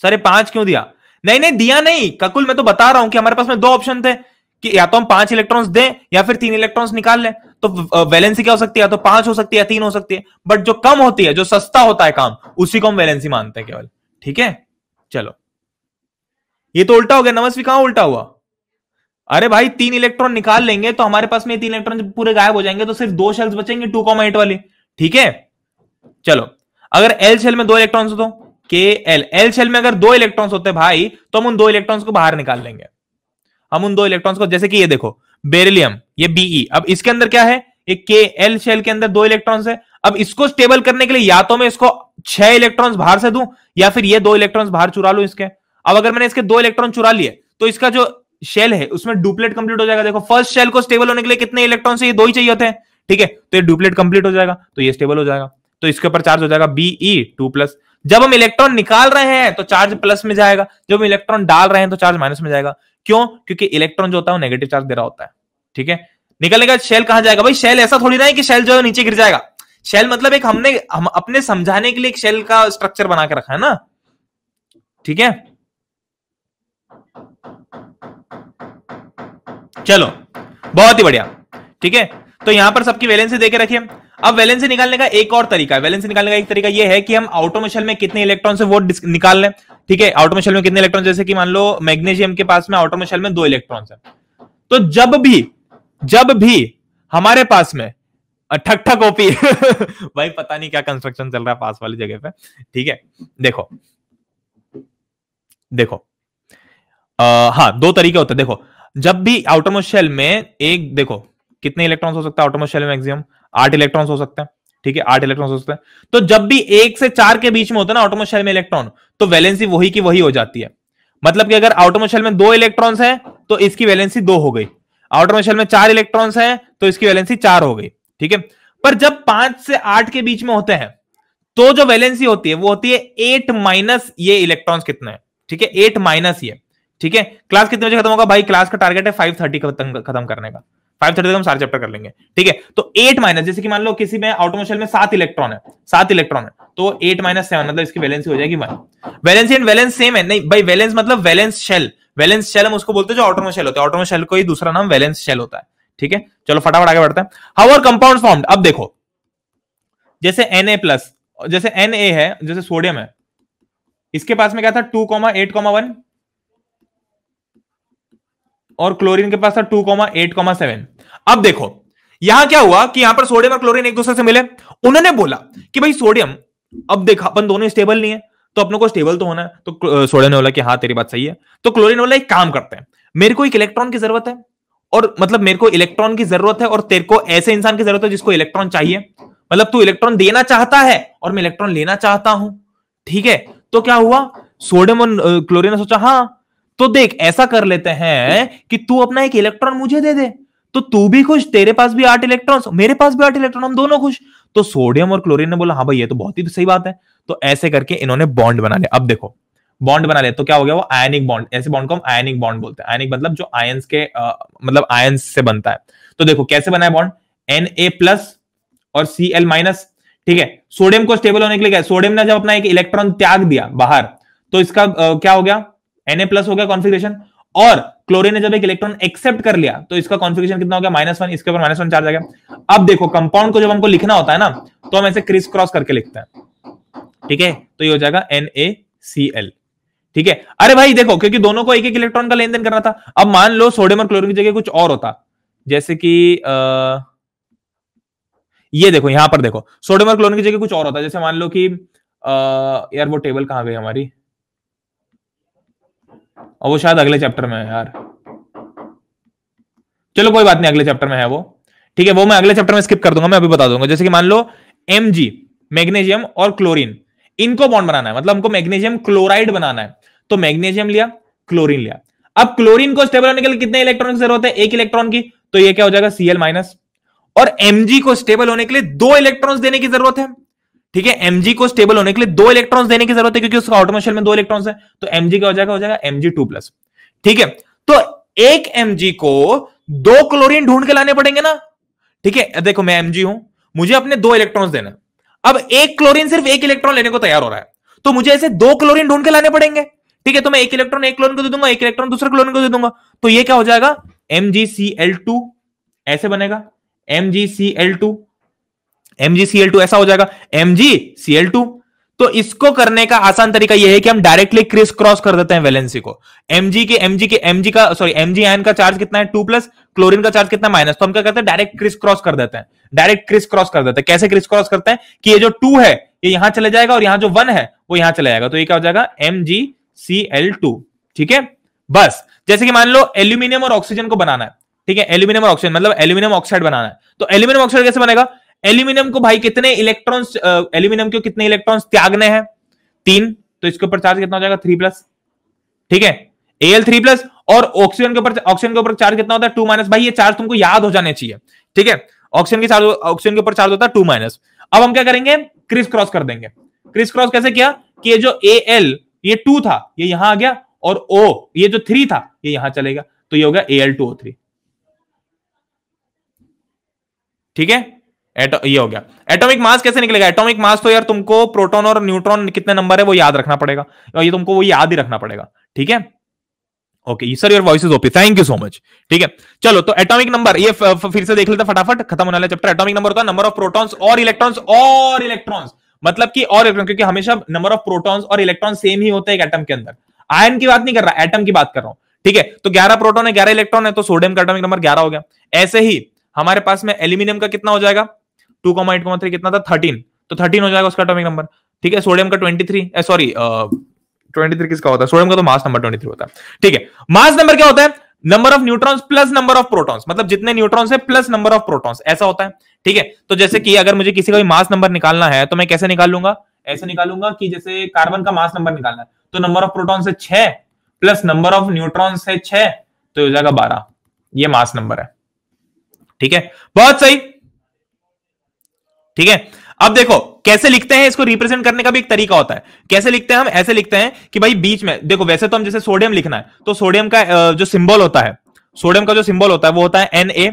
सर पांच क्यों दिया नहीं नहीं दिया नहीं ककुल मैं तो बता रहा हूं कि हमारे पास में दो ऑप्शन थे कि या तो हम पांच इलेक्ट्रॉन्स दें या फिर तीन इलेक्ट्रॉन्स निकाल लें तो वैलेंसी क्या हो सकती है तो पांच हो सकती है तीन हो सकती है बट जो कम होती है जो सस्ता होता है काम उसी को हम वैलेंसी मानते हैं केवल ठीक है चलो ये तो उल्टा हो गया नमस्वी कहां उल्टा हुआ अरे भाई तीन इलेक्ट्रॉन निकाल लेंगे तो हमारे पास में तीन इलेक्ट्रॉन पूरे गायब हो जाएंगे तो सिर्फ दो शेल्स बचेंगे टू कॉम एट वाले ठीक है चलो अगर एल शेल में दो इलेक्ट्रॉन हो तो के एल एल शेल में अगर दो इलेक्ट्रॉन्स होते भाई तो हम उन दो इलेक्ट्रॉन्स को बाहर निकाल लेंगे हम उन दो इलेक्ट्रॉन्स को जैसे कि ये देखो बेरिलियम ये बीई e. अब इसके अंदर क्या है एक के एल शेल के अंदर दो इलेक्ट्रॉन्स है अब इसको स्टेबल करने के लिए या तो मैं इसको छह इलेक्ट्रॉन्स बाहर से दूं या फिर ये दो इलेक्ट्रॉन्स बाहर चुरा लू इसके अब अगर मैंने इसके दो इलेक्ट्रॉन चुरा लिए तो इसका जो शेल है उसमें डुप्लेट कंप्लीट हो जाएगा देखो फर्स्ट शेल को स्टेबल होने के लिए कितने इलेक्ट्रॉन ये दो ही चाहिए होते हैं ठीक है तो ये डुप्लेट कंप्लीट हो जाएगा तो ये स्टेबल हो जाएगा तो इसके ऊपर चार्ज हो जाएगा बीई टू प्लस जब हम इलेक्ट्रॉन निकाल रहे हैं तो चार्ज प्लस में जाएगा जब हम इलेक्ट्रॉन डाल रहे हैं तो चार्ज माइनस में जाएगा क्यों क्योंकि इलेक्ट्रॉन जो होता है वो नेगेटिव चार्ज दे रहा होता है ठीक है निकलने का शेल कहा जाएगा भाई शेल ऐसा थोड़ी ना है कि शेल जो है नीचे गिर जाएगा शेल मतलब एक हमने हम अपने समझाने के लिए एक शेल का स्ट्रक्चर बना के रखा है ना ठीक है चलो बहुत ही बढ़िया ठीक है तो यहां पर सबकी वैलेंसी देके रखिए अब वैलेंस निकालने का एक और तरीका है वैलेंस निकालने का एक तरीका यह है कि हम ऑटोमेशन में कितने इलेक्ट्रॉन से वो निकाल लें ठीक है ऑटोमेशन में कितने इलेक्ट्रॉन जैसे कि मान लो मैग्नेशियम के पास में ऑटोमेशन में दो इलेक्ट्रॉन है तो जब भी जब भी हमारे पास में ठक ठक ओपी भाई पता नहीं क्या कंस्ट्रक्शन चल रहा है पास वाली जगह पे ठीक है देखो देखो हाँ दो तरीके होते हैं देखो जब भी आउटरमोस्ट में एक देखो कितने इलेक्ट्रॉन्स हो सकता है आउटरमोस्ट में मैक्सिमम आठ इलेक्ट्रॉन हो सकते हैं ठीक है आठ इलेक्ट्रॉन हो सकते हैं तो जब भी एक से चार के बीच में होता है ना ऑटोमोशल में इलेक्ट्रॉन तो वैलेंसी वही की वही हो जाती है मतलब कि अगर ऑटोमोशल में दो इलेक्ट्रॉन्स हैं तो इसकी वैलेंसी दो हो गई ऑटोमोशल में चार इलेक्ट्रॉन्स हैं तो इसकी वैलेंसी चार हो गई ठीक है पर जब पांच से आठ के बीच में होते हैं तो जो वैलेंसी होती है वो होती है एट माइनस ये इलेक्ट्रॉन्स कितना है ठीक है एट माइनस ये ठीक है क्लास कितने बजे खत्म होगा भाई क्लास का टारगेट है फाइव थर्टी खत्म करने का फाइव थर्टी तक हम सारे चैप्टर कर लेंगे ठीक है तो एट माइनस जैसे कि मान लो किसी में ऑटोमोशन में सात इलेक्ट्रॉन है सात इलेक्ट्रॉन है तो एट माइनस सेवन मतलब इसकी वैलेंसी हो जाएगी one valency and valence same है नहीं भाई वैलेंस मतलब वैलेंस शेल वैलेंस शेल हम उसको बोलते हैं जो ऑटोमो शेल होता है ऑटोमो शेल को ही दूसरा नाम वैलेंस शेल होता है ठीक है चलो फटाफट आगे बढ़ते हैं हाउ आर कंपाउंड फॉर्म अब देखो जैसे एन ए प्लस जैसे एन ए है जैसे सोडियम है इसके पास में क्या था two comma eight comma one और क्लोरीन के पास था two comma eight comma seven अब देखो यहां क्या हुआ कि यहां पर सोडियम और क्लोरीन एक दूसरे से मिले उन्होंने बोला कि भाई सोडियम अब देखा अपन दोनों स्टेबल नहीं है तो अपने को स्टेबल तो होना है तो सोडियम ने बोला कि हाँ तेरी बात सही है तो क्लोरीन वाला एक काम करते हैं मेरे को एक इलेक्ट्रॉन की जरूरत है और मतलब मेरे को इलेक्ट्रॉन की जरूरत है और तेरे को ऐसे इंसान की जरूरत है जिसको इलेक्ट्रॉन चाहिए मतलब तू इलेक्ट्रॉन देना चाहता है और मैं इलेक्ट्रॉन लेना चाहता हूं ठीक है तो क्या हुआ सोडियम और क्लोरीन ने सोचा हाँ तो देख ऐसा कर लेते हैं कि तू अपना एक इलेक्ट्रॉन मुझे दे दे तो तू भी खुश तेरे पास भी आठ इलेक्ट्रॉन मेरे पास भी आठ इलेक्ट्रॉन हम दोनों खुश तो सोडियम और क्लोरीन ने बोला हाँ भाई ये तो बहुत ही सही बात है तो ऐसे करके इन्होंने बॉन्ड बना लिया अब देखो बॉन्ड बना ले तो क्या हो गया वो आयनिक बॉन्ड ऐसे बॉन्ड को हम आयनिक बॉन्ड बोलते हैं आयनिक मतलब जो आयंस के आ, मतलब आयन से बनता है तो देखो कैसे बना है बॉन्ड एन ए प्लस और सी एल माइनस ठीक है सोडियम को स्टेबल होने के लिए क्या सोडियम ने जब अपना एक इलेक्ट्रॉन त्याग दिया बाहर तो इसका आ, क्या हो गया एन ए प्लस हो गया कॉन्फिग्रेशन और क्लोरीन ने जब एक इलेक्ट्रॉन एक्सेप्ट कर लिया तो इसका कॉन्फिगेशन कितना हो गया माइनस वन इसके ऊपर माइनस वन चार्ज आ गया अब देखो कंपाउंड को जब हमको लिखना होता है ना तो हम ऐसे क्रिस क्रॉस करके लिखते हैं ठीक है तो ये हो जाएगा एन ए सी एल ठीक है अरे भाई देखो क्योंकि दोनों को एक एक इलेक्ट्रॉन का लेन देन करना था अब मान लो सोडियम और क्लोरीन की जगह कुछ और होता जैसे कि आ, ये देखो यहां पर देखो सोडियम और क्लोरीन की जगह कुछ और होता जैसे मान लो कि आ, यार वो टेबल कहां गई हमारी और वो शायद अगले चैप्टर में है यार चलो कोई बात नहीं अगले चैप्टर में है वो ठीक है वो मैं अगले चैप्टर में स्किप कर दूंगा मैं अभी बता दूंगा जैसे कि मान लो एम मैग्नेशियम और क्लोरीन इनको बॉन्ड बनाना है मतलब हमको मैग्नेशियम क्लोराइड बनाना है तो मैग्नेशियम लिया क्लोरीन लिया अब क्लोरीन को स्टेबल होने के लिए कितने इलेक्ट्रॉन की जरूरत है एक इलेक्ट्रॉन की तो ये क्या हो जाएगा सीएल माइनस और एमजी को स्टेबल होने के लिए दो इलेक्ट्रॉन्स देने की जरूरत है ठीक है एमजी को स्टेबल होने के लिए दो इलेक्ट्रॉन्स देने की जरूरत है क्योंकि उसका ऑटोमेशन में दो इलेक्ट्रॉन्स है तो एमजी क्या हो जाएगा हो जाएगा Mg2+ ठीक है तो एक Mg को दो क्लोरीन ढूंढ के लाने पड़ेंगे ना ठीक है देखो मैं Mg हूं मुझे अपने दो इलेक्ट्रॉन्स देना अब एक क्लोरीन सिर्फ एक इलेक्ट्रॉन लेने को तैयार हो रहा है तो मुझे ऐसे दो क्लोरीन ढूंढ के लाने पड़ेंगे ठीक है तो मैं एक इलेक्ट्रॉन एक क्लोरीन को दे दूंगा एक इलेक्ट्रॉन दूसरे क्लोरीन को दे दूंगा तो ये क्या हो जाएगा एम ऐसे बनेगा M G C L two MgCl2 ऐसा हो जाएगा MgCl2 तो इसको करने का आसान तरीका यह है कि हम डायरेक्टली क्रिस क्रॉस कर देते हैं वैलेंसी को Mg के Mg के Mg का सॉरी Mg आयन का चार्ज कितना है टू प्लस क्लोरीन का चार्ज कितना माइनस तो हम क्या करते हैं डायरेक्ट क्रिस क्रॉस कर देते हैं डायरेक्ट क्रिस क्रॉस कर देते हैं कैसे क्रिस क्रॉस करते हैं कि ये जो टू है ये यहां चले जाएगा और यहां जो वन है वो यहां चले जाएगा तो ये क्या हो जाएगा MgCl2 ठीक है बस जैसे कि मान लो एल्यूमिनियम और ऑक्सीजन को बनाना है ठीक है एल्यूमिनियम ऑक्सीजन मतलब एल्यूमिनियम ऑक्साइड बनाना है तो एल्यूमिनियम ऑक्साइड कैसे बनेगा एल्यूमिनियम को भाई कितने इलेक्ट्रॉन्स एल्यूमिनियम को कितने इलेक्ट्रॉन्स त्यागने हैं तीन तो इसके ऊपर चार्ज कितना हो जाएगा थ्री प्लस ठीक है एल थ्री प्लस और ऑक्सीजन के ऊपर ऑक्सीजन के ऊपर चार्ज कितना होता है टू माइनस भाई ये चार्ज तुमको याद हो जाने चाहिए ठीक है ऑक्सीजन के चार्ज ऑक्सीजन के ऊपर चार्ज होता है टू माइनस अब हम क्या करेंगे क्रिस क्रॉस कर देंगे क्रिस क्रॉस कैसे किया कि ये जो ए एल ये टू था ये यहां आ गया और ओ ये जो थ्री था ये यहां चलेगा तो ये हो गया A L two O three ठीक है ये हो गया एटॉमिक मास कैसे निकलेगा एटॉमिक मास तो यार तुमको प्रोटॉन और न्यूट्रॉन कितने नंबर है वो याद रखना पड़ेगा ये तुमको वो याद ही रखना पड़ेगा ठीक है okay sir your voice is OP thank you so much ठीक है चलो तो एटॉमिक नंबर ये फिर से देख लेते फटाफट खत्म होने वाला चैप्टर एटॉमिक नंबर होता है नंबर ऑफ प्रोटॉन्स और इलेक्ट्रॉन्स और इलेक्ट्रॉन्स मतलब कि और इलेक्ट्रॉन क्योंकि हमेशा नंबर ऑफ प्रोटॉन्स और इलेक्ट्रॉन सेम ही होते हैं एटम के अंदर आयन की बात नहीं कर रहा एटम की बात कर रहा हूं ठीक है तो ग्यारह प्रोटोन है ग्यारह इलेक्ट्रॉन है तो सोडियम का एटॉमिक नंबर ग्यारह हो गया ऐसे ही हमारे पास में एल्यूमिनियम का कितना हो जाएगा two comma eight comma three कितना था थर्टीन तो थर्टीन हो जाएगा उसका एटॉमिक नंबर ठीक है सोडियम का twenty three sorry twenty three किसका होता है सोडियम का तो मास नंबर ट्वेंटी थ्री होता है ठीक है मास नंबर क्या होता है number of neutrons plus number of protons मतलब जितने न्यूट्रॉन्स है प्लस नंबर ऑफ प्रोटॉन्स ऐसा होता है ठीक है तो जैसे कि अगर मुझे किसी का भी मास नंबर निकालना है तो मैं कैसे निकाल लूंगा ऐसे निकालूंगा कि जैसे कार्बन का मास नंबर निकालना है तो नंबर ऑफ प्रोटॉन्स है छह प्लस नंबर ऑफ न्यूट्रॉन्स है छह तो हो जाएगा बारह ये मास नंबर है ठीक है बहुत सही ठीक है अब देखो कैसे लिखते हैं इसको रिप्रेजेंट करने का भी एक तरीका होता है कैसे लिखते हैं हम ऐसे लिखते हैं कि भाई बीच में देखो वैसे तो हम जैसे सोडियम लिखना है तो सोडियम का जो सिंबल होता है सोडियम का जो सिंबल होता है वो होता है एन ए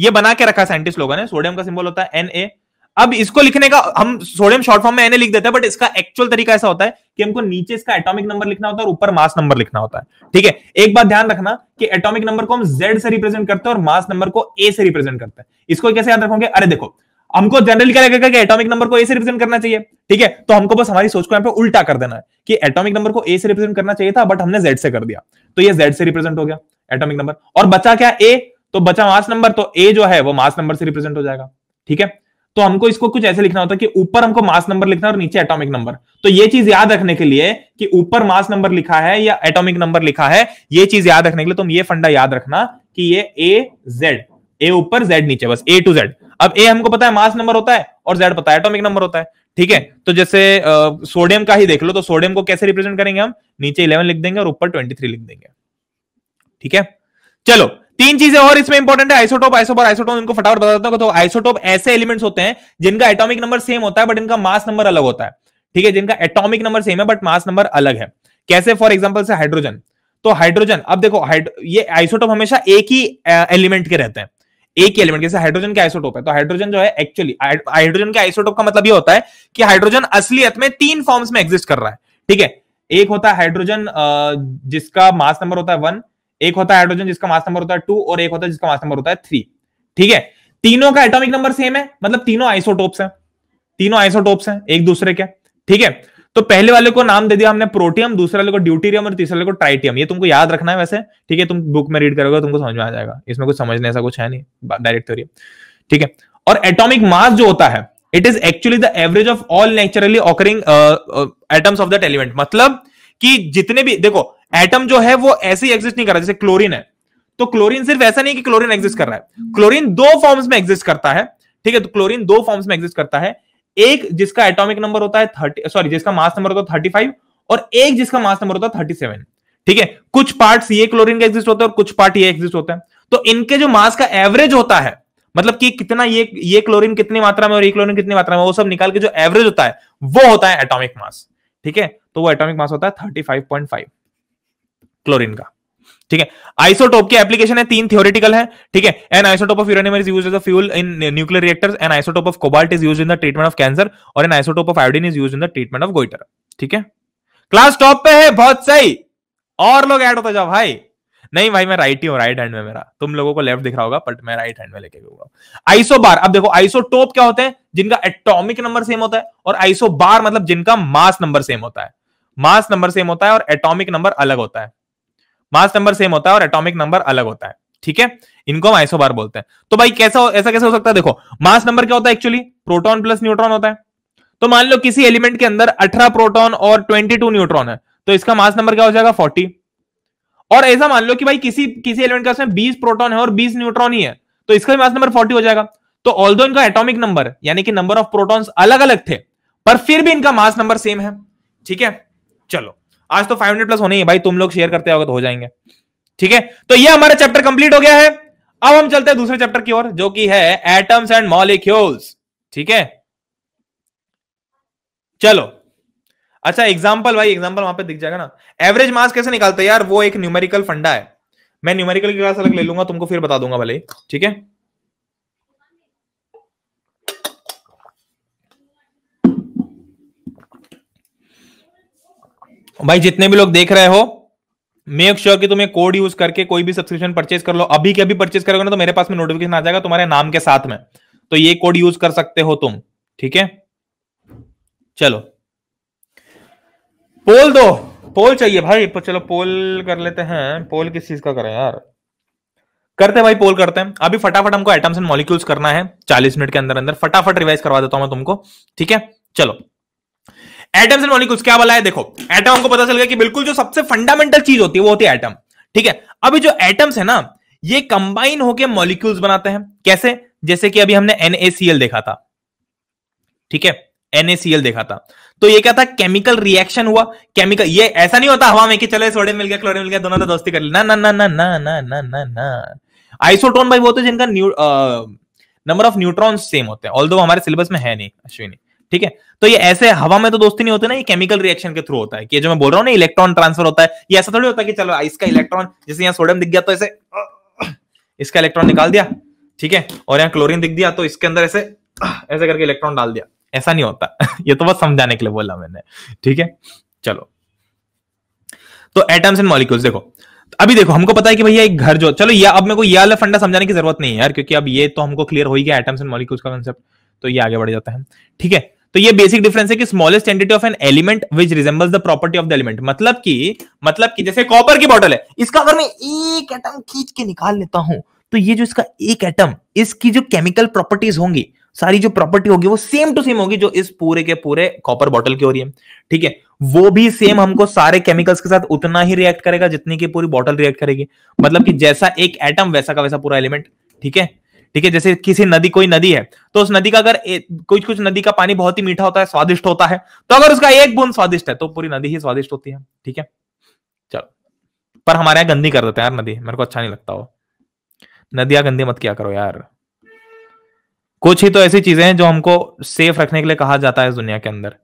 ये बना के रखा साइंटिस्ट लोगों ने सोडियम का सिंबल होता है एन ए अब इसको लिखने का हम सोडियम शॉर्ट फॉर्म में एन ए लिख देते हैं बट इसका एक्चुअल तरीका ऐसा होता है कि हमको नीचे इसका एटॉमिक नंबर लिखना होता है और ऊपर मास नंबर लिखना होता है ठीक है एक बात ध्यान रखना कि एटॉमिक नंबर को हम जेड से रिप्रेजेंट करते हैं और मास नंबर को ए से रिप्रेजेंट करते हैं इसको कैसे याद रखोगे अरे देखो हमको जनरली क्या लगेगा कि एटॉमिक नंबर को ए से रिप्रेजेंट करना चाहिए ठीक है तो हमको बस हमारी सोच को यहाँ पे उल्टा कर देना है कि एटॉमिक नंबर को ए से रिप्रेजेंट करना चाहिए था बट हमने जेड से कर दिया तो ये जेड से रिप्रेजेंट हो गया एटॉमिक नंबर और बचा क्या ए तो बचा मास नंबर तो ए जो है वो मास नंबर से रिप्रेजेंट हो जाएगा ठीक है तो हमको इसको कुछ ऐसे लिखना होता है कि ऊपर हमको मास नंबर लिखना है और नीचे एटॉमिक नंबर तो ये चीज याद रखने के लिए कि ऊपर मास नंबर लिखा है या एटॉमिक नंबर लिखा है ये चीज याद रखने के लिए तुम ये फंडा याद रखना कि ये ए जेड ए ऊपर जेड नीचे बस ए टू जेड अब ए हमको पता है मास नंबर होता है और जेड पता है एटॉमिक नंबर होता है ठीक है तो जैसे सोडियम का ही देख लो तो सोडियम को कैसे रिप्रेजेंट करेंगे हम नीचे इलेवन लिख देंगे और ऊपर ट्वेंटी थ्री लिख देंगे ठीक है चलो तीन चीजें और इसमें इंपॉर्टेंट है आइसोटोप आइसोप आइसोटोन इनको फटाफट बता देता हूं तो आइसोटोप ऐसे एलिमेंट्स होते हैं जिनका एटॉमिक नंबर सेम होता है बट इनका मास नंबर अलग होता है ठीक है जिनका एटॉमिक नंबर सेम है बट मास नंबर अलग है कैसे फॉर एग्जाम्पल से हाइड्रोजन तो हाइड्रोजन अब देखो ये आइसोटोप हमेशा एक ही एलिमेंट के रहते हैं एक ही एलिमेंट जैसे हाइड्रोजन के आइसोटोप है तो हाइड्रोजन जो है एक्चुअली हाइड्रोजन के आइसोटोप का मतलब ये होता है कि हाइड्रोजन असलियत में तीन फॉर्म्स में एग्जिस्ट कर रहा है ठीक है एक होता है हाइड्रोजन जिसका मास नंबर होता है वन एक होता है हाइड्रोजन जिसका मास नंबर होता है टू और एक होता है जिसका मास नंबर होता है थ्री ठीक है तीनों का एटॉमिक नंबर सेम है मतलब तीनों आइसोटोप्स हैं तीनों आइसोटोप्स हैं एक दूसरे के ठीक है तो पहले वाले को नाम दे दिया हमने प्रोटियम दूसरे वाले को ड्यूटीरियम और तीसरे वाले को ट्राइटियम ये तुमको याद रखना है वैसे ठीक है तुम बुक में रीड करोगे तुमको समझ में आ जाएगा इसमें कुछ समझने ऐसा कुछ है नहीं डायरेक्ट थ्योरी ठीक है और एटॉमिक मास जो होता है it is actually the average of all naturally occurring atoms of that element मतलब कि जितने भी देखो एटम जो है वो ऐसे ही एग्जिस्ट नहीं कर रहा जैसे क्लोरीन है तो क्लोरीन सिर्फ ऐसा नहीं कि क्लोरीन एग्जिस्ट कर रहा है क्लोरीन दो फॉर्म्स में एग्जिस्ट करता है ठीक है तो क्लोरीन दो फॉर्म्स में एग्जिस्ट करता है एक जिसका एटॉमिक नंबर होता है थर्टी सॉरी जिसका मास नंबर होता है थर्टी फाइव और एक जिसका मास नंबर होता है थर्टी सेवन ठीक है कुछ पार्ट ये क्लोरिन का एग्जिस्ट होता है और कुछ पार्ट ये एग्जिस्ट होता है तो इनके जो मास का एवरेज होता है मतलब कि कितना ये ये क्लोरीन कितनी मात्रा में और ये क्लोरीन कितनी मात्रा में वो सब निकाल के जो एवरेज होता है वो होता है एटॉमिक मास ठीक है तो वो एटॉमिक मास होता है thirty five point five chlorine का ठीक है आइसोटोप की एप्लीकेशन है तीन थियोरिटिकल है ठीक है an isotope of uranium is use as a fuel in nuclear reactors an isotope of cobalt is use in the treatment of cancer और an isotope of iodine is used in the treatment of goitre ठीक है क्लास टॉप पे है बहुत सही और लोग ऐड होते जाओ भाई नहीं भाई मैं राइट ही हूँ राइट हैंड में मेरा तुम लोगों को लेफ्ट दिख रहा होगा बट मैं राइट हैंड में लेके गया आइसो बार अब देखो आइसोटोप क्या होते हैं जिनका एटॉमिक नंबर सेम होता है और आइसो बार मतलब जिनका मास नंबर सेम होता है मास नंबर सेम होता है और एटॉमिक नंबर अलग होता है मास नंबर सेम होता है और एटॉमिक नंबर अलग होता है ठीक है इनको हम आइसोबार बोलते हैं तो भाई कैसा ऐसा कैसे हो सकता है देखो मास नंबर क्या होता है एक्चुअली प्रोटॉन प्लस न्यूट्रॉन होता है तो मान लो किसी एलिमेंट के अंदर 18 प्रोटॉन और 22 न्यूट्रॉन है तो इसका मास नंबर क्या हो जाएगा 40 और ऐसा मान लो कि भाई किसी किसी एलिमेंट के उसमें 20 प्रोटॉन है और 20 न्यूट्रॉन ही है तो इसका भी मास नंबर 40 हो जाएगा तो ऑल दो इनका एटॉमिक नंबर यानी कि नंबर ऑफ प्रोटॉन्स अलग अलग थे पर फिर भी इनका मास नंबर सेम है ठीक है चलो आज तो 500 प्लस होने ही भाई तुम लोग शेयर करते हो तो हो जाएंगे ठीक है तो ये हमारा चैप्टर कंप्लीट हो गया है अब हम चलते हैं दूसरे चैप्टर की ओर जो कि है एटम्स एंड मॉलिक्यूल्स ठीक है चलो अच्छा एग्जाम्पल भाई एग्जाम्पल वहां पे दिख जाएगा ना एवरेज मास कैसे निकालते हैं यार वो एक न्यूमेरिकल फंडा है मैं न्यूमेरिकल की क्लास अलग ले लूंगा तुमको फिर बता दूंगा भले ठीक है भाई जितने भी लोग देख रहे हो मेक श्योर sure कि तुम्हें कोड यूज करके कोई भी सब्सक्रिप्शन परचेज कर लो अभी के अभी परचेज करोगे ना तो मेरे पास में नोटिफिकेशन आ जाएगा तुम्हारे नाम के साथ में तो ये कोड यूज कर सकते हो तुम ठीक है चलो पोल दो पोल चाहिए भाई तो चलो पोल कर लेते हैं पोल किस चीज का करें यार करते हैं भाई पोल करते हैं अभी फटाफट हमको एटम्स एंड मॉलिक्यूल्स करना है चालीस मिनट के अंदर अंदर फटाफट रिवाइज करवा देता हूं मैं तुमको ठीक है चलो एटम्स एंड मॉलिक्यूल्स क्या वाला है देखो एटम हमको पता चल गया कि बिल्कुल जो सबसे फंडामेंटल चीज होती है वो होती है एटम ठीक है अभी जो एटम्स है ना ये कंबाइन होकर मॉलिक्यूल्स बनाते हैं कैसे जैसे कि अभी हमने एनएसीएल देखा था ठीक है एनएसीएल देखा था तो ये क्या था केमिकल रिएक्शन हुआ केमिकल ये ऐसा नहीं होता हवा में कि चले सोडियम मिल गया क्लोरीन मिल गया दोनों तो दोस्ती कर ली ना ना ना ना ना ना ना ना ना आइसोटोन भाई वो तो जिनका new number of neutron same होते हैं ऑल हमारे सिलेबस में है नहीं अश्विनी ठीक है तो ये ऐसे हवा में तो दोस्ती नहीं होते ना ये केमिकल रिएक्शन के थ्रू होता है कि जो मैं बोल रहा हूँ ना इलेक्ट्रॉन ट्रांसफर होता है ये ऐसा थोड़ी होता है कि चलो इसका इलेक्ट्रॉन जैसे यहाँ सोडियम दिख गया तो ऐसे इसका इलेक्ट्रॉन निकाल दिया ठीक है और यहाँ क्लोरिन दिख दिया तो इसके अंदर ऐसे ऐसे करके इलेक्ट्रॉन डाल दिया ऐसा नहीं होता ये तो बस समझाने के लिए बोला मैंने ठीक है चलो तो एटम्स एंड मॉलिक्यूल्स देखो अभी देखो हमको पता है कि भैया एक घर जो चलो ये अब मेरे को ये वाला फंडा समझाने की जरूरत नहीं है यार क्योंकि अब ये तो हमको क्लियर हो ही गया एटम्स एंड मॉलिक्यूल्स का कंसेप्ट तो ये आगे बढ़ जाता है ठीक है तो ये बेसिक डिफरेंस है कि smallest entity of an element which resembles the property of the element मतलब कि मतलब कि जैसे कॉपर की बॉटल है इसका अगर मैं एक एटम खींच के निकाल लेता हूं तो ये जो इसका एक एटम इसकी जो केमिकल प्रॉपर्टीज होंगी सारी जो प्रॉपर्टी होगी वो सेम टू सेम होगी जो इस पूरे के पूरे कॉपर बॉटल की हो रही है ठीक है वो भी सेम हमको सारे केमिकल्स के साथ उतना ही रिएक्ट करेगा जितनी की पूरी बॉटल रिएक्ट करेगी मतलब कि जैसा एक एटम वैसा का वैसा पूरा एलिमेंट ठीक है ठीक है जैसे किसी नदी कोई नदी है तो उस नदी का अगर कुछ कुछ नदी का पानी बहुत ही मीठा होता है स्वादिष्ट होता है तो अगर उसका एक बूंद स्वादिष्ट है तो पूरी नदी ही स्वादिष्ट होती है ठीक है चलो पर हमारे यहाँ गंदी कर देते हैं यार नदी मेरे को अच्छा नहीं लगता वो नदियां गंदी मत किया करो यार कुछ ही तो ऐसी चीजें हैं जो हमको सेफ रखने के लिए कहा जाता है इस दुनिया के अंदर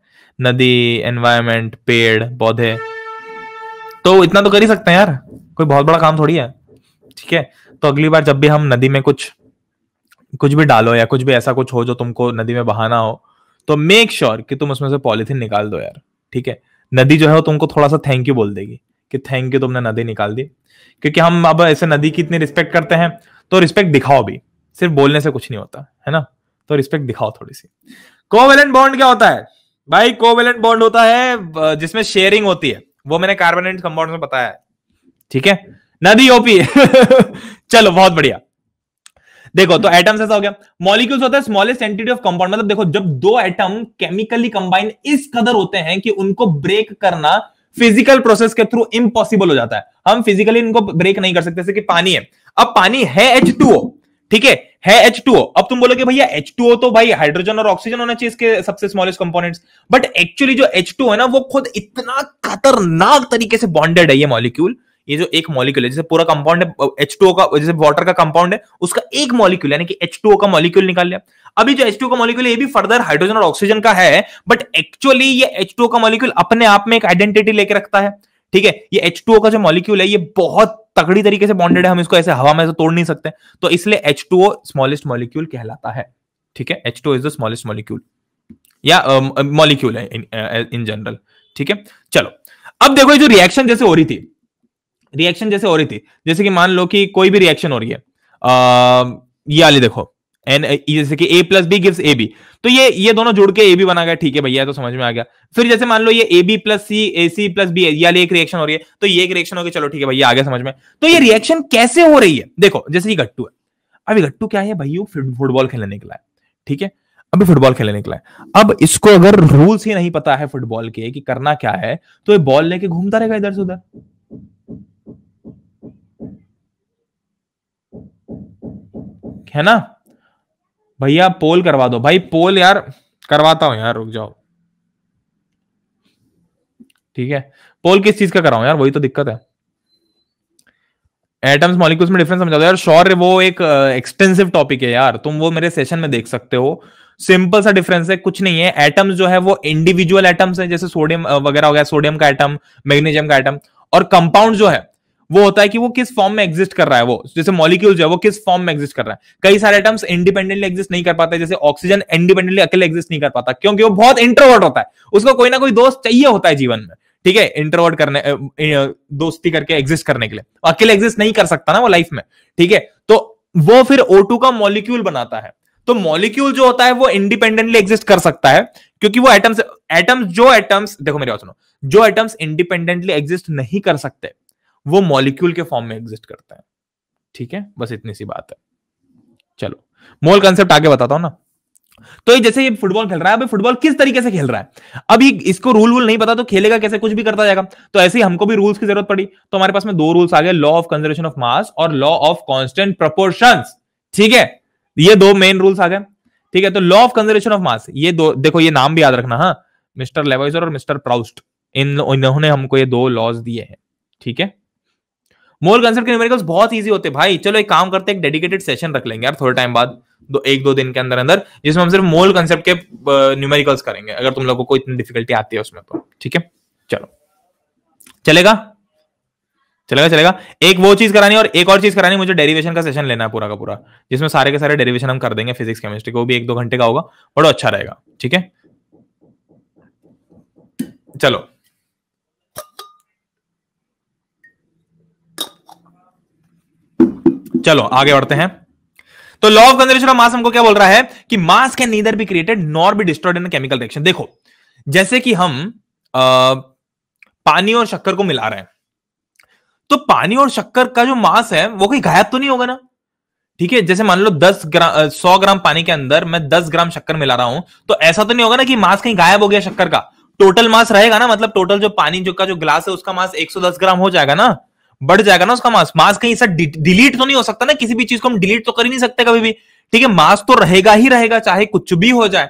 नदी एनवायरमेंट पेड़ पौधे तो इतना तो कर ही सकते हैं यार कोई बहुत बड़ा काम थोड़ी है ठीक है तो अगली बार जब भी हम नदी में कुछ कुछ भी डालो या कुछ भी ऐसा कुछ हो जो तुमको नदी में बहाना हो तो मेक श्योर sure कि तुम उसमें से पॉलिथीन निकाल दो यार ठीक है नदी जो है वो तुमको थोड़ा सा थैंक यू बोल देगी कि थैंक यू तुमने नदी निकाल दी क्योंकि हम अब ऐसे नदी की इतनी रिस्पेक्ट करते हैं तो रिस्पेक्ट दिखाओ भी सिर्फ बोलने से कुछ नहीं होता है ना तो रिस्पेक्ट दिखाओ थोड़ी सी कोवेलेंट बॉन्ड क्या होता है भाई कोवेलेंट बॉन्ड होता है जिसमें शेयरिंग होती है वो मैंने एंड कंपाउंड में बताया है ठीक है नदी ओपी चलो बहुत बढ़िया देखो तो एटम्स ऐसा हो गया मॉलिक्यूल्स होता है स्मॉलेस्ट एंटिटी ऑफ कंपाउंड मतलब देखो जब दो एटम केमिकली कंबाइन इस कदर होते हैं कि उनको ब्रेक करना फिजिकल प्रोसेस के थ्रू इम्पॉसिबल हो जाता है हम फिजिकली इनको ब्रेक नहीं कर सकते जैसे कि पानी है अब पानी है एच ठीक है है H2O अब तुम बोलोगे भैया H2O तो भाई हाइड्रोजन और ऑक्सीजन होना चाहिए इसके सबसे स्मॉलेस्ट कंपोनेंट्स बट एक्चुअली जो H2O है ना वो खुद इतना खतरनाक तरीके से बॉन्डेड है ये मॉलिक्यूल ये जो एक मॉलिक्यूल है जैसे पूरा कंपाउंड है एच का जैसे वाटर का कंपाउंड है उसका एक मॉलिक्यूल यानी कि एच का मॉलिक्यूल निकाल लिया अभी जो एच का मॉलिक्यूल ये भी फर्दर हाइड्रोजन और ऑक्सीजन का है बट एक्चुअली ये एच का मॉलिक्यूल अपने आप में एक आइडेंटिटी लेके रखता है ठीक है ये एच का जो मॉलिक्यूल है ये बहुत तगड़ी तरीके से बॉन्डेड है हम इसको ऐसे हवा में से तोड़ नहीं सकते तो इसलिए एच स्मॉलेस्ट मॉलिक्यूल कहलाता है ठीक है H is the smallest molecule या मॉलिक्यूल है इन जनरल ठीक है चलो अब देखो ये जो रिएक्शन जैसे हो रही थी रिएक्शन जैसे हो रही थी जैसे कि मान लो कि कोई भी रिएक्शन हो रही है आ, ये वाली देखो एन जैसे कि A plus B gives A B तो ये ये दोनों जुड़ के ए बी बना गया ठीक है भैया तो समझ में आ गया फिर जैसे मान लो ये A B plus C A C plus B ये वाली एक रिएक्शन हो रही है तो ये एक रिएक्शन हो गई चलो ठीक है भैया आ गया समझ में तो ये रिएक्शन कैसे हो रही है देखो जैसे ये गट्टू है अभी गट्टू क्या है भैया फुटबॉल खेलने निकला है ठीक है अभी फुटबॉल खेलने निकला है अब इसको अगर रूल्स ही नहीं पता है फुटबॉल के कि करना क्या है तो ये बॉल लेके घूमता रहेगा इधर से उधर है ना भैया पोल करवा दो भाई पोल यार करवाता हूं यार रुक जाओ ठीक है पोल किस चीज का कराऊं यार वही तो दिक्कत है एटम्स मॉलिक्यूल्स में डिफरेंस समझा दो यार श्योर वो एक एक्सटेंसिव uh, टॉपिक है यार तुम वो मेरे सेशन में देख सकते हो सिंपल सा डिफरेंस है कुछ नहीं है एटम्स जो है वो इंडिविजुअल एटम्स है जैसे सोडियम uh, वगैरह हो गया सोडियम का एटम मैग्नीशियम का एटम और कंपाउंड जो है वो होता है कि वो किस फॉर्म में एग्जिस्ट कर रहा है वो जैसे मॉलिक्यूल जो है वो किस फॉर्म में एग्जिस्ट कर रहा है कई सारे आइटम्स इंडिपेंडेंटली एग्जिस्ट नहीं कर पाते जैसे ऑक्सीजन इंडिपेंडेंटली अकेले एग्जिस्ट नहीं कर पाता क्योंकि वो बहुत इंट्रोवर्ट होता है उसको कोई ना कोई दोस्त चाहिए होता है जीवन में ठीक है इंट्रोवर्ट करने दोस्ती करके एग्जिस्ट करने के लिए अकेले एग्जिस्ट नहीं कर सकता ना वो लाइफ में ठीक है तो वो फिर ओ का मॉलिक्यूल बनाता है तो मॉलिक्यूल जो होता है वो इंडिपेंडेंटली एग्जिस्ट कर सकता है क्योंकि वो एटम्स एटम्स जो एटम्स देखो मेरे सुनो जो एटम्स इंडिपेंडेंटली एग्जिस्ट नहीं कर सकते वो मॉलिक्यूल के फॉर्म में एग्जिस्ट करता है ठीक है बस इतनी सी बात है चलो मोल कंसेप्ट आगे बताता हूं ना तो ये जैसे ये फुटबॉल खेल रहा है अभी फुटबॉल किस तरीके से खेल रहा है अभी इसको रूल वूल नहीं पता तो खेलेगा कैसे कुछ भी करता जाएगा तो ऐसे ही हमको भी रूल्स की जरूरत पड़ी तो हमारे पास में दो रूल्स आ गए law of conservation of mass और लॉ ऑफ कॉन्स्टेंट प्रपोर्शन ठीक है ये दो मेन रूल्स आ गए ठीक है तो law of conservation of mass ये दो देखो ये नाम भी याद रखना हाँ मिस्टर लेवाइजर और मिस्टर प्राउस्ट इन इन्होंने हमको ये दो लॉज दिए हैं ठीक है मोल कंसेप्ट के न्यूमेरिकल्स बहुत ईजी होते भाई चलो एक काम करते हैं एक डेडिकेटेड सेशन रख लेंगे यार थोड़े टाइम बाद दो एक दो दिन के अंदर अंदर जिसमें हम सिर्फ मोल कंसेप्ट के न्यूमेरिकल्स करेंगे अगर तुम लोगों को इतनी डिफिकल्टी आती है उसमें तो ठीक है चलो चलेगा चलेगा चलेगा एक वो चीज करानी और एक और चीज करानी मुझे डेरिवेशन का सेशन लेना है पूरा का पूरा जिसमें सारे के सारे डेरिवेशन हम कर देंगे फिजिक्स केमिस्ट्री को भी एक दो घंटे का होगा बड़ा अच्छा रहेगा ठीक है चलो चलो आगे बढ़ते हैं तो law of conservation of mass हमको क्या बोल रहा है कि mass can neither be created nor be destroyed in chemical reaction देखो जैसे कि हम आ, पानी और शक्कर को मिला रहे हैं तो पानी और शक्कर का जो मास है वो कहीं गायब तो नहीं होगा ना ठीक है जैसे मान लो दस ग्राम सौ ग्राम पानी के अंदर मैं दस ग्राम शक्कर मिला रहा हूं तो ऐसा तो नहीं होगा ना कि मास कहीं गायब हो गया शक्कर का टोटल मास रहेगा ना मतलब टोटल जो पानी जो का जो ग्लास है उसका मास एक सौ दस ग्राम हो जाएगा ना बढ़ जाएगा ना उसका मास मास कहीं से डिलीट तो नहीं हो सकता ना किसी भी चीज को हम डिलीट तो कर ही नहीं सकते कभी भी ठीक है मास तो रहेगा ही रहेगा चाहे कुछ भी हो जाए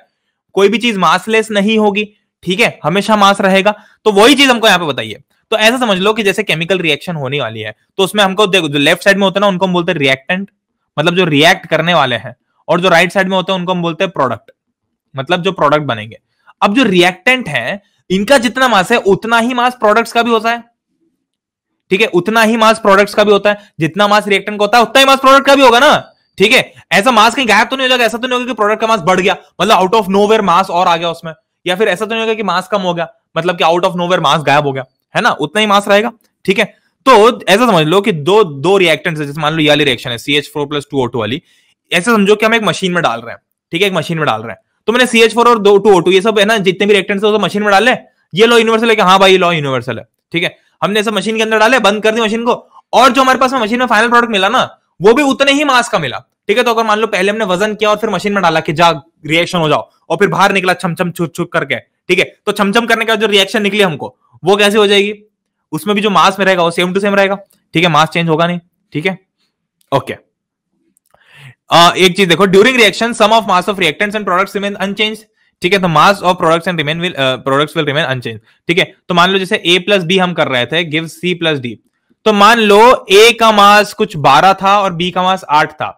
कोई भी चीज मासलेस नहीं होगी ठीक है हमेशा मास रहेगा तो वही चीज हमको यहाँ पे बताइए तो ऐसा समझ लो कि जैसे केमिकल रिएक्शन होने वाली है तो उसमें हमको देखो जो लेफ्ट साइड में होता है ना उनको हम बोलते हैं रिएक्टेंट मतलब जो रिएक्ट करने वाले हैं और जो राइट साइड में होते हैं उनको हम बोलते हैं प्रोडक्ट मतलब जो प्रोडक्ट बनेंगे अब जो रिएक्टेंट है इनका जितना मास है उतना ही मास प्रोडक्ट्स का भी होता है ठीक है उतना ही मास प्रोडक्ट्स का भी होता है जितना मास रिएक्टेंट का होता है उतना ही मास प्रोडक्ट का भी होगा ना ठीक है ऐसा मास कहीं गायब तो नहीं हो जाएगा ऐसा तो नहीं होगा कि प्रोडक्ट का मास बढ़ गया मतलब आउट ऑफ नोवेयर मास और आ गया उसमें या फिर ऐसा तो नहीं होगा कि मास कम हो गया मतलब कि आउट ऑफ नोवेयर मास गायब हो गया है ना उतना ही मास रहेगा ठीक है तो ऐसा समझ लो कि दो दो रिएक्टेंट्स है जैसे मान लो ये वाली रिएक्शन है C H four plus two O two वाली ऐसे समझो कि हम एक मशीन में डाल रहे हैं ठीक है एक मशीन में डाल रहे हैं तो मैंने सी एच फोर और दो टू ओ टू ये सब है ना जितने भी रिएक्टेंट्स है मशीन में डाले ये लॉ यूनिवर्सल है कि हाँ भाई लॉ यूनिवर्सल है ठीक है हमने ऐसा मशीन के अंदर डाले बंद कर दी मशीन को और जो हमारे पास में मशीन में फाइनल प्रोडक्ट मिला ना वो भी उतने ही मास का मिला ठीक है तो अगर मान लो पहले हमने वजन किया और फिर मशीन में डाला कि जा रिएक्शन हो जाओ और फिर बाहर निकला छमछम छुप छुप करके ठीक है तो छमछम करने के बाद जो रिएक्शन निकली हमको वो कैसे हो जाएगी उसमें भी जो मास में रहेगा वो सेम टू सेम रहेगा ठीक है मास चेंज होगा नहीं ठीक है ओके एक चीज देखो during reaction sum of mass of reactants and products remain unchanged ठीक है तो mass of products and remain will products will remain unchange ठीक है तो मान लो जैसे ए प्लस बी हम कर रहे थे गिव सी प्लस डी तो मान लो ए का मास कुछ बारह था और बी का मास आठ था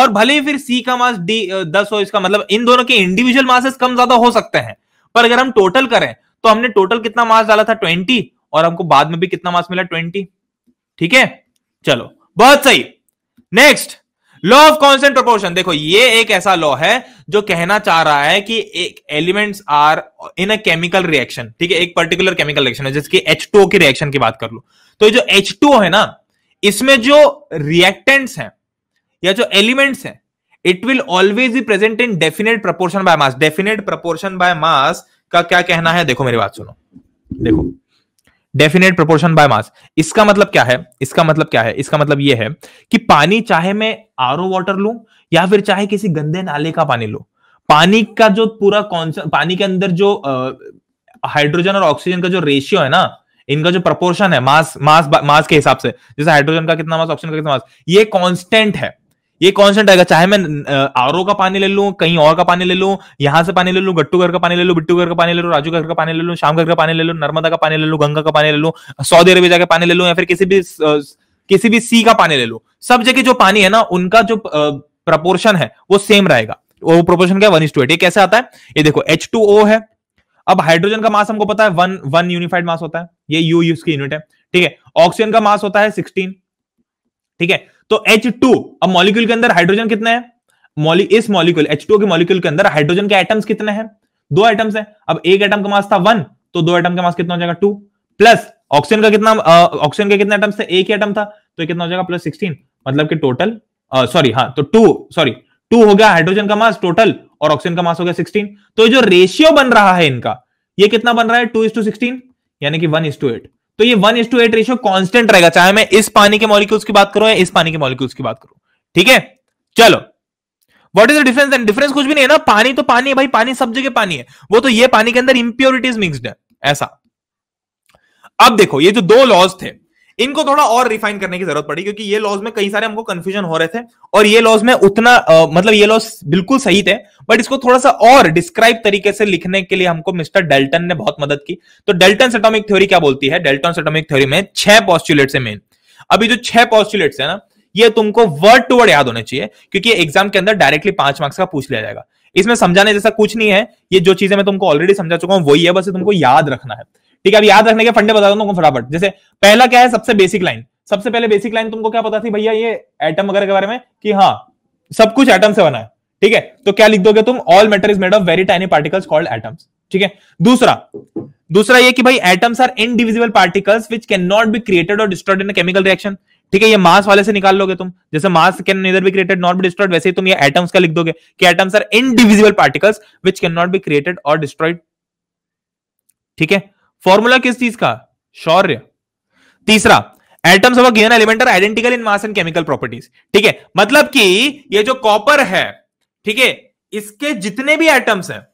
और भले ही फिर सी का मास डी uh, दस हो इसका मतलब इन दोनों के इंडिविजुअल मासेस कम ज्यादा हो सकते हैं पर अगर हम टोटल करें तो हमने टोटल कितना मास डाला था ट्वेंटी और हमको बाद में भी कितना मास मिला ट्वेंटी ठीक है चलो बहुत सही next law of constant proportion देखो ये एक ऐसा लॉ है जो कहना चाह रहा है कि एक elements are in a chemical reaction ठीक है एक पर्टिकुलर केमिकल रिएक्शन है जिसकी एच टू की रिएक्शन की बात कर लो तो ये जो एच टू है ना इसमें जो रिएक्टेंट्स हैं या जो एलिमेंट्स हैं it will always be present in definite proportion by mass definite proportion by mass का क्या कहना है देखो मेरी बात सुनो देखो डेफिनेट प्रोपोर्शन बाय मास इसका मतलब क्या है इसका मतलब क्या है इसका मतलब यह है कि पानी चाहे मैं आर वाटर लू या फिर चाहे किसी गंदे नाले का पानी लो पानी का जो पूरा कॉन्सेप्ट पानी के अंदर जो हाइड्रोजन और ऑक्सीजन का जो रेशियो है ना इनका जो प्रपोर्शन है मास मास मास के हिसाब से जैसे हाइड्रोजन का कितना मास ऑक्सीजन का कितना मास ये कांस्टेंट है ये कॉन्स्टेंट रहेगा चाहे मैं आर का पानी ले लूँ कहीं और का पानी ले लूँ यहाँ से पानी ले लूँ गट्टू घर का पानी ले लूँ बिट्टू घर का पानी ले लूँ राजू घर का पानी ले लूँ शाम घर का पानी ले लूँ नर्मदा का पानी ले लूँ गंगा का पानी ले लूँ सऊदी अरबी जाकर पानी ले लूँ या फिर किसी भी किसी भी सी का पानी ले लो सब जगह जो पानी है ना उनका जो प्रपोर्शन है वो सेम रहेगा वो प्रपोर्शन क्या वन इज टू एट ये कैसे आता है ये देखो एच टू ओ है अब हाइड्रोजन का मास हमको पता है वन वन यूनिफाइड मास होता है ये यू यूज की यूनिट है ठीक है ऑक्सीजन का मास होता है सिक्सटीन ठीक है तो एच टू अब मॉलिक्यूल के अंदर हाइड्रोजन कितना है मॉली इस मॉलिक्यूल एच टू के मॉलिक्यूल के अंदर हाइड्रोजन के आइटम्स कितने हैं दो आइटम्स हैं अब एक आइटम का मास था वन तो दो आइटम का मास कितना हो जाएगा टू प्लस ऑक्सीजन का कितना ऑक्सीजन के कितने आइटम्स थे एक ही आइटम था तो कितना हो जाएगा प्लस सिक्सटीन मतलब कि टोटल सॉरी हाँ तो टू सॉरी टू हो गया हाइड्रोजन का मास टोटल और ऑक्सीजन का मास हो गया सिक्सटीन तो जो रेशियो बन रहा है इनका ये कितना बन रहा है टू इज टू सिक्सटीन यानी कि वन इज टू एट तो ये one is two eight ratio constant रहेगा चाहे मैं इस पानी के मॉलिक्यूल्स की बात करूं या इस पानी के मॉलिक्यूल्स की बात करूं ठीक है चलो what is the difference and difference कुछ भी नहीं है ना पानी तो पानी है भाई पानी सब जगह पानी है वो तो ये पानी के अंदर इंप्योरिटीज मिक्सड है ऐसा अब देखो ये जो दो लॉज थे इनको थोड़ा और रिफाइन करने की जरूरत पड़ी क्योंकि ये लॉज में कई सारे हमको कंफ्यूजन हो रहे थे और ये लॉज में उतना आ, मतलब ये लॉज बिल्कुल सही थे बट इसको थोड़ा सा और डिस्क्राइब तरीके से लिखने के लिए हमको मिस्टर डेल्टन ने बहुत मदद की तो डेल्टन सेटोमिक थ्योरी क्या बोलती है डेल्टन सेटोमिक थ्योरी में छह पॉस्टुलेट्स है मेन अभी जो छह पॉस्टुलेट्स है ना ये तुमको वर्ड टू वर्ड याद होने चाहिए क्योंकि एग्जाम के अंदर डायरेक्टली पांच मार्क्स का पूछ लिया जाएगा इसमें समझाने जैसा कुछ नहीं है ये जो चीजें मैं तुमको ऑलरेडी समझा चुका हूं वही है बस तुमको याद रखना है ठीक है अब याद रखने के फंडे बता दो फटाफट जैसे पहला क्या है सबसे बेसिक लाइन सबसे पहले बेसिक लाइन तुमको क्या पता थी भैया ये एटम वगैरह के बारे में कि हाँ सब कुछ एटम से बना है ठीक है तो क्या लिख दोगे तुम all matter is made of very tiny particles called atoms ठीक है दूसरा दूसरा ये कि भाई atoms are individual particles which can not be created और डिस्ट्रॉड इन केमिकल रिएक्शन ठीक है ये मास वाले से निकाल लोगे तुम जैसे mass can neither be created not be destroyed वैसे ही तुम ये एटम्स का लिख दोगे कि atoms are indivisible particles which can not be created और डिस्ट्रॉइड ठीक है फॉर्मूला किस चीज का शौर्य तीसरा atoms of given element are identical in mass and chemical properties ठीक है मतलब कि ये जो कॉपर है ठीक है इसके जितने भी एटम्स हैं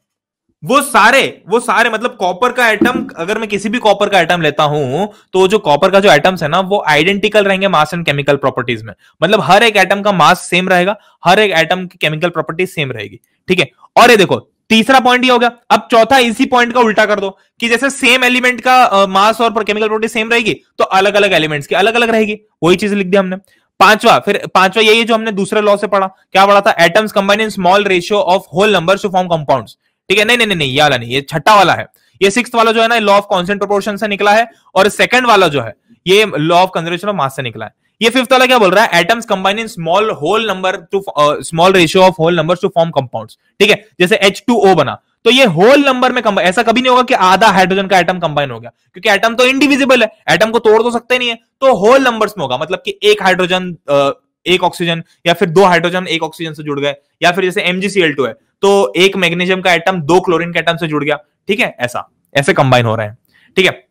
वो सारे वो सारे मतलब कॉपर का एटम अगर मैं किसी भी कॉपर का एटम लेता हूं तो जो कॉपर का जो एटम्स है ना वो आइडेंटिकल रहेंगे मास एंड केमिकल प्रॉपर्टीज में मतलब हर एक एटम का मास सेम रहेगा हर एक एटम की केमिकल प्रॉपर्टीज सेम रहेगी ठीक है और ये देखो तीसरा पॉइंट ये हो गया अब चौथा इसी पॉइंट का उल्टा कर दो कि जैसे सेम एलिमेंट का मास और केमिकल प्रॉपर्टी सेम रहेगी तो अलग अलग एलिमेंट्स की अलग अलग रहेगी वही चीज लिख दी हमने पांचवा फिर पांचवा यही जो हमने दूसरे लॉ से पढ़ा क्या पढ़ा था atoms combine in small ratio of whole number to form compound ठीक है नहीं नहीं नहीं ये वाला नहीं ये छठा वाला है ये सिक्स वाला जो है ना लॉ ऑफ कॉन्सेंट प्रोपोर्शन से निकला है और सेकंड वाला जो है ये law of conservation of mass से निकला है ये फिफ्थ वाला क्या बोल रहा है atoms combine in small whole number to small ratio of whole number to form compound ठीक है जैसे एच टू ओ बना तो ये होल नंबर में कंबाइन ऐसा कभी नहीं होगा कि आधा हाइड्रोजन का एटम कंबाइन हो गया क्योंकि एटम तो इनडिविजिबल है एटम को तोड़ तो सकते नहीं है तो होल नंबर्स में होगा मतलब कि एक हाइड्रोजन uh, एक ऑक्सीजन या फिर दो हाइड्रोजन एक ऑक्सीजन से जुड़ गए या फिर जैसे टू है तो एक मैग्नीशियम का एटम दो क्लोरिन के एटम से जुड़ गया ठीक है ऐसा ऐसे कंबाइन हो रहे हैं ठीक है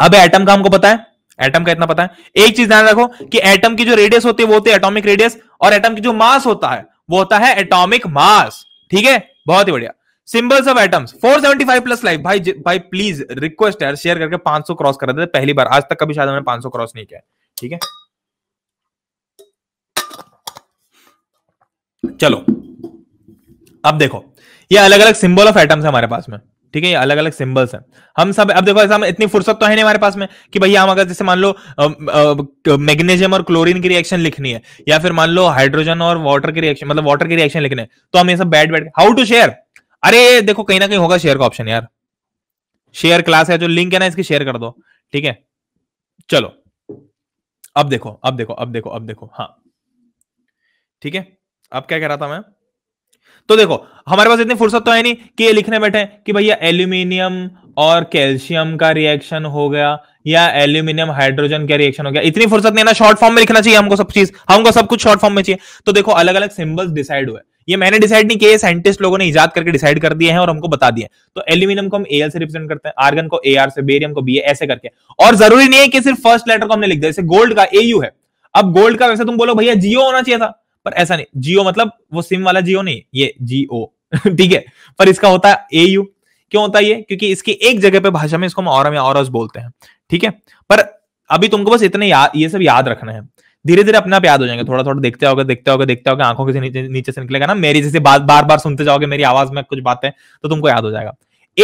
अब एटम का हमको पता है एटम का इतना पता है एक चीज ध्यान रखो कि एटम की जो रेडियस होती है वो होती है एटॉमिक रेडियस और एटम की जो मास होता है वो होता है एटॉमिक मास ठीक है बहुत ही बढ़िया symbols of atoms 475 plus like भाई भाई प्लीज रिक्वेस्ट है शेयर करके 500 क्रॉस कर देते पहली बार आज तक कभी शायद हमने 500 क्रॉस नहीं किया ठीक है चलो अब देखो ये अलग अलग सिंबल ऑफ एटम्स है हमारे पास में ठीक है ये अलग अलग सिंबल्स हैं हम सब अब देखो ऐसा इतनी फुर्सत तो है नहीं हमारे पास में कि भैया हम अगर जैसे मान लो मैग्नेशियम और क्लोरीन की रिएक्शन लिखनी है या फिर मान लो हाइड्रोजन और वाटर की रिएक्शन मतलब वाटर की रिएक्शन लिखने तो हम ये सब बैठ बैठ हाउ टू शेयर अरे देखो कहीं ना कहीं होगा शेयर का ऑप्शन यार शेयर क्लास है जो लिंक है ना इसकी शेयर कर दो ठीक है चलो अब देखो अब देखो अब देखो अब देखो हाँ ठीक है अब क्या कह रहा था मैं तो देखो हमारे पास इतनी फुर्सत तो है नहीं कि ये लिखने बैठे कि भैया एल्यूमिनियम और कैल्शियम का रिएक्शन हो गया या एल्यूमिनियम हाइड्रोजन का रिएक्शन हो गया इतनी फुर्सत नहीं ना शॉर्ट फॉर्म में लिखना चाहिए हमको सब चीज हमको सब कुछ शॉर्ट फॉर्म में चाहिए तो देखो अलग अलग सिंबल्स डिसाइड हुए ये मैंने डिसाइड नहीं किया साइंटिस्ट लोगों ने इजाद करके डिसाइड कर दिए हैं और हमको बता दिया तो एल्यूमिनियम को हम एल से रिप्रेजेंट करते हैं आर्गन को ए आर से बेरियम को बी ऐसे करके और जरूरी नहीं है कि सिर्फ फर्स्ट लेटर को हमने लिख दिया जैसे गोल्ड का ए है अब गोल्ड का वैसे तुम बोलो भैया जियो होना चाहिए था पर ऐसा नहीं जियो मतलब वो सिम वाला जियो नहीं ये जियो ठीक है पर इसका होता है ए यू क्यों होता है ये क्योंकि इसकी एक जगह पे भाषा में इसको हम औरम और बोलते हैं ठीक है पर अभी तुमको बस इतने याद ये सब याद रखना है धीरे धीरे अपने आप याद हो जाएंगे थोड़ा थोड़ा देखते होगे देखते होगे देखते होगे आंखों के नीचे नीचे से निकलेगा ना मेरी जैसे बार बार बार सुनते जाओगे मेरी आवाज में कुछ बातें तो तुमको याद हो जाएगा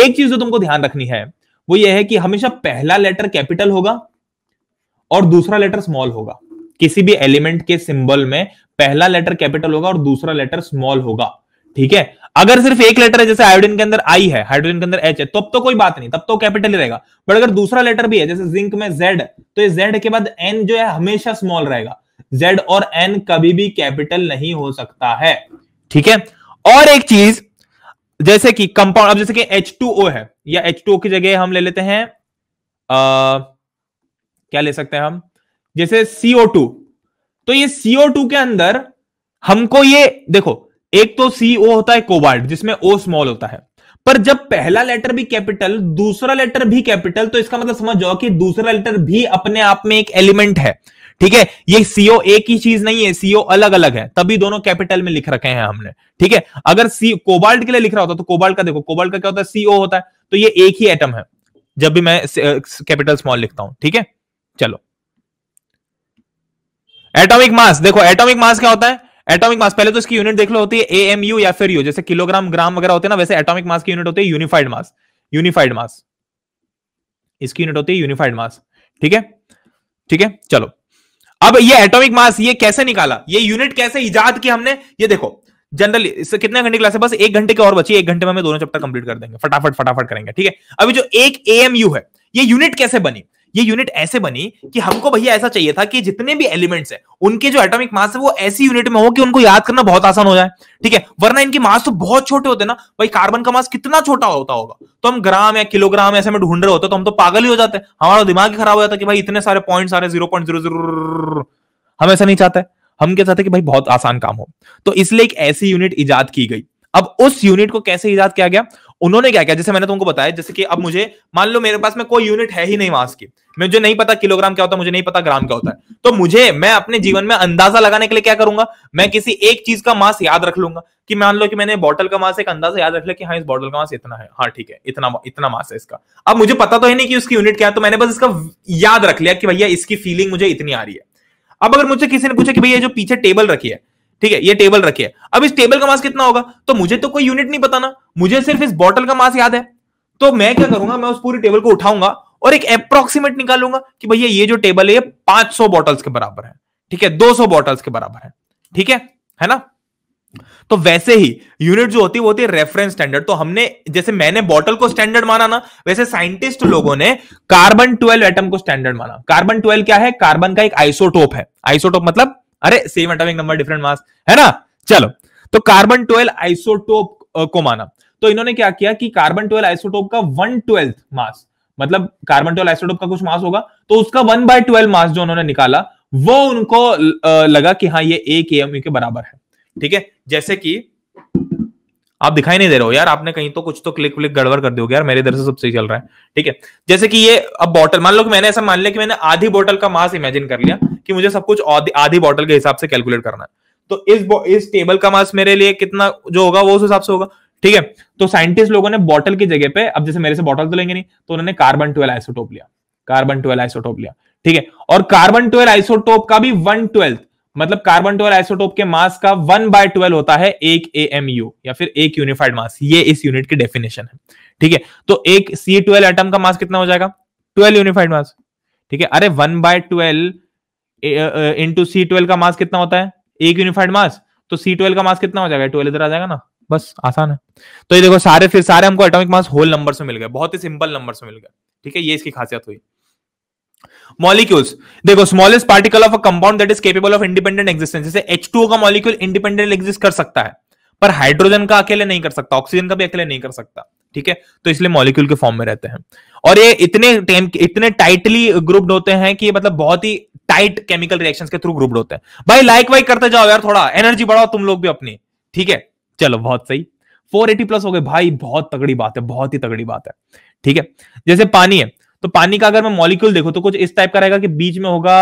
एक चीज जो तुमको ध्यान रखनी है वो ये है कि हमेशा पहला लेटर कैपिटल होगा और दूसरा लेटर स्मॉल होगा किसी भी एलिमेंट के सिंबल में पहला लेटर कैपिटल होगा और दूसरा लेटर स्मॉल होगा ठीक है अगर सिर्फ एक लेटर है जैसे आयोडीन के अंदर आई है हाइड्रोजन के अंदर एच है तब तो कोई बात नहीं तब तो कैपिटल ही रहेगा बट अगर दूसरा लेटर भी है जैसे जिंक में जेड तो ये जेड के बाद एन जो है हमेशा स्मॉल रहेगा जेड और एन कभी भी कैपिटल नहीं हो सकता है ठीक है और एक चीज जैसे कि कंपाउंड अब जैसे कि ओ है या ओ की जगह हम ले लेते हैं आ, क्या ले सकते हैं हम जैसे टू तो ये सीओ टू के अंदर हमको ये देखो एक तो ओ होता है कोबाल्ट जिसमें ओ स्मॉल होता है पर जब पहला लेटर भी कैपिटल दूसरा लेटर भी कैपिटल तो इसका मतलब समझ जाओ कि दूसरा लेटर भी अपने आप में एक एलिमेंट है ठीक है ये सीओ एक ही चीज नहीं है सीओ अलग अलग है तभी दोनों कैपिटल में लिख रखे हैं हमने ठीक है अगर सी कोबाल्ट के लिए लिख रहा होता तो कोबाल्ट का देखो कोबाल्ट का क्या होता है सीओ होता है तो ये एक ही एटम है जब भी मैं कैपिटल uh, स्मॉल लिखता हूं ठीक है चलो एटॉमिक मास देखो एटॉमिक मास क्या होता है एटॉमिक मास पहले तो इसकी यूनिट देख लो होती है एएमयू या फिर यू जैसे किलोग्राम ग्राम वगैरह होते हैं ना वैसे एटॉमिक मास की यूनिट होती है यूनिफाइड मास यूनिफाइड मास इसकी यूनिट होती है यूनिफाइड मास ठीक है ठीक है चलो अब ये एटॉमिक मास ये कैसे निकाला ये यूनिट कैसे इजाद की हमने ये देखो जनरली इससे कितने घंटे क्लास है बस एक घंटे की और बची एक घंटे में हमें दोनों चैप्टर कंप्लीट कर देंगे फटाफट फटाफट करेंगे ठीक है अभी जो एक एएमयू है ये यूनिट कैसे बनी ये यूनिट ऐसे बनी कि हमको भैया ऐसा चाहिए था कि जितने भी एलिमेंट्स हैं उनके जो एटॉमिक मास है वो ऐसी यूनिट में हो कि उनको याद करना बहुत आसान हो जाए ठीक है वरना इनके मास तो बहुत छोटे होते ना भाई कार्बन का मास कितना छोटा होता होगा तो हम ग्राम या किलोग्राम ऐसे में ढूंढ रहे होते तो हम तो पागल ही हो जाते हमारा दिमाग ही खराब हो जाता कि भाई इतने सारे पॉइंट सारे जीरो पॉइंट जीरो जीरो हम ऐसा नहीं चाहते हम क्या चाहते कि भाई बहुत आसान काम हो तो इसलिए एक ऐसी यूनिट ईजाद की गई अब उस यूनिट को कैसे ईजाद किया गया उन्होंने क्या किया जैसे मैंने तुमको बताया जैसे कि अब मुझे मान लो मेरे पास में कोई यूनिट है ही नहीं मास की मुझे नहीं पता किलोग्राम क्या होता है मुझे नहीं पता ग्राम क्या होता है तो मुझे मैं अपने जीवन में अंदाजा लगाने के लिए क्या करूंगा मैं किसी एक चीज का मास याद रख लूंगा कि मान लो कि मैंने बॉटल का मास एक अंदाजा याद रख लिया कि हाँ इस बॉटल का मास इतना है हाँ ठीक है इतना इतना मास है इसका अब मुझे पता तो है नहीं कि उसकी यूनिट क्या है तो मैंने बस इसका याद रख लिया कि भैया इसकी फीलिंग मुझे इतनी आ रही है अब अगर मुझे किसी ने पूछा कि भैया जो पीछे टेबल रखी है ठीक है ये टेबल रखिए अब इस टेबल का मास कितना होगा तो मुझे तो कोई यूनिट नहीं बताना मुझे सिर्फ इस बॉटल का मास याद है तो मैं क्या करूंगा मैं उस पूरी टेबल को उठाऊंगा और एक अप्रोक्सीमेट निकालूंगा कि भैया ये जो टेबल है ये 500 बॉटल्स के बराबर है ठीक है 200 बॉटल्स के बराबर है ठीक है है ना तो वैसे ही यूनिट जो होती है वो होती है रेफरेंस स्टैंडर्ड तो हमने जैसे मैंने बॉटल को स्टैंडर्ड माना ना वैसे साइंटिस्ट लोगों ने कार्बन ट्वेल्व एटम को स्टैंडर्ड माना कार्बन ट्वेल्व क्या है कार्बन का एक आइसोटोप है आइसोटोप मतलब अरे same atomic number different mass है ना चलो तो कार्बन ट्वेल्व आइसोटोप को माना तो इन्होंने क्या किया कि कार्बन ट्वेल्व आइसोटोप का वन ट्वेल्थ मास मतलब कार्बन ट्वेल्व आइसोटोप का कुछ मास होगा तो उसका वन बाय ट्वेल्व मास जो उन्होंने निकाला वो उनको लगा कि हाँ ये एक एम के बराबर है ठीक है जैसे कि आप दिखाई नहीं दे रहे हो यार आपने कहीं तो कुछ तो क्लिक क्लिक गड़बड़ कर दोगे यार मेरे इधर से सब सही चल रहा है ठीक है जैसे कि ये अब बॉटल मान लो कि मैंने ऐसा मान लिया कि मैंने आधी बोतल का मास इमेजिन कर लिया कि मुझे सब कुछ आधी बॉटल के हिसाब से कैलकुलेट करना है तो इस इस टेबल का मास मेरे लिए कितना जो होगा वो उस हिसाब से होगा ठीक है तो साइंटिस्ट लोगों ने बॉटल की जगह पे अब जैसे मेरे से बॉटल तो लेंगे नहीं तो उन्होंने कार्बन ट्वेल्व आइसोटोप लिया कार्बन ट्वेल्व आइसोटोप लिया ठीक है और कार्बन ट्वेल्व आइसोटोप का भी वन ट्वेल्थ मतलब कार्बन ट्वेल्व आइसोटोप के मास का वन बाय ट्वेल्व होता है एक ए एम यू या फिर एक यूनिफाइड मास ये इस यूनिट की डेफिनेशन है ठीक है तो एक सी ट्वेल्व एटम का मास कितना हो जाएगा ट्वेल्व यूनिफाइड मास ठीक है अरे one by twelve into C twelve का मास कितना होता है एक यूनिफाइड मास तो सी ट्वेल्व का मास कितना हो जाएगा ट्वेल्व इधर आ जाएगा ना बस आसान है तो ये देखो सारे फिर सारे हमको एटॉमिक मास होल नंबर से मिल गए बहुत ही सिंपल नंबर से मिल गए ठीक है ये इसकी खासियत हुई मॉलिक्यूल्स देखो smallest particle of a compound that is capable of independent existence जैसे H2O का मॉलिक्यूल इंडिपेंडेंट एग्जिस्ट कर सकता है पर हाइड्रोजन का अकेले नहीं कर सकता ऑक्सीजन का भी अकेले नहीं कर सकता ठीक है तो इसलिए मॉलिक्यूल के फॉर्म में रहते हैं और ये इतने टेम इतने टाइटली ग्रुप्ड होते हैं कि मतलब बहुत ही टाइट केमिकल रिएक्शंस के थ्रू ग्रुप्ड होते हैं भाई लाइक वाइक करते जाओ यार थोड़ा एनर्जी बढ़ाओ तुम लोग भी अपनी ठीक है चलो बहुत सही 480 प्लस हो गए भाई बहुत तगड़ी बात है बहुत ही तगड़ी बात है ठीक है जैसे पानी है तो पानी का अगर मैं मॉलिक्यूल देखो तो कुछ इस टाइप का रहेगा कि बीच में होगा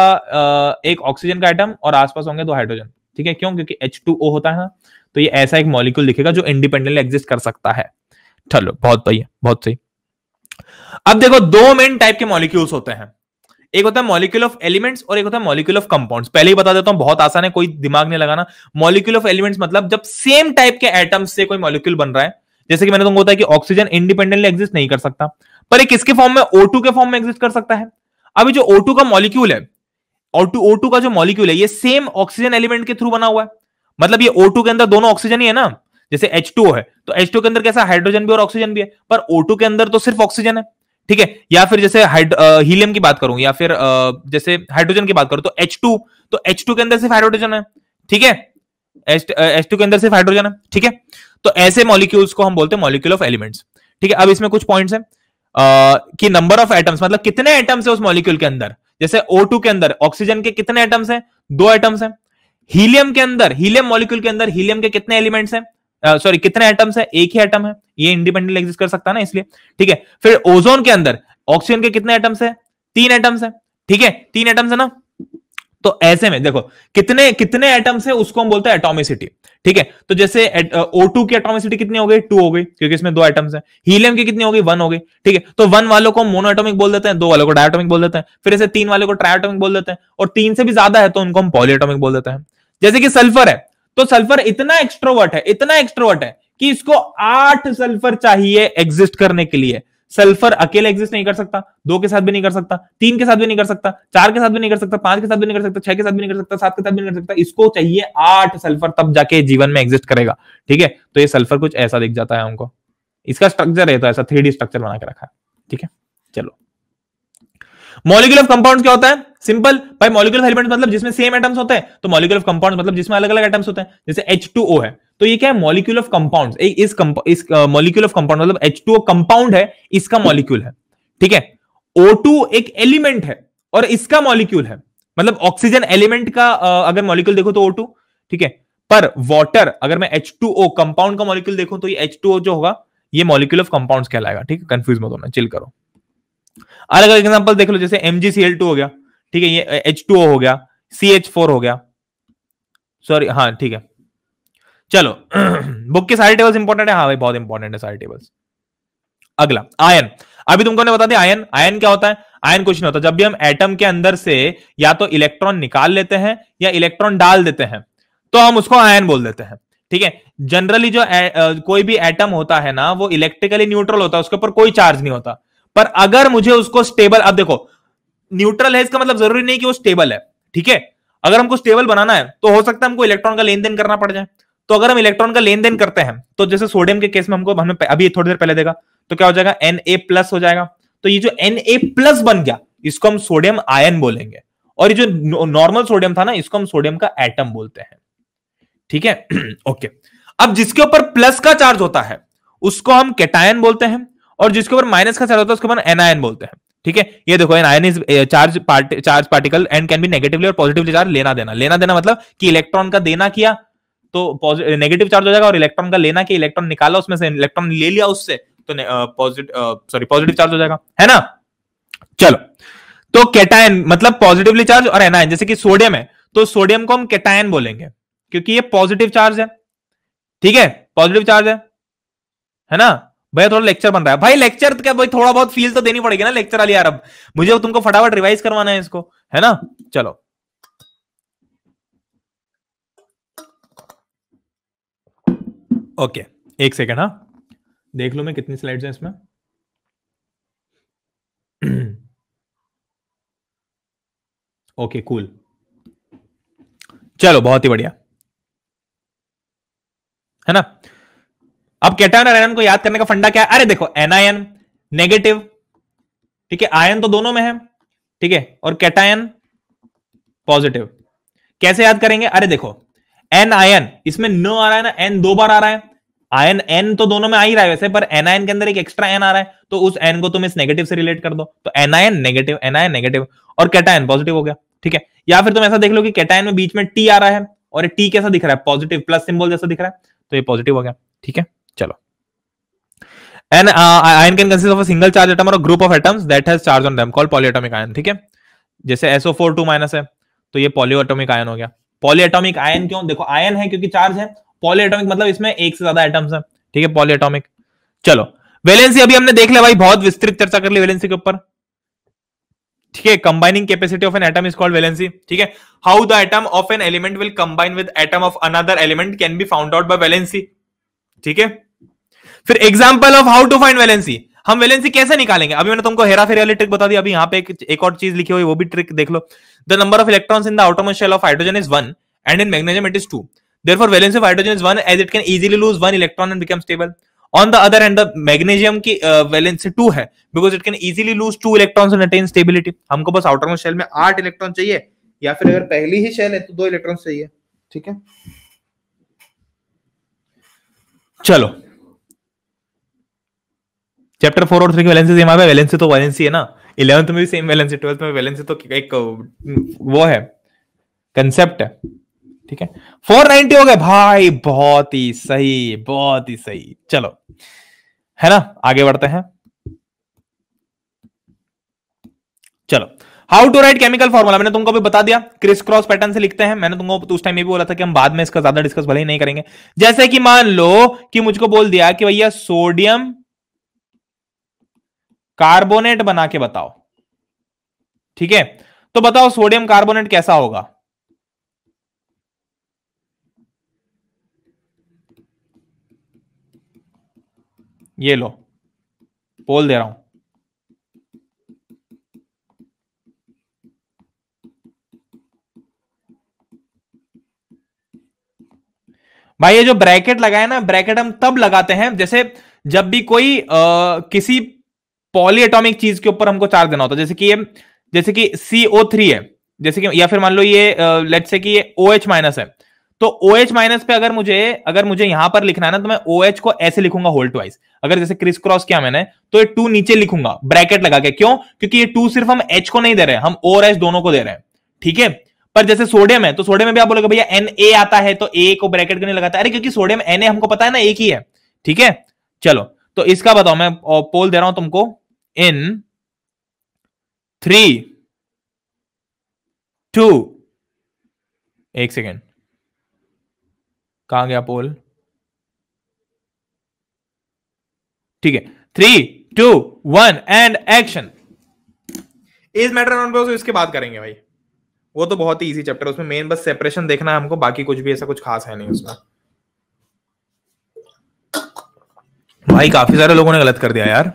एक ऑक्सीजन का आइटम और आसपास होंगे दो हाइड्रोजन ठीक है क्यों क्योंकि एच होता है तो ये ऐसा एक मॉलिक्यूल दिखेगा जो इंडिपेंडेंटली एग्जिस्ट कर सकता है चलो बहुत बढ़िया बहुत सही अब देखो दो मेन टाइप के मॉलिक्यूल्स होते हैं एक होता है मॉलिक्यूल ऑफ एलिमेंट्स और एक होता है मॉलिक्यूल ऑफ कंपाउंड्स पहले ही बता देता हूं बहुत आसान है कोई दिमाग नहीं लगाना मॉलिक्यूल ऑफ एलिमेंट्स मतलब जब सेम टाइप के एटम्स से कोई मॉलिक्यूल बन रहा है जैसे कि मैंने तुमको बताया कि ऑक्सीजन इंडिपेंडेंटली एग्जिस्ट नहीं कर सकता पर एक किसके फॉर्म में ओ के फॉर्म में एग्जिस्ट कर सकता है अभी जो ओ का मॉलिक्यूल है और टू ओ का जो मॉलिक्यूल है ये सेम ऑक्सीजन एलिमेंट के थ्रू बना हुआ है मतलब ये O2 के अंदर दोनों ऑक्सीजन ही है ना जैसे H2O है तो H2 के अंदर कैसा हाइड्रोजन भी और ऑक्सीजन भी है पर O2 के अंदर तो सिर्फ ऑक्सीजन है ठीक है या फिर जैसे हीलियम की बात करूं या फिर जैसे हाइड्रोजन की बात करूं तो टू तो टू के अंदर सिर्फ हाइड्रोजन है ठीक है एच टू के अंदर सिर्फ हाइड्रोजन है ठीक है तो ऐसे मॉलिक्यूल्स को हम बोलते हैं मॉलिक्यूल ऑफ एलिमेंट्स ठीक है अब इसमें कुछ पॉइंट्स हैं कि नंबर ऑफ एटम्स मतलब कितने एटम्स है उस मॉलिक्यूल के अंदर जैसे टू के अंदर ऑक्सीजन के कितने एटम्स हैं दो एटम्स हैं हीलियम के अंदर हीलियम मॉलिक्यूल के अंदर हीलियम के कितने एलिमेंट्स हैं सॉरी कितने एटम्स हैं एक ही एटम है ये इंडिपेंडेंट एग्जिस्ट कर सकता है ना इसलिए ठीक है फिर ओजोन के अंदर ऑक्सीजन के कितने एटम्स हैं तीन एटम्स है ठीक है तीन एटम्स है ना तो ऐसे में देखो कितने कितने एटम्स है उसको हम बोलते हैं एटोमिसिटी ठीक है तो जैसे ओ टू की एटोमिसिटी कितनी हो गई टू हो गई क्योंकि इसमें दो एटम्स हैं हीलियम की कितनी हो गई वन हो गई ठीक है तो वन वालों को मोनो एटोमिक बोल देते हैं दो वालों को डायटोमिक बोल देते हैं फिर ऐसे तीन वालों को ट्राइटोमिक बोल देते हैं और तीन से भी ज्यादा है तो उनको हम पॉलीएटोमिक बोल देते हैं जैसे कि सल्फर है तो सल्फर इतना एक्स्ट्रोवर्ट है इतना एक्स्ट्रोवर्ट है कि इसको आठ सल्फर चाहिए एग्जिस्ट करने के लिए सल्फर अकेले एग्जिस्ट नहीं कर सकता दो के साथ भी नहीं कर सकता तीन के साथ भी नहीं कर सकता चार के साथ भी नहीं कर सकता पांच के साथ भी नहीं कर सकता छह के साथ भी नहीं कर सकता सात के साथ भी नहीं कर सकता इसको चाहिए आठ सल्फर तब जाके जीवन में एग्जिस्ट करेगा ठीक है तो ये सल्फर कुछ ऐसा दिख जाता है उनको इसका स्ट्रक्चर है तो ऐसा थ्री स्ट्रक्चर बना के रखा है ठीक है चलो मॉलिक्यूल ऑफ कंपाउंड क्या होता है सिंपल भाई मॉलिकुलर एलिमेंट मतलब जिसमें सेम एटम्स होते हैं तो मॉलिकुलर ऑफ कंपाउंड मतलब जिसमें अलग अलग एटम्स होते हैं जैसे एच टू ओ है तो ये क्या है मॉलिक्यूल ऑफ कंपाउंड इस इस मॉलिक्यूल ऑफ कंपाउंड मतलब एच टू ओ कंपाउंड है इसका मॉलिक्यूल है ठीक है ओ टू एक एलिमेंट है और इसका मॉलिक्यूल है मतलब ऑक्सीजन एलिमेंट का अगर मॉलिक्यूल देखो तो ओ टू ठीक है पर वॉटर अगर मैं एच टू ओ कंपाउंड का मॉलिक्यूल देखूं तो ये एच टू ओ जो होगा ये मॉलिक्यूल ऑफ कंपाउंड कहलाएगा ठीक है कंफ्यूज मत होना चिल करो अलग अलग एग्जाम्पल देख लो जैसे एमजीसीएल टू हो गया ठीक है ये एच टू हो गया सी एच फोर हो गया सॉरी हाँ ठीक है चलो बुक के सारे टेबल्स इंपॉर्टेंट है हाँ भाई बहुत इंपॉर्टेंट है सारे टेबल्स अगला आयन अभी तुमको ने बता दिया आयन आयन क्या होता है आयन कुछ नहीं होता जब भी हम एटम के अंदर से या तो इलेक्ट्रॉन निकाल लेते हैं या इलेक्ट्रॉन डाल देते हैं तो हम उसको आयन बोल देते हैं ठीक है जनरली जो ए, आ, कोई भी एटम होता है ना वो इलेक्ट्रिकली न्यूट्रल होता है उसके ऊपर कोई चार्ज नहीं होता पर अगर मुझे उसको स्टेबल अब देखो न्यूट्रल है इसका मतलब जरूरी नहीं कि वो स्टेबल है ठीक है अगर हमको स्टेबल बनाना है तो हो सकता है हमको इलेक्ट्रॉन का लेन देन करना पड़ जाए तो अगर हम इलेक्ट्रॉन का लेन देन करते हैं तो जैसे सोडियम के केस में हमको हमें अभी थोड़ी देर पहले देगा तो क्या हो जाएगा एन ए प्लस हो जाएगा तो ये जो एन ए प्लस बन गया इसको हम सोडियम आयन बोलेंगे और ये जो नॉर्मल सोडियम था ना इसको हम सोडियम का एटम बोलते हैं ठीक है ओके अब जिसके ऊपर प्लस का चार्ज होता है उसको हम कैटायन बोलते हैं और जिसके ऊपर माइनस का चार्ज होता है उसके ऊपर एनायन बोलते हैं ठीक है ये देखो an ion is charge part, charge particle and can be negatively और पॉजिटिवली चार्ज लेना देना लेना देना मतलब कि इलेक्ट्रॉन का देना किया तो नेगेटिव चार्ज हो जाएगा और इलेक्ट्रॉन का लेना कि इलेक्ट्रॉन निकाला उसमें से इलेक्ट्रॉन ले लिया उससे तो पॉजिटिव सॉरी पॉजिटिव चार्ज हो जाएगा है ना चलो तो कैटायन मतलब पॉजिटिवली चार्ज और एनायन जैसे कि सोडियम है तो सोडियम को हम कैटायन बोलेंगे क्योंकि ये पॉजिटिव चार्ज है ठीक है पॉजिटिव चार्ज है है ना भैया थोड़ा लेक्चर बन रहा है भाई लेक्चर क्या भाई थोड़ा बहुत फील तो देनी पड़ेगी ना लेक्चर वाली यार अब मुझे तुमको फटाफट रिवाइज करवाना है इसको है ना चलो ओके एक सेकेंड हाँ देख लो मैं कितनी स्लाइड्स हैं इसमें ओके कूल चलो बहुत ही बढ़िया है ना अब कैटायन और एनायन को याद करने का फंडा क्या है अरे देखो एनायन नेगेटिव ठीक है आयन तो दोनों में है ठीक है और कैटायन पॉजिटिव कैसे याद करेंगे अरे देखो एन आयन इसमें न आ रहा है ना एन दो बार आ रहा है आयन एन तो दोनों में आ ही रहा है वैसे पर आयन के अंदर एक एक्स्ट्रा एन आ रहा है तो उस एन को तुम इस नेगेटिव से रिलेट कर दो तो एनायन नेगेटिव एनायन नेगेटिव और कैटायन पॉजिटिव हो गया ठीक है या फिर तुम ऐसा देख लो कि कैटायन में बीच में टी आ रहा है और टी कैसा दिख रहा है पॉजिटिव प्लस सिंबल जैसा दिख रहा है तो ये पॉजिटिव हो गया ठीक है चलो an ion can consist of a single charge atom और group of atoms that has charge on them call polyatomic ion ठीक है जैसे SO42 माइनस है तो ये पॉलीएटॉमिक आयन हो गया पॉलीएटॉमिक आयन क्यों देखो आयन है क्योंकि चार्ज है पॉलीएटॉमिक मतलब इसमें एक से ज्यादा एटम्स है ठीक है पॉलीएटॉमिक चलो वैलेंसी अभी हमने देख लिया भाई बहुत विस्तृत चर्चा कर ली वैलेंसी के ऊपर ठीक है combining capacity of an atom is called valency ठीक है how the atom of an element will combine with atom of another element can be found out by valency ठीक है फिर example of how to find valency हम वैलेंसी कैसे निकालेंगे अभी मैंने तुमको हेरा फेरी वाली ट्रिक बता दी अभी यहाँ पे एक, एक और चीज लिखी हुई वो भी ट्रिक देख लो the number of electrons in the outermost shell of hydrogen is one and in magnesium it is two therefore valence of hydrogen is 1 as it can easily lose one electron and become stable on the other hand the magnesium की वैलेंस uh, टू है because it can easily lose two electrons and attain stability हमको बस outermost shell में आठ इलेक्ट्रॉन चाहिए या फिर अगर पहली ही शेल है तो दो इलेक्ट्रॉन चाहिए ठीक है चलो चैप्टर फोर और थ्री की वैलेंसी सेम आ गया वैलेंसी तो वैलेंसी है ना इलेवंथ में भी सेम वैलेंसी ट्वेल्थ में वैलेंसी तो एक वो है कंसेप्ट है ठीक है फोर नाइनटी हो गए भाई बहुत ही सही बहुत ही सही चलो है ना आगे बढ़ते हैं चलो how to write chemical formula मैंने तुमको भी बता दिया क्रिस क्रॉस पैटर्न से लिखते हैं मैंने तुमको उस टाइम ये भी बोला था कि हम बाद में इसका ज्यादा डिस्कस भले ही नहीं करेंगे जैसे कि मान लो कि मुझको बोल दिया कि भैया सोडियम कार्बोनेट बना के बताओ ठीक है तो बताओ सोडियम कार्बोनेट कैसा होगा ये लो बोल दे रहा हूं भाई ये जो ब्रैकेट लगाए ना ब्रैकेट हम तब लगाते हैं जैसे जब भी कोई आ, किसी पॉलीएटॉमिक चीज के ऊपर हमको चार्ज देना होता है जैसे कि ये जैसे कि सी ओ थ्री है जैसे कि या फिर मान लो ये लेट से कि ये ओ एच माइनस है तो ओ एच माइनस पे अगर मुझे अगर मुझे यहां पर लिखना है ना तो मैं ओ एच को ऐसे लिखूंगा होल्ड वाइज अगर जैसे क्रिस क्रॉस किया मैंने तो ये टू नीचे लिखूंगा ब्रैकेट लगा के क्यों क्योंकि ये टू सिर्फ हम एच को नहीं दे रहे हम ओ और एच दोनों को दे रहे हैं ठीक है पर जैसे सोडियम है तो सोडियम में भी आप बोलोगे भैया एन ए आता है तो ए को ब्रैकेट करने लगाता है अरे क्योंकि सोडियम एन ए हमको पता है ना एक ही है ठीक है चलो तो इसका बताओ मैं पोल दे रहा हूं तुमको इन थ्री टू एक सेकेंड कहा गया पोल ठीक है three two one and action इस मैटर ऑन पे उसके बाद करेंगे भाई वो तो बहुत ही इजी चैप्टर है उसमें मेन बस सेपरेशन देखना है हमको बाकी कुछ भी ऐसा कुछ खास है नहीं उसमें भाई काफी सारे लोगों ने गलत कर दिया यार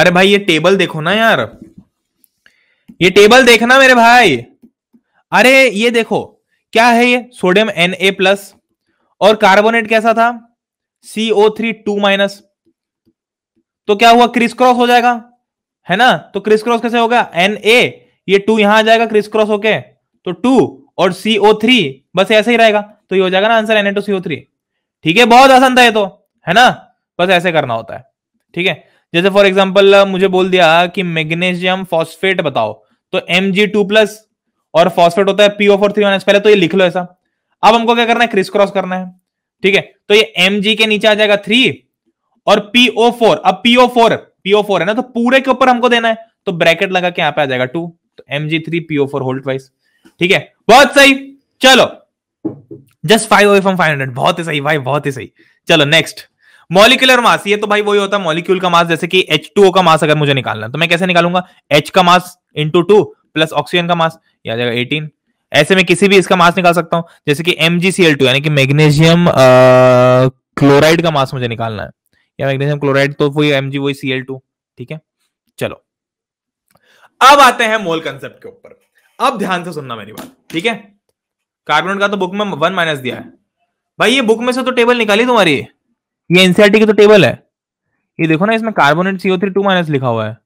अरे भाई ये टेबल देखो ना यार ये टेबल देखना मेरे भाई अरे ये देखो क्या है ये सोडियम एन ए प्लस और कार्बोनेट कैसा था C O three two minus तो क्या हुआ क्रिस क्रॉस हो जाएगा है ना तो क्रिस क्रॉस कैसे होगा एन ए ये टू यहां आ जाएगा क्रिस क्रॉस होके तो टू और सीओ थ्री बस ऐसे ही रहेगा तो ये हो जाएगा ना answer N two C O three ठीक है बहुत आसान था ये तो है ना बस ऐसे करना होता है ठीक है जैसे फॉर एग्जाम्पल मुझे बोल दिया कि मैग्नेशियम फॉस्फेट बताओ तो एम जी टू प्लस और फॉस्फेट होता है पीओ फोर थ्री माइनस पहले तो ये लिख लो ऐसा अब हमको क्या करना है क्रिस क्रॉस करना है ठीक है तो ये एम जी के नीचे आ जाएगा थ्री और पीओ फोर अब पीओ फोर पीओ फोर है ना तो पूरे के ऊपर हमको देना है तो ब्रैकेट लगा के यहां पे आ जाएगा टू तो M G three P O four whole twice ठीक है बहुत सही चलो just five away from five hundred बहुत ही सही भाई बहुत ही सही चलो नेक्स्ट मॉलिकुलर मास ये तो भाई वही होता है मॉलिक्यूल का मास जैसे कि एच टू ओ का मास अगर मुझे निकालना तो मैं कैसे निकालूंगा एच का mass into two plus oxygen का मास या जाएगा एटीन ऐसे में किसी भी इसका मास निकाल सकता हूं जैसे कि M G C L two यानी कि मैग्नेशियम क्लोराइड का मास मुझे निकालना है या मैग्नेशियम क्लोराइड तो वही एम जी वही सी एल टू ठीक है चलो अब आते हैं मोल कंसेप्ट के ऊपर अब ध्यान से सुनना मेरी बात ठीक है कार्बन का तो बुक में वन माइनस दिया है भाई ये बुक में से तो टेबल निकाली तुम्हारी ये एनसीआरटी की तो टेबल है ये देखो ना इसमें carbonate C O three two minus लिखा हुआ है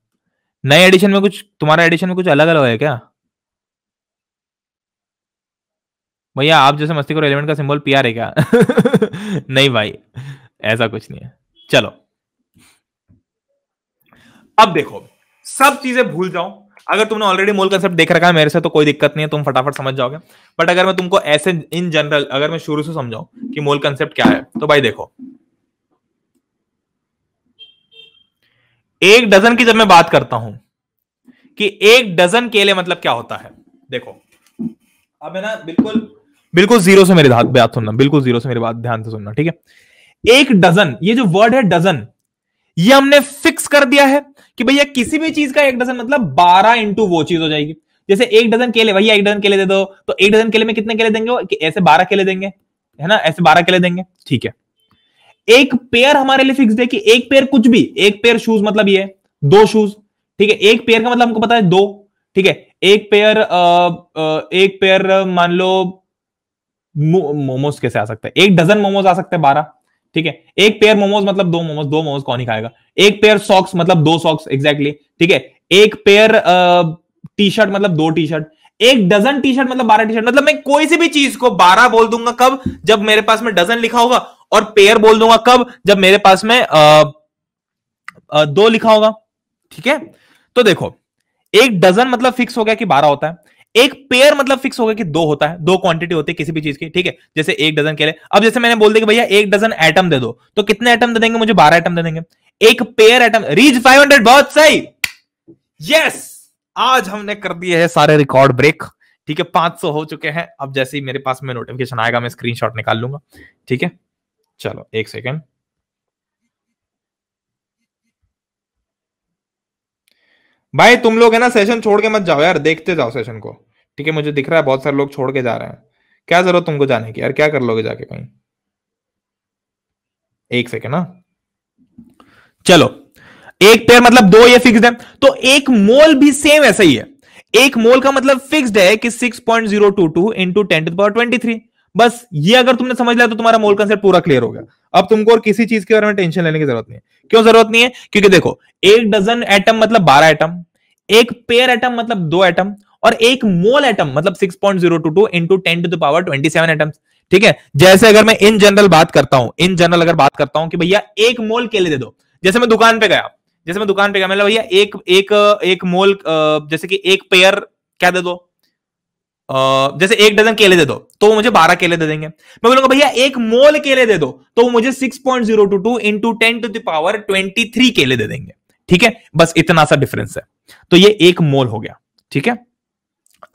नए एडिशन में कुछ तुम्हारा एडिशन में कुछ अलग अलग है क्या भैया आप जैसे मस्ती करो एलिमेंट का सिंबल पी आर है क्या नहीं भाई ऐसा कुछ नहीं है चलो अब देखो सब चीजें भूल जाओ अगर तुमने ऑलरेडी मूल कंसेप्ट देख रखा है मेरे से तो कोई दिक्कत नहीं है तुम फटाफट समझ जाओगे बट अगर मैं तुमको ऐसे इन जनरल अगर मैं शुरू से समझाऊं कि मूल कंसेप्ट क्या है तो भाई देखो एक डजन की जब मैं बात करता हूं कि एक डजन केले मतलब क्या होता है देखो अब है ना बिल्कुल बिल्कुल जीरो से मेरी बात सुनना बिल्कुल जीरो से मेरी बात ध्यान से सुनना ठीक है एक डजन ये जो वर्ड है डजन ये हमने फिक्स कर दिया है कि भैया किसी भी चीज का एक डजन मतलब बारह इंटू वो चीज हो जाएगी जैसे एक डजन केले भैया एक डजन केले दे दो तो एक डजन केले में कितने केले देंगे ऐसे बारह केले देंगे है ना ऐसे बारह केले देंगे ठीक है एक पेयर हमारे लिए फिक्स है कि एक पेयर कुछ भी एक पेयर शूज मतलब ये दो शूज ठीक है एक पेयर का मतलब हमको पता है दो ठीक है एक पेयर एक पेयर मान लो मोमोज कैसे आ सकता है एक डजन मोमोज आ सकते हैं बारह ठीक है एक पेयर मोमोज मतलब दो मोमोज दो मोमोज कौन ही खाएगा एक पेयर सॉक्स मतलब दो सॉक्स एग्जैक्टली ठीक है एक पेयर टी शर्ट मतलब दो टी शर्ट एक डजन टी शर्ट मतलब बारह टी शर्ट मतलब मैं कोई सी भी चीज को बारह बोल दूंगा कब जब मेरे पास में डजन लिखा होगा और पेयर बोल दूंगा कब जब मेरे पास में आ, आ, दो लिखा होगा ठीक है तो देखो एक डजन मतलब फिक्स हो गया कि बारह होता है एक पेयर मतलब फिक्स हो गया कि दो होता है दो क्वांटिटी होती है किसी भी चीज की ठीक है जैसे एक डजन के लिए अब जैसे मैंने बोल दिया कि भैया एक डजन एटम दे दो तो कितने एटम दे देंगे मुझे बारह एटम दे देंगे एक पेयर एटम रीच 500 बहुत सही यस आज हमने कर दिए है सारे रिकॉर्ड ब्रेक ठीक है 500 हो चुके हैं अब जैसे ही मेरे पास में नोटिफिकेशन आएगा मैं स्क्रीनशॉट निकाल लूंगा ठीक है चलो एक सेकेंड भाई तुम लोग है ना सेशन छोड़ के मत जाओ यार देखते जाओ सेशन को ठीक है मुझे दिख रहा है बहुत सारे लोग छोड़ के जा रहे हैं क्या जरूरत तुमको जाने की यार क्या कर लोगे जाके कहीं एक सेकेंड ना हाँ. चलो एक पेयर मतलब दो ये फिक्स्ड है तो एक मोल भी सेम ऐसा ही है एक मोल का मतलब फिक्स्ड है कि 6.022 इंटू टेन टू पावर 23 बस ये अगर तुमने समझ लिया तो तुम्हारा मोल कंसेप्ट पूरा क्लियर हो गया अब तुमको और किसी चीज के बारे में टेंशन लेने की जरूरत नहीं है क्यों जरूरत नहीं है क्योंकि देखो एक डजन एटम मतलब बारह एटम एक पेयर एटम मतलब दो एटम और एक मोल एटम मतलब 6.022 into ten to power seven atom ठीक है जैसे अगर मैं इन जनरल बात करता हूं इन जनरल अगर बात करता हूं कि भैया एक मोल केले दे दो जैसे मैं दुकान पे गया जैसे मैं दुकान पे गया मतलब भैया एक एक एक मोल जैसे कि एक पेयर क्या दे दो जैसे एक डजन केले दे दो तो वो मुझे बारह केले दे देंगे मैं बोलूंगा भैया एक मोल केले दे दो तो वो मुझे six point zero two two into ten to the power twenty three केले दे देंगे ठीक है बस इतना सा डिफरेंस है तो ये एक मोल हो गया ठीक है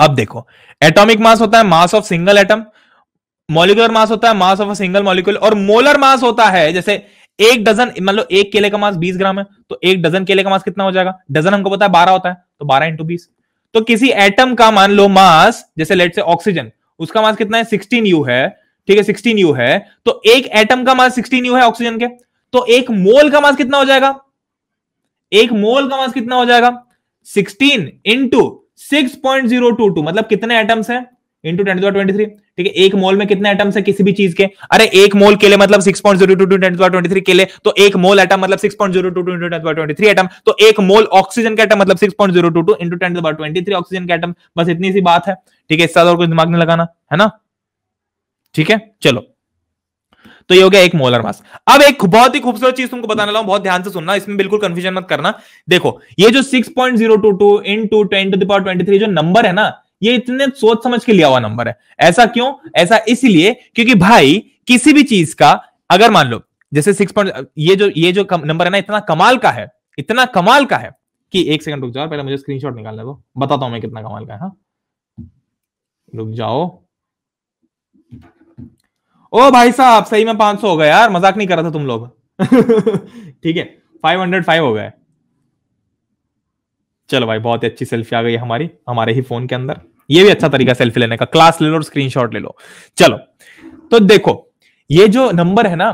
अब देखो एटॉमिक मास होता है mass of single atom molecular mass होता है mass of a single molecule और मोलर मास होता है जैसे एक डजन मतलब एक केले का मास बीस ग्राम है तो एक डजन केले का मास कितना हो जाएगा डजन हमको पता है बारह होता है तो बारह इंटू बीस तो किसी एटम का मान लो मास जैसे लेट से ऑक्सीजन उसका मास कितना है सिक्सटीन यू है ठीक है सिक्सटीन यू है तो एक एटम का मास सिक्सटीन यू है ऑक्सीजन के तो एक मोल का मास कितना हो जाएगा एक मोल का मास कितना हो जाएगा sixteen into six point zero two two मतलब कितने एटम्स हैं into ten to twenty three ठीक है एक मोल में कितने एटम्स है किसी भी चीज के अरे एक मोल के लिए मतलब six point zero two two ten twenty three के लिए तो एक मोल एटम मतलब six point zero two two into ten twenty three atom तो एक मोल ऑक्सीजन का एटम मतलब six point zero two two into ten twenty three oxygen का एटम बस इतनी सी बात है ठीक है इस इससे और कुछ दिमाग नहीं लगाना है ना ठीक है चलो तो ये हो गया एक मोलर मास अब एक बहुत ही खूबसूरत चीज तुमको बताने लगा बहुत ध्यान से सुनना इसमें बिल्कुल कंफ्यूजन मत करना देखो ये जो six point zero two two into ten to the power twenty three जो नंबर है ना ये इतने सोच समझ के लिया हुआ नंबर है ऐसा क्यों ऐसा इसलिए क्योंकि भाई किसी भी चीज का अगर मान लो जैसे सिक्स पॉइंट ये जो ये जो नंबर है ना इतना कमाल का है इतना कमाल का है कि एक सेकंड रुक जाओ पहले मुझे स्क्रीनशॉट निकालने दो बताता हूं मैं कितना कमाल का है हा? रुक जाओ ओ भाई साहब सही में 500 हो गया यार मजाक नहीं कर रहा था तुम लोग ठीक है 505 हो गए चलो भाई बहुत ही अच्छी सेल्फी आ गई हमारी हमारे ही फोन के अंदर ये भी अच्छा तरीका सेल्फी लेने का क्लास ले लो और स्क्रीनशॉट ले लो चलो तो देखो ये जो नंबर है ना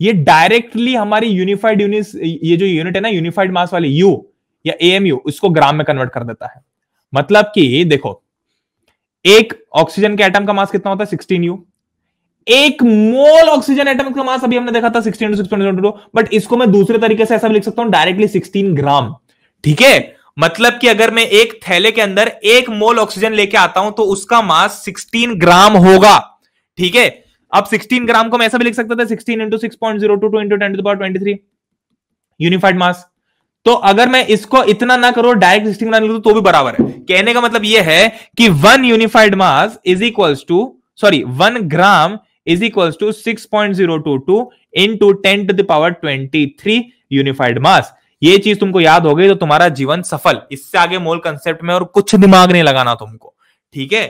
ये डायरेक्टली हमारी यूनिफाइड यूनिट ये जो यूनिट है ना यूनिफाइड मास वाली यू या एएमयू उसको ग्राम में कन्वर्ट कर देता है मतलब कि देखो एक ऑक्सीजन के एटम का मास कितना होता है सिक्सटीन यू एक मोल ऑक्सीजन एटम का मास अभी हमने देखा था सिक्सटीन बट इसको मैं दूसरे तरीके से ऐसा भी लिख सकता हूं डायरेक्टली सिक्सटीन ग्राम ठीक है मतलब कि अगर मैं एक थैले के अंदर एक मोल ऑक्सीजन लेके आता हूं तो उसका मास 16 ग्राम होगा ठीक है अब 16 ग्राम को मैं ऐसा भी लिख सकता था 16 into six point zero two two into ten to twenty three unified mass तो अगर मैं इसको इतना ना करो डायरेक्ट सिक्सटीन ग्राम लिख तो भी बराबर है कहने का मतलब यह है कि one unified mass is equals to sorry one gram is equal to six point zero two two into ten to the power twenty three unified mass ये चीज तुमको याद हो गई तो तुम्हारा जीवन सफल इससे आगे मोल कंसेप्ट में और कुछ दिमाग नहीं लगाना तुमको ठीक है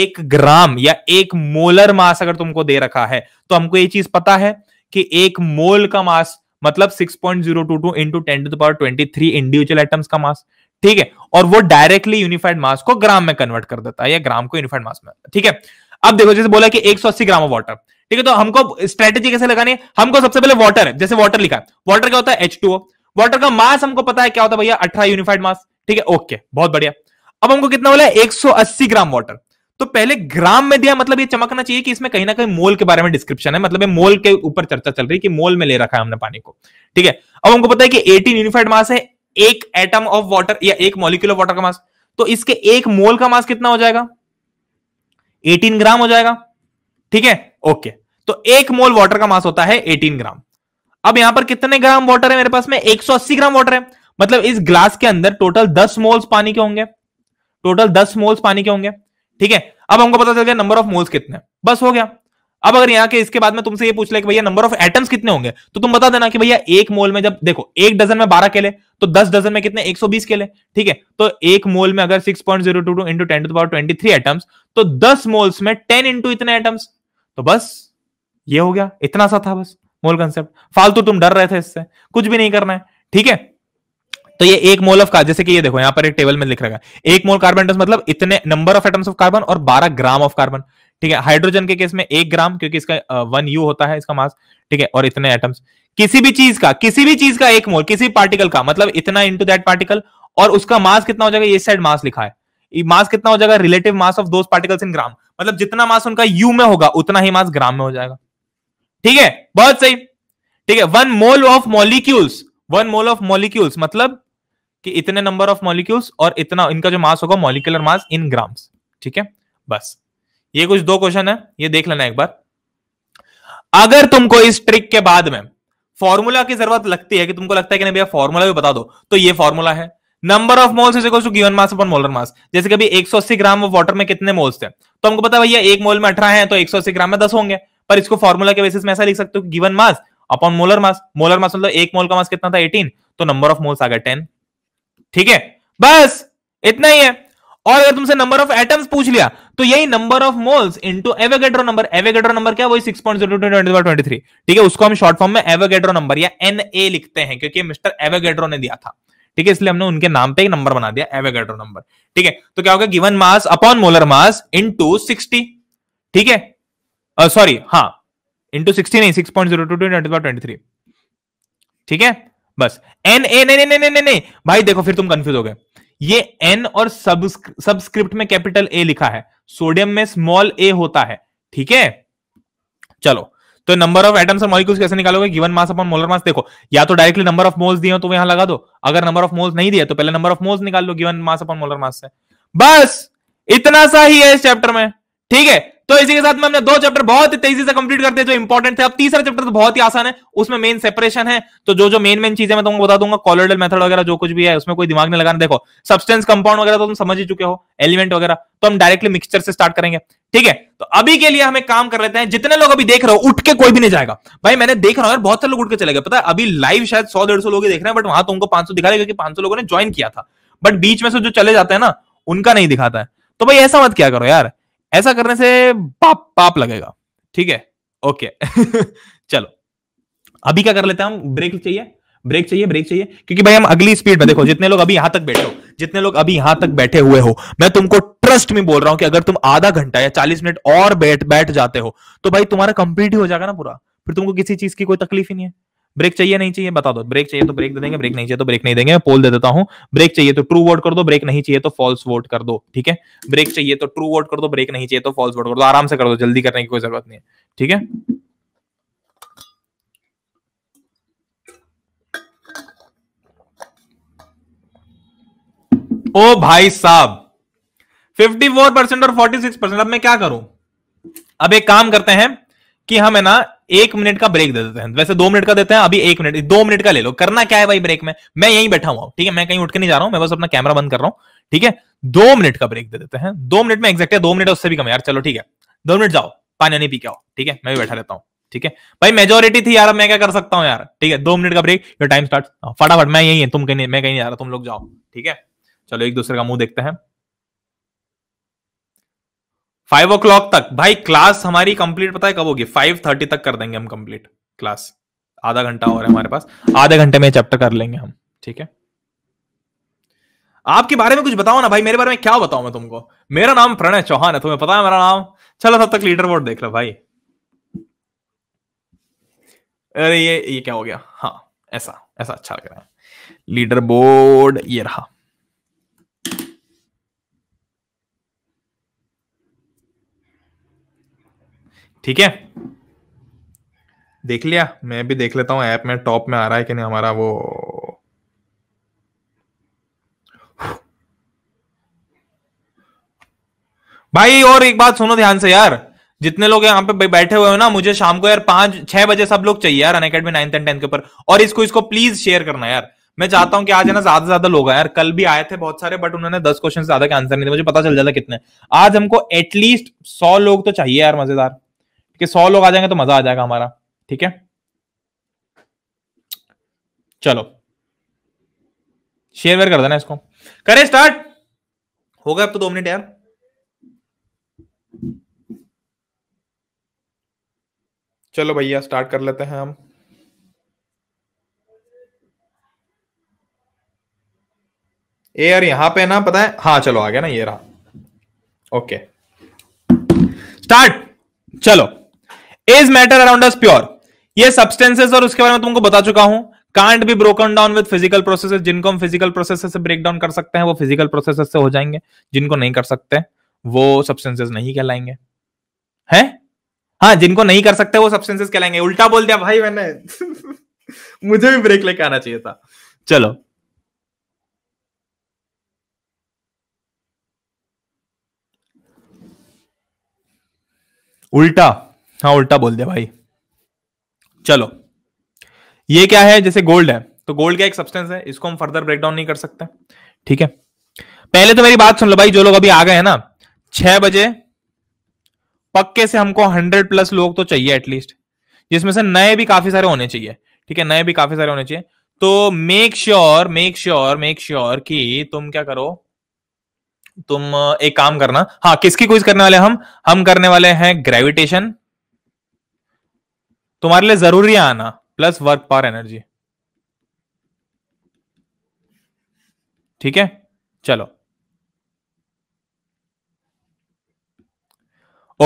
एक ग्राम या एक मोलर मास अगर तुमको दे रखा है तो हमको ये चीज पता है कि एक मोल का मास मतलब 6.022 point zero two two into ten to power twenty three individual items का मास ठीक है और वो डायरेक्टली यूनिफाइड मास को ग्राम में कन्वर्ट कर देता है या ग्राम को यूनिफाइड मास में ठीक है अब देखो जैसे बोला कि 180 ग्राम ऑफ वाटर ठीक है तो हमको स्ट्रेटेजी कैसे लगानी है हमको सबसे पहले वाटर है जैसे वाटर लिखा वाटर क्या होता है एच टू वाटर का मास हमको पता है क्या होता है भैया अठारह यूनिफाइड मास ठीक है ओके बहुत बढ़िया अब हमको कितना बोला है 180 ग्राम वाटर तो पहले ग्राम में दिया मतलब ये चमकना चाहिए कि इसमें कहीं ना कहीं मोल के बारे में डिस्क्रिप्शन है मतलब ये मोल के ऊपर चर्चा चल रही है कि मोल में ले रखा है हमने पानी को ठीक है अब हमको पता है कि 18 यूनिफाइड मास है एक एटम ऑफ वाटर या एक मॉलिक्यूल ऑफ वाटर का मास तो इसके एक मोल का मास कितना हो जाएगा 18 ग्राम हो जाएगा ठीक है ओके तो एक मोल वाटर का मास होता है 18 ग्राम अब यहां पर कितने ग्राम वाटर है मेरे पास में 180 ग्राम वाटर है मतलब इस ग्लास के अंदर टोटल 10 मोल्स पानी के होंगे टोटल 10 मोल्स पानी के होंगे ठीक है अब हमको पता चल गया नंबर ऑफ मोल्स कितने बस हो गया अब अगर यहाँ के इसके बाद में तुमसे ये पूछ ले कि भैया नंबर ऑफ एटम्स कितने होंगे तो तुम बता देना कि भैया एक मोल में जब देखो एक डजन में बारह केले तो दस डजन में कितने एक सौ बीस केले ठीक है तो एक मोल में अगर six point zero two two into ten power twenty three atoms तो दस मोल्स में टेन इंटू इतने एटम्स तो बस ये हो गया इतना सा था बस मोल कंसेप्ट फालतू तुम डर रहे थे इससे कुछ भी नहीं करना है ठीक है तो ये एक मोल ऑफ कार्बन जैसे कि ये देखो यहाँ पर एक टेबल में लिख रखा है एक मोल कार्बन मतलब इतने number of atoms of carbon और 12 ग्राम ऑफ कार्बन ठीक है हाइड्रोजन के केस में एक ग्राम क्योंकि इसका वन यू होता है इसका मास ठीक है और इतने एटम्स किसी भी चीज का किसी भी चीज का एक मोल किसी पार्टिकल का मतलब इतना इंटू दैट पार्टिकल और उसका मास कितना हो जाएगा ये साइड मास लिखा है मास कितना हो जाएगा रिलेटिव मास ऑफ दो पार्टिकल्स इन ग्राम मतलब जितना मास उनका यू में होगा उतना ही मास ग्राम में हो जाएगा ठीक है बहुत सही ठीक है one mole of molecules one mole of molecules मतलब कि इतने नंबर ऑफ मॉलिक्यूल्स और इतना इनका जो मास होगा मॉलिकुलर मास इन ग्राम्स ठीक है बस ये कुछ दो क्वेश्चन है ये देख लेना एक बार अगर तुमको इस ट्रिक के बाद में फॉर्मूला की जरूरत लगती है कि तुमको लगता है कि नहीं भैया फॉर्मूला भी बता दो तो ये फॉर्मूला है number of moles is equal to given mass upon molar mass जैसे अभी 180 ग्राम वाटर में कितने मोल्स थे तो हमको पता भैया एक मोल में अठारह है तो 180 ग्राम में दस होंगे पर इसको फॉर्मूला के बेसिस में ऐसा लिख सकते हो given mass upon molar mass molar mass मतलब एक मोल का मास कितना था एटीन तो नंबर ऑफ मोल्स आ गया टेन ठीक है बस इतना ही है और अगर तुमसे नंबर ऑफ एटम्स पूछ लिया तो यही number of moles into Avogadro number Avogadro number क्या वही सिक्स पॉइंट जीरो थ्री ठीक है उसको हम शॉर्ट फॉर्म में एवेगेड्रो नंबर या एन ए लिखते हैं क्योंकि मिस्टर एवेगेड्रो ने दिया था ठीक है इसलिए हमने उनके नाम पे एक नंबर बना दिया एवेगेड्रो नंबर ठीक है तो क्या होगा given mass upon molar mass into sixty ठीक है सॉरी uh, हाँ इंटू सिक्सटी नहीं six point zero two two twenty twenty three ठीक है बस एन ए नहीं नहीं नहीं नहीं भाई देखो फिर तुम कंफ्यूज हो गए ये एन और सबस्क्रिप्ट में कैपिटल ए लिखा है सोडियम में स्मॉल ए होता है ठीक है चलो तो नंबर ऑफ एटम्स और मॉलिक्यूल्स कैसे निकालोगे given mass upon molar mass देखो या तो डायरेक्टली नंबर ऑफ मोल्स दिए हो तो यहां लगा दो अगर नंबर ऑफ मोल्स नहीं दिया तो पहले नंबर ऑफ मोल्स निकाल लो given mass upon molar mass से बस इतना सा ही है इस चैप्टर में ठीक है तो इसी के साथ में हमने दो चैप्टर बहुत ही तेजी से कंप्लीट करते हैं जो इंपॉर्टेंट थे अब तीसरा चैप्टर तो बहुत ही आसान है उसमें मेन सेपरेशन है तो जो जो मेन मेन चीजें मैं तुमको बता दूंगा कॉलोडल मेथड वगैरह जो कुछ भी है उसमें कोई दिमाग नहीं लगाना देखो सब्सटेंस कंपाउंड वगैरह तो तुम समझ ही चुके हो एलिमेंट वगैरह तो हम डायरेक्टली मिक्सचर से स्टार्ट करेंगे ठीक है तो अभी के लिए हमें काम कर लेते हैं जितने लोग अभी देख रहे हो उठ के कोई भी नहीं जाएगा भाई मैंने देख रहा हूँ बहुत सारे लोग उठ के चले गए पता है अभी लाइव शायद सौ डेढ़ सौ लोग देख रहे हैं बट वहां तुमको तो पांच सौ दिखा रहे क्योंकि पांच सौ लोगों ने ज्वाइन किया था बट बीच में से जो चले जाते हैं ना उनका नहीं दिखाता है तो भाई ऐसा मत क्या करो यार ऐसा करने से पाप पाप लगेगा ठीक है ओके चलो अभी क्या कर लेते हैं हम ब्रेक चाहिए ब्रेक चाहिए ब्रेक चाहिए क्योंकि भाई हम अगली स्पीड में देखो जितने लोग अभी यहां तक बैठे हो जितने लोग अभी यहां तक बैठे हुए हो मैं तुमको ट्रस्ट में बोल रहा हूं कि अगर तुम आधा घंटा या चालीस मिनट और बैठ बैठ जाते हो तो भाई तुम्हारा कंप्लीट ही हो जाएगा ना पूरा फिर तुमको किसी चीज की कोई तकलीफ ही नहीं है ब्रेक चाहिए नहीं चाहिए बता दो ब्रेक चाहिए तो ब्रेक दे देंगे ब्रेक नहीं चाहिए तो ब्रेक नहीं देंगे मैं पोल दे देता हूं ब्रेक चाहिए तो ट्रू वोट कर दो ब्रेक नहीं चाहिए तो फॉल्स वोट कर दो ठीक है ब्रेक चाहिए तो ट्रू वोट कर दो ब्रेक नहीं चाहिए तो फॉल्स वोट कर दो आराम से कर दो जल्दी करने की कोई जरूरत नहीं है ठीक है ओ भाई साहब फिफ्टी फोर परसेंट और फोर्टी सिक्स परसेंट अब मैं क्या करूं अब एक काम करते हैं कि हम है ना एक मिनट का ब्रेक दे देते हैं वैसे दो मिनट का देते हैं अभी एक मिनट दो मिनट का ले लो करना क्या है भाई ब्रेक में मैं यहीं बैठा हुआ ठीक है मैं कहीं उठ के नहीं जा रहा हूं मैं बस अपना कैमरा बंद कर रहा हूं ठीक है दो मिनट का ब्रेक दे देते हैं दो मिनट में एक्जैक्ट है दो मिनट उससे भी कम यार चलो ठीक है दो मिनट जाओ पानी नहीं पी के आओ ठीक है मैं भी बैठा रहता हूँ ठीक है भाई मेजोरिटी थी यार मैं क्या कर सकता हूँ यार ठीक है दो मिनट का ब्रेक योर टाइम स्टार्ट फटाफट मैं यही है तुम कहीं मैं कहीं जा रहा तुम लोग जाओ ठीक है चलो एक दूसरे का मुंह देखते हैं फाइव ओ क्लॉक तक भाई क्लास हमारी कंप्लीट पता है कब होगी फाइव थर्टी तक कर देंगे हम कंप्लीट क्लास आधा घंटा और है हमारे पास आधे घंटे में चैप्टर कर लेंगे हम ठीक है आपके बारे में कुछ बताओ ना भाई मेरे बारे में क्या बताऊं मैं तुमको मेरा नाम प्रणय चौहान है तुम्हें पता है मेरा नाम चलो तब तक लीडर बोर्ड देख लो भाई अरे ये ये क्या हो गया हाँ ऐसा ऐसा अच्छा लग रहा है लीडर बोर्ड ये रहा ठीक है देख लिया मैं भी देख लेता हूं ऐप में टॉप में आ रहा है कि नहीं हमारा वो भाई और एक बात सुनो ध्यान से यार जितने लोग यहाँ पे बैठे हुए हो ना मुझे शाम को यार पांच छह बजे सब लोग चाहिए यार अनकेडमी नाइन्थ एंड टेंथ के ऊपर और इसको इसको प्लीज शेयर करना यार मैं चाहता हूँ कि आज है ना ज्यादा से ज्यादा लोग यार कल भी आए थे बहुत सारे बट उन्होंने दस क्वेश्चन ज्यादा के आंसर नहीं दिए मुझे पता चल जाता कितने आज हमको एटलीस्ट सौ लोग तो चाहिए यार मजेदार कि सौ लोग आ जाएंगे तो मजा आ जाएगा हमारा ठीक है चलो शेयर वेयर कर देना इसको करें स्टार्ट हो गया अब तो दो मिनट यार चलो भैया स्टार्ट कर लेते हैं हम ए यार यहां पे ना पता है हाँ चलो आ गया ना ये रहा ओके स्टार्ट चलो is matter around us pure ये सब्सटेंसेस और उसके बारे में तुमको बता चुका हूं can't be broken down with physical processes जिनको हम फिजिकल प्रोसेसेस से ब्रेक डाउन कर सकते हैं वो फिजिकल प्रोसेसेस से हो जाएंगे जिनको नहीं कर सकते वो सब्सटेंसेस नहीं कहलाएंगे हैं हाँ जिनको नहीं कर सकते वो सब्सटेंसेस कहलाएंगे उल्टा बोल दिया भाई मैंने मुझे भी ब्रेक लेके आना चाहिए था चलो उल्टा हाँ उल्टा बोल दिया भाई चलो ये क्या है जैसे गोल्ड है तो गोल्ड का एक सब्सटेंस है इसको हम फर्दर ब्रेक डाउन नहीं कर सकते ठीक है पहले तो मेरी बात सुन लो भाई जो लोग अभी आ गए हैं ना छह बजे पक्के से हमको हंड्रेड प्लस लोग तो चाहिए एटलीस्ट जिसमें से नए भी काफी सारे होने चाहिए ठीक है नए भी काफी सारे होने चाहिए तो make sure make sure make sure कि तुम क्या करो तुम एक काम करना हाँ किसकी क्विज करने वाले हम हम करने वाले हैं ग्रेविटेशन तुम्हारे लिए जरूरी है आना प्लस वर्क पावर एनर्जी ठीक है चलो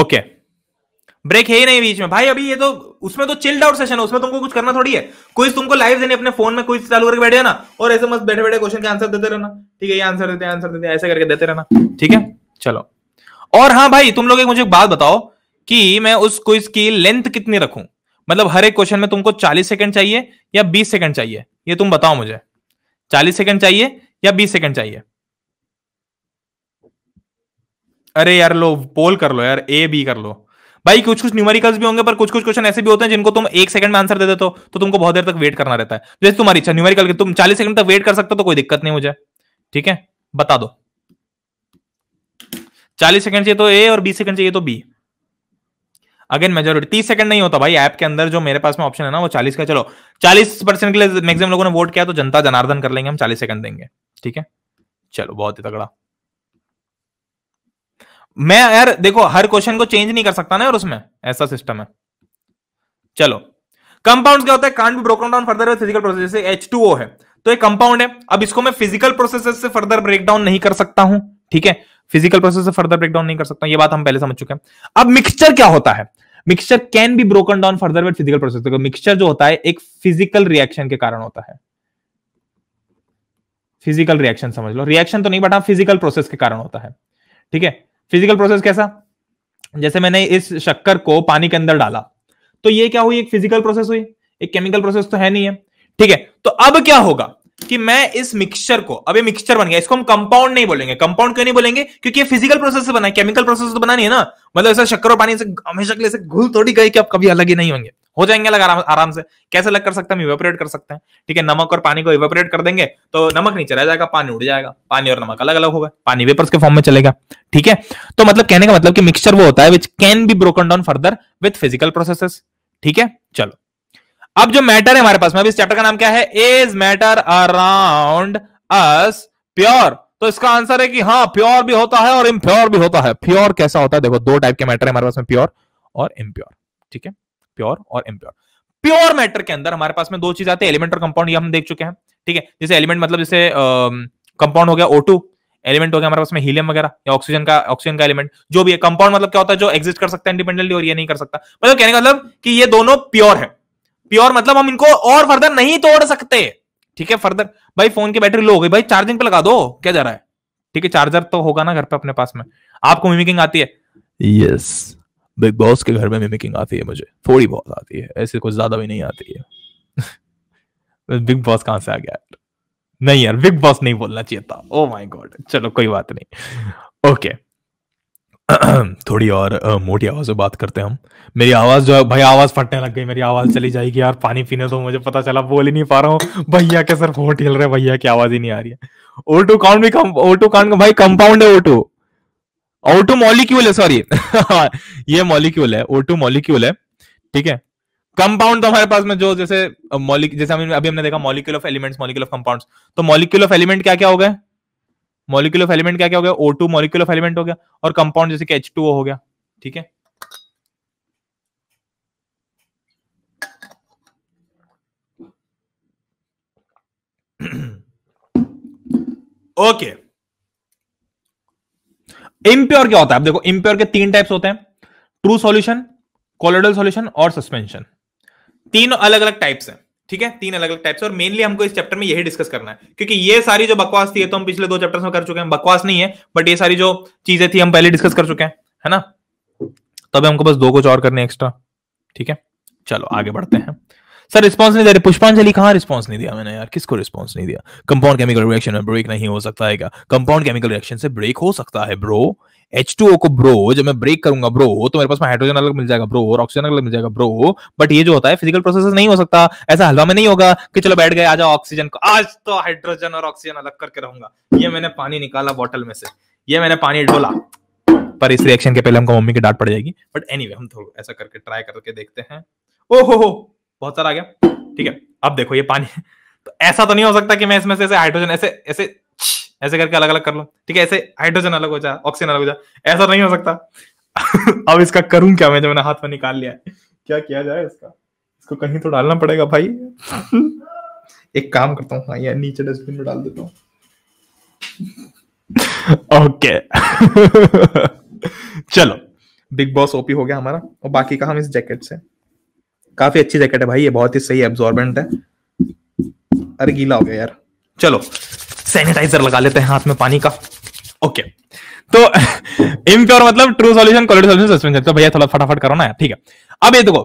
ओके ब्रेक है ही नहीं बीच में भाई अभी ये तो उसमें तो चिल्ड आउट सेशन है उसमें तुमको कुछ करना थोड़ी है कोई तुमको लाइव देने अपने फोन में कोई चालू करके बैठे ना और ऐसे मस्त बैठे बैठे क्वेश्चन के आंसर देते रहना ठीक है ये आंसर देते आंसर देते ऐसे करके देते रहना ठीक है चलो और हाँ भाई तुम लोग एक मुझे एक बात बताओ कि मैं उस क्विज की लेंथ कितनी रखूं मतलब हर एक क्वेश्चन में तुमको चालीस सेकंड चाहिए या बीस सेकंड चाहिए ये तुम बताओ मुझे चालीस सेकंड चाहिए या बीस सेकंड चाहिए अरे यार लो पोल कर लो यार ए बी कर लो भाई कुछ कुछ न्यूमेरिकल्स भी होंगे पर कुछ कुछ क्वेश्चन ऐसे भी होते हैं जिनको तुम एक सेकंड में आंसर दे देते हो तो तुमको बहुत देर तक वेट करना रहता है जैसे तुम्हारी इच्छा न्यूमेरिकल की तुम चालीस सेकंड तक वेट कर सकते हो तो कोई दिक्कत नहीं मुझे ठीक है बता दो चालीस सेकंड चाहिए तो ए और बीस सेकंड चाहिए तो बी अगेन मेजोरिटी तीस सेकंड नहीं होता भाई ऐप के अंदर जो मेरे पास में ऑप्शन है ना वो चालीस का चलो चालीस परसेंट के लिए मैक्सिमम लोगों ने वोट किया तो जनता जनार्दन कर लेंगे हम चालीस सेकंड देंगे ठीक है चलो बहुत ही तगड़ा मैं यार देखो हर क्वेश्चन को चेंज नहीं कर सकता ना यार उसमें ऐसा सिस्टम है चलो कंपाउंड क्या होता है can't broken down further physical process जैसे एच है तो एक कंपाउंड है अब इसको मैं फिजिकल प्रोसेस से फर्दर ब्रेक डाउन नहीं कर सकता हूं ठीक है फिजिकल प्रोसेस से फर्दर ब्रेक डाउन नहीं कर सकता ये बात हम पहले समझ चुके हैं अब मिक्सचर क्या होता है mixture can be broken down further with physical process तो मिक्सचर जो होता है एक फिजिकल रिएक्शन के कारण होता है फिजिकल रिएक्शन समझ लो रिएक्शन तो नहीं बट हाँ फिजिकल प्रोसेस के कारण होता है ठीक है फिजिकल प्रोसेस कैसा जैसे मैंने इस शक्कर को पानी के अंदर डाला तो ये क्या हुई एक फिजिकल प्रोसेस हुई एक केमिकल प्रोसेस तो है नहीं है ठीक है तो अब क्या होगा कि मैं इस मिक्सचर को अब ये मिक्सचर बन गया इसको हम कंपाउंड नहीं बोलेंगे कंपाउंड क्यों नहीं बोलेंगे क्योंकि ये फिजिकल प्रोसेस से बना है केमिकल प्रोसेस तो बना नहीं है ना मतलब ऐसा शक्कर और पानी से हमेशा के लिए घुल थोड़ी गई कि आप कभी अलग ही नहीं होंगे हो जाएंगे अलग आराम आराम से कैसे अलग कर सकते हैं इवेपोरेट कर सकते हैं ठीक है नमक और पानी को इवेपोरेट कर देंगे तो नमक नहीं चला जाएगा पानी उड़ जाएगा पानी और नमक अलग अलग होगा पानी वेपर्स के फॉर्म में चलेगा ठीक है तो मतलब कहने का मतलब कि मिक्सचर वो होता है which can be broken down further with physical processes ठीक है चलो अब जो मैटर है हमारे पास में अभी इस चैप्टर का नाम क्या है is matter around us pure तो इसका आंसर है कि हाँ प्योर भी होता है और इम्प्योर भी होता है प्योर कैसा होता है देखो दो टाइप के मैटर है हमारे पास में प्योर और इम्प्योर ठीक है प्योर और इम्प्योर प्योर मैटर के अंदर हमारे पास में दो चीज आती है एलिमेंट और कंपाउंड ये हम देख चुके हैं ठीक है जैसे एलिमेंट मतलब जैसे कंपाउंड हो गया ओ एलिमेंट हो गया हमारे पास में हीलियम वगैरह या ऑक्सीजन का ऑक्सीजन का एलिमेंट जो भी है कंपाउंड मतलब क्या होता है जो एग्जिस्ट कर सकता है इंडिपेंडेंटली और ये नहीं कर सकता मतलब कहने का मतलब कि ये दोनों प्योर है प्योर मतलब हम इनको और फर्दर नहीं तोड़ सकते ठीक है फर्दर भाई फोन की बैटरी लो हो गई भाई चार्जिंग पे लगा दो क्या जा रहा है ठीक है चार्जर तो होगा ना घर पे अपने पास में आपको मिमिकिंग आती है यस बिग बॉस के घर में मिमिकिंग आती है मुझे थोड़ी बहुत आती है ऐसे कुछ ज्यादा भी नहीं आती है बिग बॉस कहां से आ गया नहीं यार बिग बॉस नहीं बोलना चाहिए था ओ माय गॉड चलो कोई बात नहीं ओके okay. थोड़ी और मोटी आवाज में बात करते हैं हम मेरी आवाज जो है भाई आवाज फटने लग गई मेरी आवाज चली जाएगी यार पानी पीने तो मुझे पता चला बोल ही नहीं पा रहा हूँ भैया के सर फोन हिल रहे भैया की आवाज ही नहीं आ रही है ओटो काउंट भी ओटो काउंट भाई कंपाउंड है ओटो ओटो मॉलिक्यूल है सॉरी ये मॉलिक्यूल है ओ टू मॉलिक्यूल है ठीक है कंपाउंड तो हमारे पास में जो जैसे मॉलिक जैसे अभी हमने देखा molecule of elements molecule of compounds तो मॉलिक्यूल ऑफ एलिमेंट क्या क्या हो गए मॉलिक्यूल ऑफ एलिमेंट क्या क्या हो गया O two molecule of element हो गया और कंपाउंड जैसे कि एच टू ओ हो गया ठीक है ओके इम्प्योर क्या होता है आप देखो इम्प्योर के तीन टाइप्स होते हैं ट्रू सॉल्यूशन कोलोडल सॉल्यूशन और सस्पेंशन तीनों अलग अलग टाइप्स हैं ठीक है तीन अलग अलग टाइप्स और मेनली हमको इस चैप्टर में यही डिस्कस करना है क्योंकि ये सारी जो बकवास थी ये तो हम पिछले दो चैप्टर्स में कर चुके हैं बकवास नहीं है बट ये सारी जो चीजें थी हम पहले डिस्कस कर चुके हैं है ना अभी हमको बस दो कुछ और करने एक्स्ट्रा ठीक है चलो आगे बढ़ते हैं सर रिस्पॉन्स नहीं दे रहे पुष्पांजलि कहाँ रिस्पॉन्स नहीं दिया मैंने यार किसको रिस्पॉन्स नहीं दिया कंपाउंड केमिकल रिएक्शन में ब्रेक नहीं हो सकता है क्या कंपाउंड केमिकल रिएक्शन से ब्रेक हो सकता है ब्रो एच टू ओ को ब्रो जब मैं ब्रेक करूंगा ब्रो तो मेरे पास हाइड्रोजन अलग मिल जाएगा ब्रो और ऑक्सीजन अलग मिल जाएगा ब्रो बट ये जो होता है फिजिकल प्रोसेस नहीं हो सकता ऐसा हलवा में नहीं होगा कि चलो बैठ गए आ जाओ ऑक्सीजन को आज तो हाइड्रोजन और ऑक्सीजन अलग करके रहूंगा ये मैंने पानी निकाला बॉटल में से ये मैंने पानी ढोला पर इस रिएक्शन के पहले हमको मम्मी की डांट पड़ जाएगी बट एनी anyway, हम थोड़ा ऐसा करके ट्राई करके देखते हैं ओहो बहुत सारा आ गया ठीक है अब देखो ये पानी तो ऐसा तो नहीं हो सकता कि मैं इसमें से ऐसे हाइड्रोजन ऐसे ऐसे ऐसे करके अलग अलग कर लो ठीक है ऐसे हाइड्रोजन अलग हो जाए ऑक्सीजन अलग हो जाए ऐसा तो नहीं हो सकता अब इसका करूं क्या मैं जो मैंने हाथ में निकाल लिया है क्या किया जाए इसका इसको कहीं तो डालना पड़ेगा भाई एक काम करता हूँ हाँ यार नीचे डस्टबिन में डाल देता हूँ ओके चलो बिग बॉस ओपी हो गया हमारा और बाकी का हम इस जैकेट से काफी अच्छी जैकेट है भाई ये बहुत ही सही एब्जॉर्बेंट है अरे गीला हो गया यार चलो सैनिटाइजर लगा लेते हैं हाथ में पानी का ओके तो इम्प्योर मतलब true solution quality solution suspension तो भैया थोड़ा फटाफट करो ना यार ठीक है अब ये देखो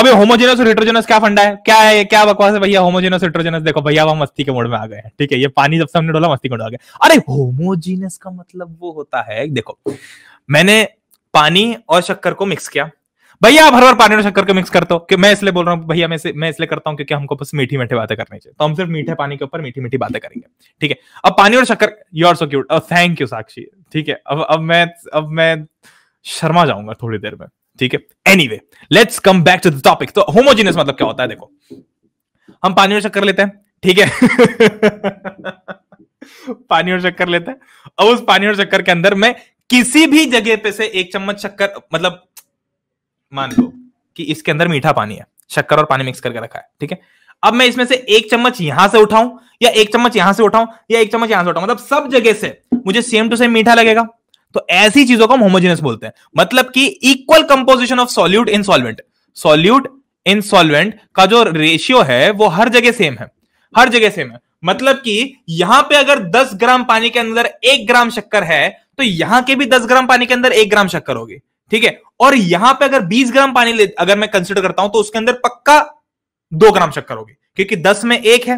अब ये होमोजेनस और हेट्रोजेनस क्या फंडा है क्या है ये क्या बकवास है भैया होमोजेनस और हेट्रोजेनस देखो भैया हम मस्ती के मोड में आ गए हैं ठीक है ये पानी जब से हमने डाला मस्ती के मोड आ गए अरे होमोजेनस का मतलब वो होता है देखो मैंने पानी और शक्कर को मिक्स किया भैया आप हर बार पानी और शक्कर को मिक्स करते हो कि मैं इसलिए बोल रहा हूँ भैया मैं मैं इसलिए करता हूँ क्योंकि हमको बस मीठी मीठी बातें करनी चाहिए तो हम सिर्फ मीठे पानी के ऊपर मीठी मीठी बातें करेंगे ठीक है अब पानी और शक्कर you are so cute thank you Sakshi ठीक है अब अब मैं अब मैं शर्मा जाऊंगा थोड़ी देर में ठीक है anyway let's come back to the topic तो होमोजीनियस मतलब क्या होता है देखो हम पानी और शक्कर लेते हैं ठीक है पानी और शक्कर लेते हैं अब उस पानी और शक्कर के अंदर मैं किसी भी जगह पे से एक चम्मच शक्कर मतलब मान लो कि इसके अंदर मीठा पानी है शक्कर और पानी मिक्स करके रखा है ठीक है अब मैं इसमें से एक चम्मच यहां से उठाऊं या एक चम्मच यहां से उठाऊं या एक चम्मच यहां से उठाऊं मतलब सब जगह से मुझे सेम टू सेम मीठा लगेगा तो ऐसी चीजों को हम होमोजेनस बोलते हैं मतलब कि equal composition of solute in solvent solute in solvent का जो रेशियो है वो हर जगह सेम है हर जगह सेम है मतलब कि यहां पे अगर 10 ग्राम पानी के अंदर एक ग्राम शक्कर है तो यहां के भी 10 ग्राम पानी के अंदर एक ग्राम शक्कर होगी ठीक है और यहां पे अगर 20 ग्राम पानी ले अगर मैं कंसिडर करता हूं तो उसके अंदर पक्का दो ग्राम शक्कर होगी क्योंकि दस में एक है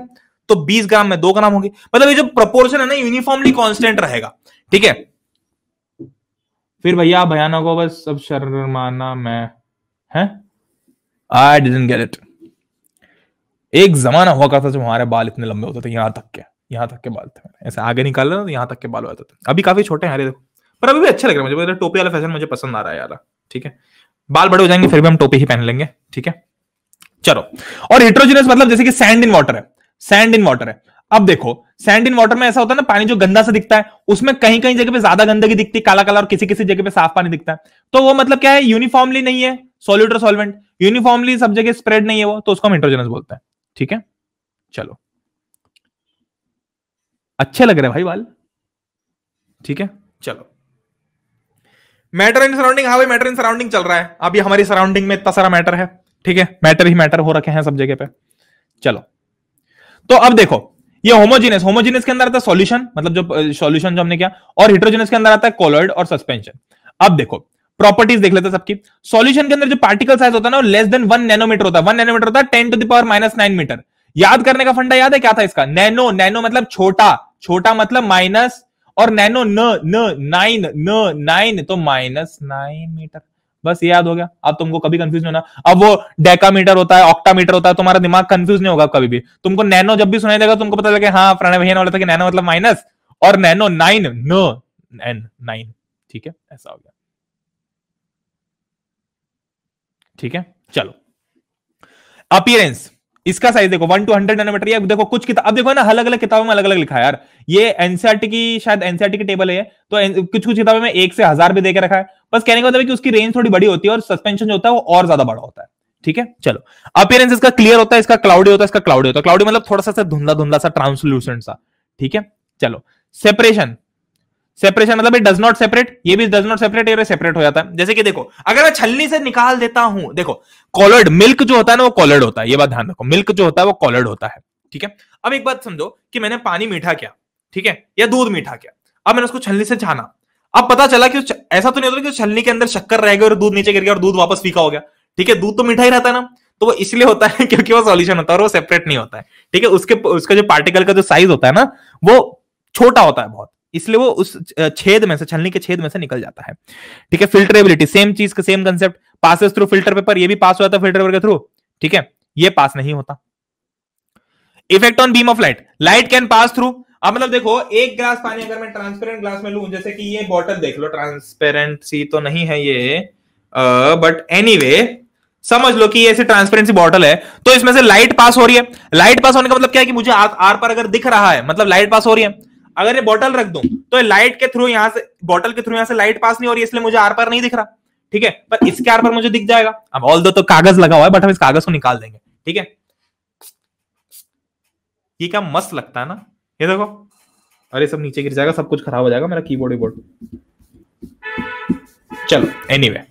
तो बीस ग्राम में दो ग्राम होगी मतलब ये जो प्रपोर्शन है ना यूनिफॉर्मली कॉन्स्टेंट रहेगा ठीक है फिर भैया भयानक को बस सब शर्माना मैं है आई डिडेंट गेट इट एक जमाना हुआ करता जब हमारे बाल इतने लंबे होते थे यहां तक के यहां तक के बाल थे ऐसे आगे निकाल रहे तो यहां तक के बाल होते थे अभी काफी छोटे हैं अरे देखो पर अभी भी अच्छा लग रहा है मुझे मतलब टोपी वाला फैशन मुझे पसंद आ रहा है यार ठीक है बाल बड़े हो जाएंगे फिर भी हम टोपी ही पहन लेंगे ठीक है चलो और हिट्रोजिनस मतलब जैसे कि सैंड इन वाटर है सैंड इन वाटर है अब देखो सैंड इन वाटर में ऐसा होता है ना पानी जो गंदा सा दिखता है उसमें कहीं कहीं जगह पे ज्यादा गंदगी दिखती है काला काला और किसी किसी जगह पे साफ पानी दिखता है तो वो मतलब क्या है यूनिफॉर्मली नहीं है सॉलिड और सॉल्वेंट यूनिफॉर्मली सब जगह स्प्रेड नहीं है वो तो उसको हम इंट्रोजेनस बोलते हैं ठीक है चलो अच्छे लग रहे हैं भाई बाल ठीक है चलो मैटर इन सराउंडिंग हाँ मैटर इन सराउंडिंग चल रहा है अभी हमारी सराउंडिंग में इतना सारा मैटर है ठीक है मैटर ही मैटर हो रखे हैं सब जगह पे चलो तो अब देखो ये होमोजीनियस होमोजीनियस के अंदर आता है सॉल्यूशन मतलब जो सॉल्यूशन जो हमने किया और हिट्रोजेनियस के अंदर आता है कोलॉइड और सस्पेंशन अब देखो प्रॉपर्टीज देख लेते हैं सबकी सॉल्यूशन के अंदर जो पार्टिकल साइज होता है ना लेस देन वन नैनोमीटर होता है वन नैनोमीटर होता है ten to the power minus nine metre याद करने का फंडा याद है क्या था इसका नैनो नैनो मतलब छोटा छोटा मतलब माइनस और नैनो न न नाइन न नाइन तो माइनस नाइन मीटर बस ये याद हो गया अब तुमको कभी कंफ्यूज नहीं होना अब वो डेकामीटर होता है ऑक्टामीटर होता है तुम्हारा दिमाग कंफ्यूज नहीं होगा कभी भी तुमको नैनो जब भी सुनाई देगा तुमको पता लगे हाँ प्रणय भैया ने था कि नैनो मतलब माइनस और नैनो नाइन न एन नाइन ठीक है ऐसा हो गया ठीक है चलो अपियरेंस इसका साइज देखो वन टू हंड्रेड नैनोमीटर या देखो कुछ किताब अब देखो ना अलग अलग किताबों में अलग अलग लिखा है यार ये एनसीआरटी e की शायद एनसीआरटी e की टेबल है तो कुछ कुछ किताबों में एक से हजार भी देकर रखा है बस कहने का मतलब है कि उसकी रेंज थोड़ी बड़ी होती है और सस्पेंशन जो होता है वो और ज्यादा बड़ा होता है ठीक है चलो अपियरेंस इसका क्लियर होता है इसका क्लाउडी होता है इसका क्लाउडी होता है क्लाउडी मतलब थोड़ा सा धुंधला धुंधला सा ट्रांसल्यूसेंट सा ठीक है चलो सेपरेशन सेपरेशन मतलब डज नॉट सेपरेट ये भी डज नॉट सेपरेट ये सेपरेट हो जाता है जैसे कि देखो अगर मैं छलनी से निकाल देता हूं देखो कॉलर्ड मिल्क जो होता है ना वो कॉलर्ड होता है ये बात ध्यान रखो मिल्क जो होता है वो कॉलर्ड होता है ठीक है अब एक बात समझो कि मैंने पानी मीठा किया ठीक है या दूध मीठा किया अब मैंने उसको छलनी से छाना अब पता चला कि ऐसा तो नहीं होता कि छलनी के अंदर शक्कर रह गया और दूध नीचे गिर गया और दूध वापस फीका हो गया ठीक है दूध तो मीठा ही रहता है ना तो वो इसलिए होता है क्योंकि वो सॉल्यूशन होता है और वो सेपरेट नहीं होता है ठीक है उसके उसका जो पार्टिकल का जो साइज होता है ना वो छोटा होता है बहुत इसलिए वो उस छेद में से छलनी के छेद में से निकल जाता है ठीक है फिल्टरेबिलिटी सेम चीज का same concept passes through filter paper ये भी पास हो जाता है फिल्टर पेपर के थ्रू ठीक है ये पास नहीं होता effect on beam of light light can pass through अब मतलब देखो एक ग्लास पानी अगर मैं ट्रांसपेरेंट ग्लास में लू जैसे कि ये बॉटल देख लो ट्रांसपेरेंट सी तो नहीं है ये बट एनी anyway, समझ लो कि ये ऐसी ट्रांसपेरेंसी बॉटल है तो इसमें से लाइट पास हो रही है लाइट पास होने का मतलब क्या है कि मुझे आर पर अगर दिख रहा है मतलब लाइट पास हो रही है अगर ये बॉटल रख दूं तो लाइट के थ्रू यहां से बॉटल के थ्रू यहां से लाइट पास नहीं हो रही इसलिए मुझे आर पार नहीं दिख रहा ठीक है पर इसके आर पर मुझे दिख जाएगा अब ऑल दो तो कागज लगा हुआ है बट हम इस कागज को निकाल देंगे ठीक है ये क्या मस्त लगता है ना ये देखो अरे सब नीचे गिर जाएगा सब कुछ खराब हो जाएगा मेरा कीबोर्ड वीबोर्ड चलो एनी anyway.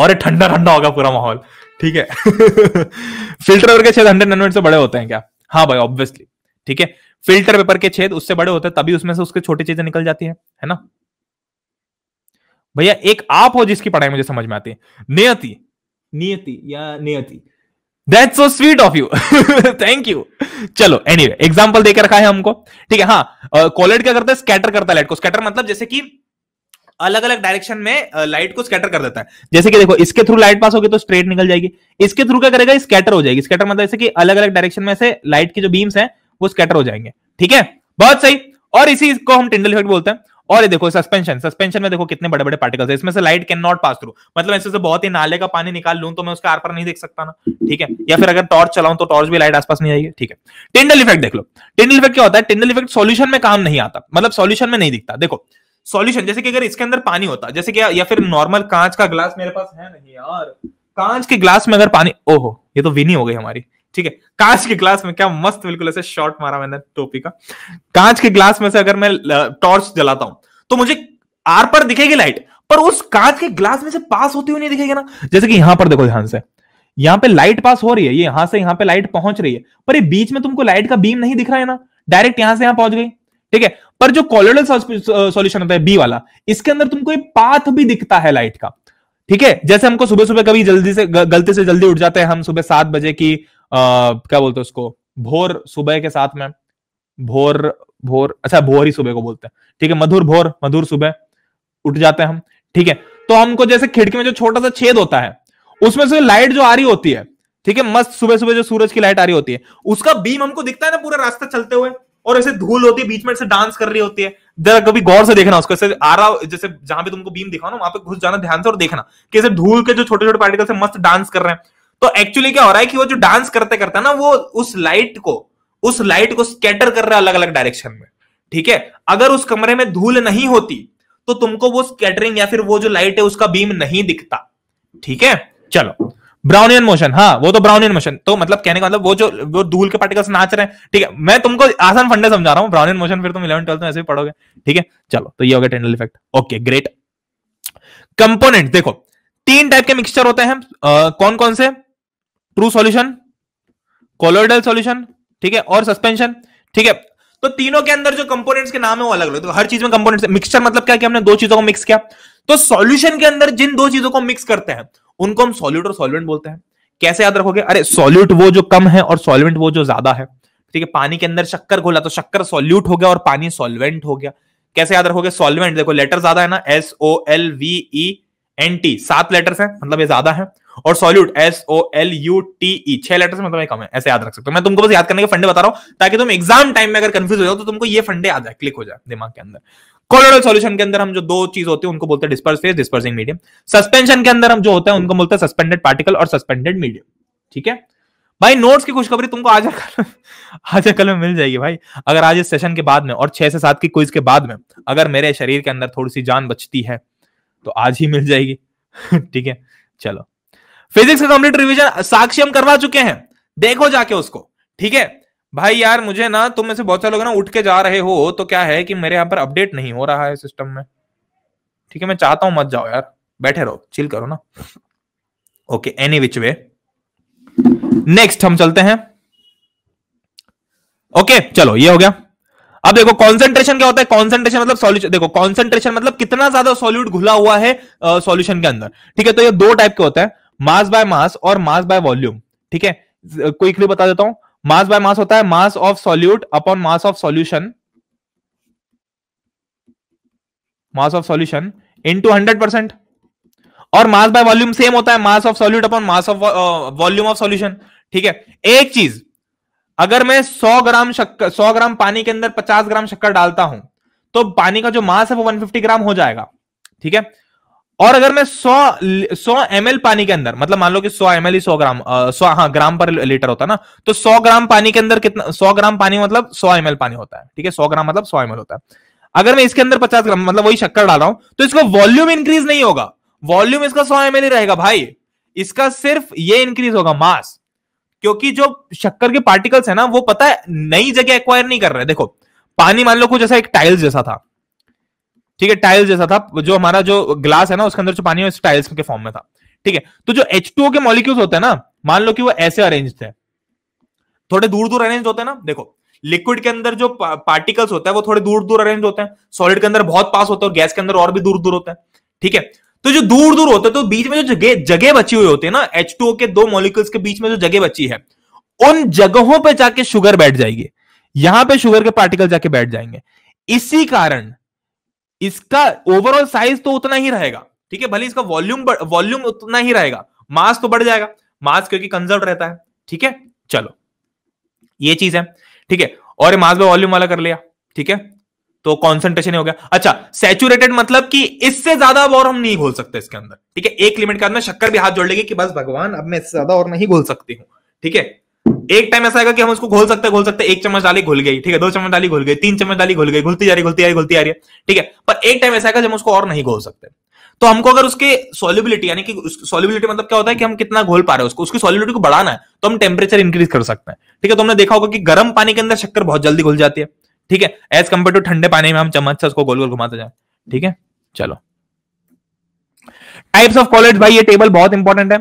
और ठंडा ठंडा होगा पूरा माहौल ठीक है फिल्टर के शायद हंड्रेड ननवेट से बड़े होते हैं क्या हाँ भाई ऑब्वियसली ठीक है फिल्टर पेपर के छेद उससे बड़े होते हैं तभी उसमें से उसके छोटी चीजें निकल जाती है है ना भैया एक आप हो जिसकी पढ़ाई मुझे समझ में आती है नियति नियति या Niyati that's so sweet of you thank you चलो एनी वे एग्जाम्पल देकर रखा है हमको ठीक है हाँ कॉलेट क्या करता है स्कैटर करता है लाइट को स्कैटर मतलब जैसे कि अलग अलग डायरेक्शन में लाइट को स्कैटर कर देता है जैसे कि देखो इसके थ्रू लाइट पास होगी तो स्ट्रेट निकल जाएगी इसके थ्रू क्या करेगा स्कैटर हो जाएगी स्कैटर मतलब जैसे कि अलग अलग डायरेक्शन में से लाइट की जो बीम्स है वो स्कैटर हो जाएंगे ठीक है बहुत सही और इसी को हम टिंडल इफेक्ट बोलते हैं और ये देखो सस्पेंशन सस्पेंशन में देखो कितने बड़े बड़े पार्टिकल्स है इसमें से light can not pass through मतलब इससे बहुत ही नाले का पानी निकाल लूं तो मैं उसके आर पर नहीं देख सकता ना ठीक है या फिर अगर टॉर्च चलाऊं तो टॉर्च भी लाइट आसपास नहीं आएगी ठीक है टिंडल इफेक्ट देख लो टिंडल इफेक्ट क्या होता है टिंडल इफेक्ट सोल्यूशन में काम नहीं आता मतलब सोल्यूशन में नहीं दिखता देखो सोल्यूशन जैसे कि अगर इसके अंदर पानी होता जैसे कि या फिर नॉर्मल कांच का ग्लास मेरे पास है नहीं यार कांच के ग्लास में अगर पानी ओहो ये तो विनी हो गई हमारी ठीक है कांच के ग्लास में क्या मस्त बिल्कुल ऐसे शॉर्ट मारा मैंने टोपी का कांच के ग्लास में से अगर मैं टॉर्च जलाता हूं तो मुझे आर पर दिखेगी लाइट पर उस कांच के ग्लास में से पास होती हुई नहीं दिखेगी ना जैसे कि यहां पर देखो ध्यान से यहां पे लाइट पास हो रही है ये यहां से यहां पे लाइट पहुंच रही है पर ये बीच में तुमको लाइट का बीम नहीं दिख रहा है ना डायरेक्ट यहां से यहां पहुंच गई ठीक है पर जो कॉलोडल सॉल्यूशन होता है बी वाला इसके अंदर तुमको ये पाथ भी दिखता है लाइट का ठीक है जैसे हमको सुबह सुबह कभी जल्दी से गलती से जल्दी उठ जाते हैं हम सुबह सात बजे की क्या बोलते हैं उसको भोर सुबह के साथ में भोर भोर अच्छा भोर ही सुबह को बोलते हैं ठीक है मधुर भोर मधुर सुबह उठ जाते हैं हम ठीक है तो हमको जैसे खिड़की में जो छोटा सा छेद होता है उसमें से लाइट जो आ रही होती है ठीक है मस्त सुबह सुबह जो सूरज की लाइट आ रही होती है उसका बीम हमको दिखता है ना पूरा रास्ता चलते हुए और ऐसे धूल होती है बीच में से डांस कर रही होती है जरा कभी गौर से देखना उसको ऐसे आ रहा जैसे जहां पे तुमको बीम दिखाओ ना वहां पे घुस जाना ध्यान से और देखना ऐसे धूल के जो छोटे छोटे पार्टिकल से मस्त डांस कर रहे हैं तो एक्चुअली क्या हो रहा है कि वो जो डांस करते करता ना वो उस लाइट को उस लाइट को स्कैटर कर रहा है अलग अलग डायरेक्शन में ठीक है अगर उस कमरे में धूल नहीं होती तो तुमको वो स्कैटरिंग या फिर वो जो लाइट है उसका बीम नहीं दिखता ठीक है चलो ब्राउनियन मोशन हाँ वो तो ब्राउनियन मोशन तो मतलब कहने का मतलब वो जो वो धूल के पार्टिकल्स नाच रहे हैं ठीक है मैं तुमको आसान फंडे समझा रहा हूँ ब्राउनियन मोशन फिर तुम इलेवन ट्वेल्थ में ऐसे पढ़ोगे ठीक है चलो तो ये हो गया Tyndall effect okay great component देखो तीन टाइप के मिक्सचर होते हैं कौन कौन से ट्रू सॉल्यूशन कोलोइडल सॉल्यूशन ठीक है और सस्पेंशन ठीक है तो तीनों के अंदर जो कंपोनेंट्स के नाम है वो अलग अलग तो हर चीज में कंपोनेंट्स मिक्सचर मतलब क्या कि हमने दो चीजों को मिक्स किया तो सॉल्यूशन के अंदर जिन दो चीजों को मिक्स करते हैं उनको हम सॉल्यूट और सॉल्वेंट बोलते हैं कैसे याद रखोगे अरे सॉल्यूट वो जो कम है और सॉल्वेंट वो जो ज्यादा है ठीक है पानी के अंदर शक्कर घोला तो शक्कर सॉल्यूट हो गया और पानी सॉल्वेंट हो गया कैसे याद रखोगे सॉल्वेंट देखो लेटर ज्यादा है ना S O L V E N T सात लेटर्स हैं मतलब ये ज्यादा है और solute S O L U T E छह लेटर से मतलब कम है ऐसे याद रख सकते हो मैं तुमको बस याद करने के फंडे बता रहा हूं ताकि तुम एग्जाम टाइम में अगर कंफ्यूज हो जाओ तो तुमको ये फंडे याद है क्लिक हो जाए दिमाग के अंदर कोलोडल सॉल्यूशन के अंदर हम जो दो चीज होती है उनको बोलते हैं disperse phase dispersing medium suspension के अंदर हम जो होता है उनको बोलते हैं सस्पेंडेड पार्टिकल और सस्पेंडेड मीडियम ठीक है भाई नोट्स की खुशखबरी तुमको आज कल आज कल में मिल जाएगी भाई अगर आज इस सेशन के बाद में और छह से सात की क्विज के बाद में अगर मेरे शरीर के अंदर थोड़ी सी जान बचती है तो आज ही मिल जाएगी ठीक है चलो फिजिक्स का कंप्लीट रिविजन साक्षी हम करवा चुके हैं देखो जाके उसको ठीक है भाई यार मुझे ना तुम में से बहुत सारे लोग ना उठ के जा रहे हो तो क्या है कि मेरे यहाँ पर अपडेट नहीं हो रहा है सिस्टम में ठीक है मैं चाहता हूं मत जाओ यार बैठे रहो चिल करो ना okay any which way next हम चलते हैं ओके okay, चलो ये हो गया अब देखो कॉन्सेंट्रेशन क्या होता है कॉन्सेंट्रेशन मतलब सॉल्यूशन देखो कॉन्सेंट्रेशन मतलब कितना ज्यादा सॉल्यूट घुला हुआ है सॉल्यूशन के अंदर ठीक है तो ये दो टाइप के होते हैं मास बाय मास और मास बाय वॉल्यूम ठीक है क्विकली बता देता हूं मास बाय मास होता है mass of solute upon mass of solution mass of solution into 100 percent और मास बाय वॉल्यूम सेम होता है mass of solute upon mass of volume of solution ठीक है एक चीज अगर मैं 100 ग्राम शक्कर 100 ग्राम पानी के अंदर 50 ग्राम शक्कर डालता हूं तो पानी का जो मास है वो 150 ग्राम हो जाएगा ठीक है और अगर मैं 100 100 एम पानी के अंदर मतलब मान लो कि 100 एम ही 100 ग्राम सौ हाँ ग्राम पर लीटर होता है ना तो 100 ग्राम पानी के अंदर कितना 100 ग्राम पानी मतलब 100 एम पानी होता है ठीक है 100 ग्राम मतलब 100 एम होता है अगर मैं इसके अंदर 50 ग्राम मतलब वही शक्कर डाल रहा हूं तो इसका वॉल्यूम इंक्रीज नहीं होगा वॉल्यूम इसका सौ एम ही रहेगा भाई इसका सिर्फ ये इंक्रीज होगा मास क्योंकि जो शक्कर के पार्टिकल्स है ना वो पता है नई जगह एक्वायर नहीं कर रहे देखो पानी मान लो कुछ जैसा एक टाइल्स जैसा था ठीक है टाइल्स जैसा था जो हमारा जो ग्लास है ना उसके अंदर जो पानी है टाइल्स के फॉर्म में था ठीक है तो जो एच टू के मॉलिक्यूल्स होते हैं ना मान लो कि वो ऐसे अरेंज थे थोड़े दूर दूर अरेंज होते हैं ना देखो लिक्विड के अंदर जो पार्टिकल्स होता है वो थोड़े दूर दूर अरेंज होते हैं सॉलिड के अंदर बहुत पास होते हैं और गैस के अंदर और भी दूर दूर होते हैं ठीक है तो जो दूर दूर होते हैं तो बीच में जो जगह जगह बची हुई होती है ना एच के दो मॉलिक्यूल्स के बीच में जो जगह बची है उन जगहों पर जाके शुगर बैठ जाएगी यहां पे शुगर के पार्टिकल जाके बैठ जाएंगे इसी कारण इसका ओवरऑल साइज तो उतना ही रहेगा ठीक है भले इसका वॉल्यूम वॉल्यूम उतना ही रहेगा मास तो बढ़ जाएगा मास क्योंकि कंजर्व रहता है ठीक है चलो ये चीज है ठीक है और मास में वॉल्यूम वाला कर लिया ठीक है तो कॉन्सेंट्रेशन हो गया अच्छा सेचुरेटेड मतलब कि इससे ज्यादा और हम नहीं घोल सकते इसके अंदर ठीक है एक लिमिट के अंदर शक्कर भी हाथ जोड़ लेगी कि बस भगवान अब मैं इससे ज्यादा और नहीं घोल सकती हूं ठीक है एक टाइम ऐसा आएगा कि हम उसको घोल सकते घोल सकते एक चम्मच डाली घुल गई ठीक है दो चम्मच डाली घुल गई तीन चम्मच डाली घुल गई घुलती जा रही घुलती जा रही घुलती जा रही है ठीक है पर एक टाइम ऐसा आएगा जब उसको और नहीं घोल सकते तो हमको अगर उसके सॉल्युबिलिटी यानी कि सॉल्युबिलिटी मतलब क्या होता है कि हम कितना घोल पा रहे हैं उसको उसकी सॉल्युबिलिटी को बढ़ाना है तो हम टेम्परेचर इंक्रीज कर सकते हैं ठीक है तो हमने देखा होगा कि गर्म पानी के अंदर शक्कर बहुत जल्दी घुल जाती है ठीक है एज कंपेयर टू ठंडे पानी में हम चम्मच से उसको गोल गोल घुमाते जाए ठीक है चलो टाइप्स ऑफ कॉलेज भाई ये टेबल बहुत इंपॉर्टेंट है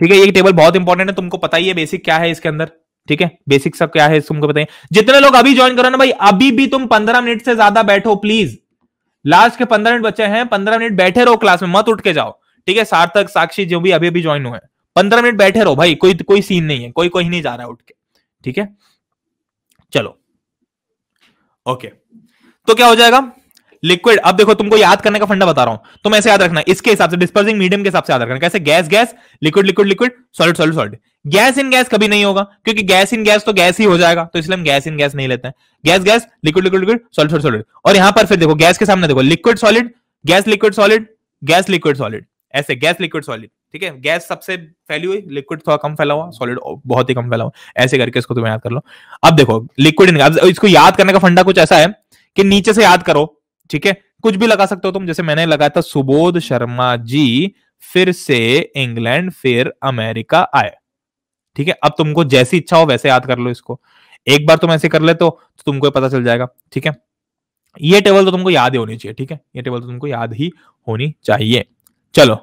ठीक है ये टेबल बहुत इंपॉर्टेंट है तुमको पता ही है बेसिक क्या है इसके अंदर ठीक है बेसिक सब क्या है तुमको बताइए जितने लोग अभी ज्वाइन करो ना भाई अभी भी तुम पंद्रह मिनट से ज्यादा बैठो प्लीज लास्ट के पंद्रह मिनट बचे हैं पंद्रह मिनट बैठे रहो क्लास में मत उठ के जाओ ठीक है सार्थक साक्षी जो भी अभी अभी ज्वाइन हुए पंद्रह मिनट बैठे रहो भाई कोई कोई सीन नहीं है कोई कोई नहीं जा रहा है उठ के ठीक है चलो ओके तो क्या हो जाएगा लिक्विड अब देखो तुमको याद करने का फंडा बता रहा हूं तुम ऐसे याद रखना इसके हिसाब से डिस्पर्सिंग मीडियम के हिसाब से याद रखना कैसे gas gas liquid liquid liquid solid solid solid gas in gas कभी नहीं होगा क्योंकि गैस इन गैस तो गैस ही हो जाएगा तो इसलिए हम गैस इन गैस नहीं लेते हैं gas gas liquid liquid liquid solid solid solid और यहां पर फिर देखो गैस के सामने देखो liquid solid gas liquid solid gas liquid solid ऐसे गैस लिक्विड सॉलिड ठीक है गैस सबसे फैली हुई लिक्विड थोड़ा कम फैला हुआ सॉलिड बहुत ही कम फैला हुआ ऐसे करके इसको तुम्हें याद कर लो अब देखो लिक्विड इन इसको याद करने का फंडा कुछ ऐसा है कि नीचे से याद करो ठीक है कुछ भी लगा सकते हो तुम जैसे मैंने लगाया था सुबोध शर्मा जी फिर से इंग्लैंड फिर अमेरिका आए ठीक है अब तुमको जैसी इच्छा हो वैसे याद कर लो इसको एक बार तुम ऐसे कर ले तो तुमको पता चल जाएगा ठीक है ये टेबल तो तुमको याद ही होनी चाहिए ठीक है ये टेबल तो तुमको याद ही होनी चाहिए चलो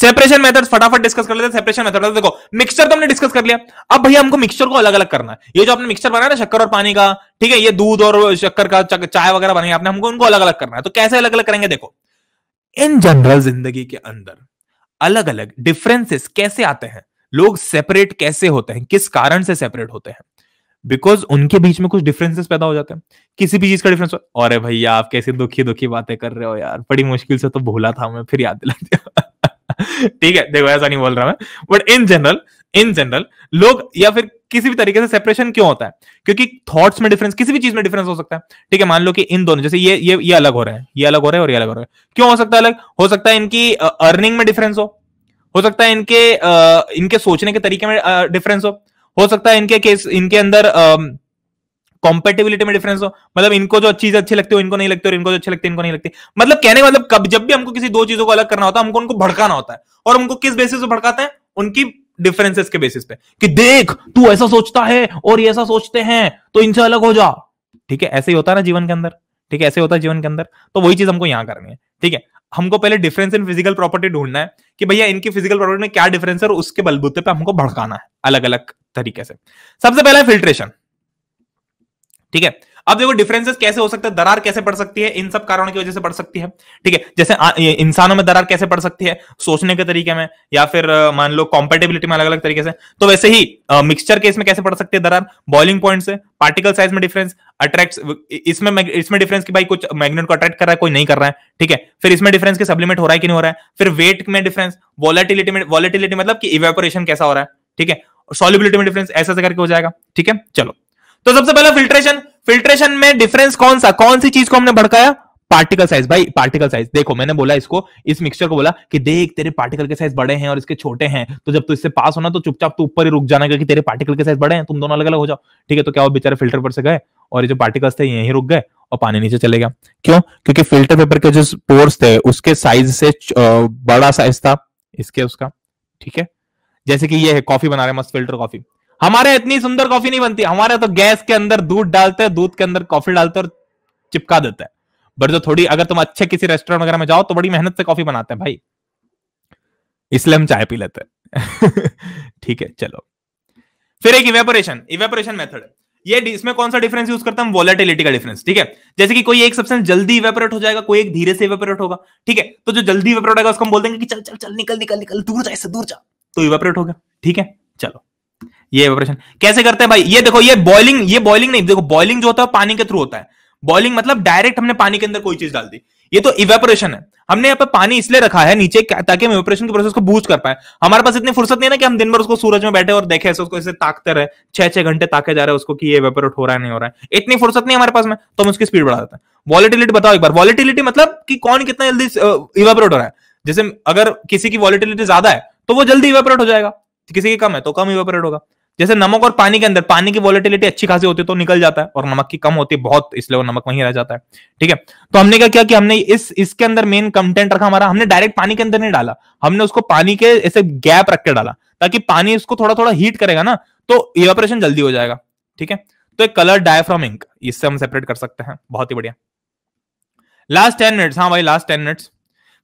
सेपरेशन मेथड फटाफट डिस्कस कर लेते हैं सेपरेशन मेथड तो देखो मिक्सचर तो हमने डिस्कस कर लिया अब भैया हमको मिक्सचर को अलग अलग करना है ये जो आपने मिक्सचर बनाया ना शक्कर और पानी का ठीक है ये दूध और शक्कर का चाय वगैरह बनाया आपने हमको उनको अलग अलग करना है तो कैसे अलग अलग करेंगे देखो इन जनरल जिंदगी के अंदर अलग अलग डिफरेंसेस कैसे आते हैं लोग सेपरेट कैसे होते हैं किस कारण से सेपरेट होते हैं बिकॉज उनके बीच में कुछ डिफरेंसेस पैदा हो जाते हैं किसी भी चीज का डिफरेंस अरे भैया आप कैसे दुखी दुखी बातें कर रहे हो यार बड़ी मुश्किल से तो भूला था मैं फिर याद दिला दिया ठीक है देखो ऐसा नहीं बोल रहा मैं but in general in general लोग या फिर किसी भी तरीके से सेपरेशन क्यों होता है क्योंकि थॉट्स में डिफरेंस किसी भी चीज में डिफरेंस हो सकता है ठीक है मान लो कि इन दोनों जैसे ये ये ये अलग हो रहा है ये अलग हो रहा है और ये अलग हो रहा है क्यों हो सकता है अलग हो सकता है इनकी अर्निंग में डिफरेंस हो हो सकता है इनके आ, इनके सोचने के तरीके में डिफरेंस हो हो सकता है इनके केस इनके अंदर आ, कॉम्पेटेबिलिटी में डिफरेंस हो मतलब इनको जो चीज अच्छी लगती है इनको नहीं लगती और इनको जो अच्छी लगती है इनको नहीं लगती मतलब कहने का मतलब कब जब भी हमको किसी दो चीजों को अलग करना होता है हमको उनको भड़काना होता है और हमको किस बेसिस पे भड़काते हैं उनकी डिफरेंसेस के बेसिस पे कि देख तू ऐसा सोचता है और ये ऐसा सोचते हैं तो इनसे अलग हो जा ठीक है ऐसे ही होता है ना जीवन के अंदर ठीक है ऐसे होता है जीवन के अंदर तो वही चीज हमको यहां करनी है ठीक है हमको पहले डिफरेंस इन फिजिकल प्रॉपर्टी ढूंढना है कि भैया इनकी फिजिकल प्रॉपर्टी में क्या डिफरेंस है और उसके बलबूते पे हमको भड़काना है अलग अलग तरीके से सबसे पहला फिल्ट्रेशन ठीक है अब देखो डिफरेंसेस कैसे हो सकता है दरार कैसे पड़ सकती है इन सब कारणों की वजह से पड़ सकती है ठीक है जैसे इंसानों में दरार कैसे पड़ सकती है सोचने के तरीके में या फिर मान लो कॉम्पेटेबिलिटी में अलग अलग तरीके से तो वैसे ही मिक्सचर केस में कैसे पड़ सकती है दरार बॉइलिंग पॉइंट से पार्टिकल साइज में डिफरेंस अट्रैक्ट इसमें इसमें डिफरेंस कि भाई कुछ मैग्नेट को अट्रैक्ट कर रहा है कोई नहीं कर रहा है ठीक है फिर इसमें डिफरेंस कि सप्लीमेंट हो रहा है कि नहीं हो रहा है फिर वेट में डिफरेंस वॉलेटिलिटी में वॉलेटिलिटी मतलब कि इवेपोरेशन कैसा हो रहा है ठीक है सॉलिबिलिटी में डिफरेंस ऐसा करके हो जाएगा ठीक है चलो तो सबसे पहले फिल्ट्रेशन फिल्ट्रेशन में डिफरेंस कौन सा कौन सी चीज को हमने भड़काया पार्टिकल साइज भाई पार्टिकल साइज देखो मैंने बोला इसको इस मिक्सचर को बोला कि देख तेरे पार्टिकल के साइज बड़े हैं और इसके छोटे हैं तो जब तू इससे पास होना तो चुपचाप तू ऊपर ही रुक जाना क्योंकि तेरे पार्टिकल के साइज बड़े हैं तुम दोनों अलग अलग हो जाओ ठीक है तो क्या वो बेचारे फिल्टर पर से गए और ये जो पार्टिकल्स थे यही रुक गए और पानी नीचे चले गया क्यों क्योंकि फिल्टर पेपर के जो पोर्स थे उसके साइज से बड़ा साइज था इसके उसका ठीक है जैसे कि ये है कॉफी बना रहे मस्त फिल्टर कॉफी हमारे इतनी सुंदर कॉफी नहीं बनती हमारे तो गैस के अंदर दूध डालते हैं दूध के अंदर कॉफी डालते हैं और चिपका देते हैं बट जो थोड़ी अगर तुम अच्छे किसी रेस्टोरेंट वगैरह में जाओ तो बड़ी मेहनत से कॉफी बनाते हैं भाई इसलिए हम चाय पी लेते हैं ठीक है चलो फिर एक इवेपोरेशन इवेपोरेशन मेथड ये इसमें कौन सा डिफरेंस यूज करता है वॉलेटिलिटी का डिफरेंस ठीक है जैसे कि कोई एक सब्सटेंस जल्दी इवेपोरेट हो जाएगा कोई एक धीरे से इवेपोरेट होगा ठीक है तो जो जल्दी इवेपोरेट होगा उसको हम बोल देंगे कि चल चल चल निकल निकल निकल दूर जा इससे दूर जा तो इवेपोरेट हो गया ठीक है चलो ये ऑपरेशन कैसे करते हैं भाई ये देखो ये बॉइलिंग ये बॉइलिंग नहीं देखो बॉइलिंग जो होता है पानी के थ्रू होता है बॉइलिंग मतलब डायरेक्ट हमने पानी के अंदर कोई चीज डाल दी ये तो इवेपोरेशन है हमने यहाँ पे पानी इसलिए रखा है नीचे ताकि हम इवेपोरेशन के प्रोसेस को बूस्ट कर पाए हमारे पास इतनी फुर्सत नहीं ना कि हम दिन भर उसको सूरज में बैठे और देखे ऐसे उसको ऐसे ताकते रहे छह छह घंटे ताके जा रहे उसको कि ये वेपोरेट हो रहा है नहीं हो रहा है इतनी फुर्सत नहीं हमारे पास में तो हम उसकी स्पीड बढ़ा देते हैं वॉलिटिलिटी बताओ एक बार वॉलिटिलिटी मतलब कि कौन कितना जल्दी इवेपोरेट हो रहा है जैसे अगर किसी की वॉलिटिलिटी ज्यादा है तो वो जल्दी इवेपोरेट हो जाएगा किसी की कम है तो कम इवेपोरेट होगा जैसे नमक और पानी के अंदर पानी की वॉलिटिलिटी अच्छी खासी होती है तो निकल जाता है और नमक की कम होती है बहुत इसलिए वो नमक वहीं रह जाता है ठीक है तो हमने क्या किया कि हमने इस इसके अंदर मेन कंटेंट रखा हमारा हमने डायरेक्ट पानी के अंदर नहीं डाला हमने उसको पानी के ऐसे गैप रख के डाला ताकि पानी इसको थोड़ा थोड़ा हीट करेगा ना तो इवेपरेशन जल्दी हो जाएगा ठीक है तो एक कलर फ्रॉम इंक इससे हम सेपरेट कर सकते हैं बहुत ही बढ़िया लास्ट टेन मिनट्स हाँ भाई last ten minutes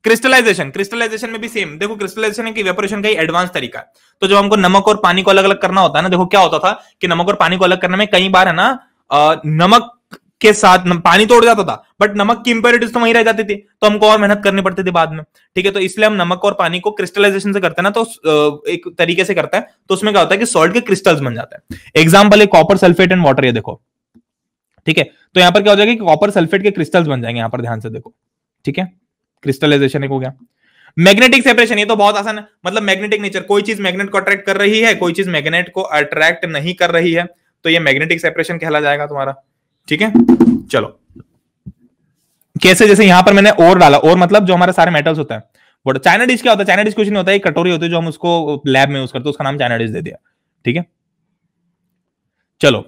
crystallisation crystallisation में भी सेम देखो क्रिस्टलाइजेशन की वेपोरेशन का एडवांस तरीका है तो जब हमको नमक और पानी को अलग अलग करना होता है ना देखो क्या होता था कि नमक और पानी को अलग करने में कई बार है ना नमक के साथ पानी तोड़ जाता था बट नमक की इंप्योरिटीज तो वहीं रह जाती थी तो हमको और मेहनत करनी पड़ती थी बाद में ठीक है तो इसलिए हम नमक और पानी को क्रिस्टलाइजेशन से करते हैं ना तो एक तरीके से करते हैं तो उसमें क्या होता है कि सॉल्ट के क्रिस्टल्स बन जाते हैं एग्जाम्पल है कॉपर सल्फेट एंड वाटर ये देखो ठीक है तो यहां पर क्या हो जाएगा कि कॉपर सल्फेट के क्रिस्टल्स बन जाएंगे यहां पर ध्यान से देखो ठीक है क्रिस्टलाइजेशन एक हो गया मैग्नेटिक सेपरेशन ये तो बहुत आसान है मतलब मैग्नेटिक नेचर कोई चीज मैग्नेट को अट्रैक्ट कर रही है कोई चीज मैग्नेट को अट्रैक्ट नहीं कर रही है तो ये मैग्नेटिक सेपरेशन कहला जाएगा तुम्हारा ठीक है चलो कैसे जैसे यहां पर मैंने और डाला और मतलब जो हमारे सारे मेटल्स होते हैं बट चाइना डिश क्या होता है चाइना डिश कुछ नहीं होता है कटोरी होती है जो हम उसको लैब में यूज करते हैं उसका नाम चाइना डिश दे दिया ठीक है चलो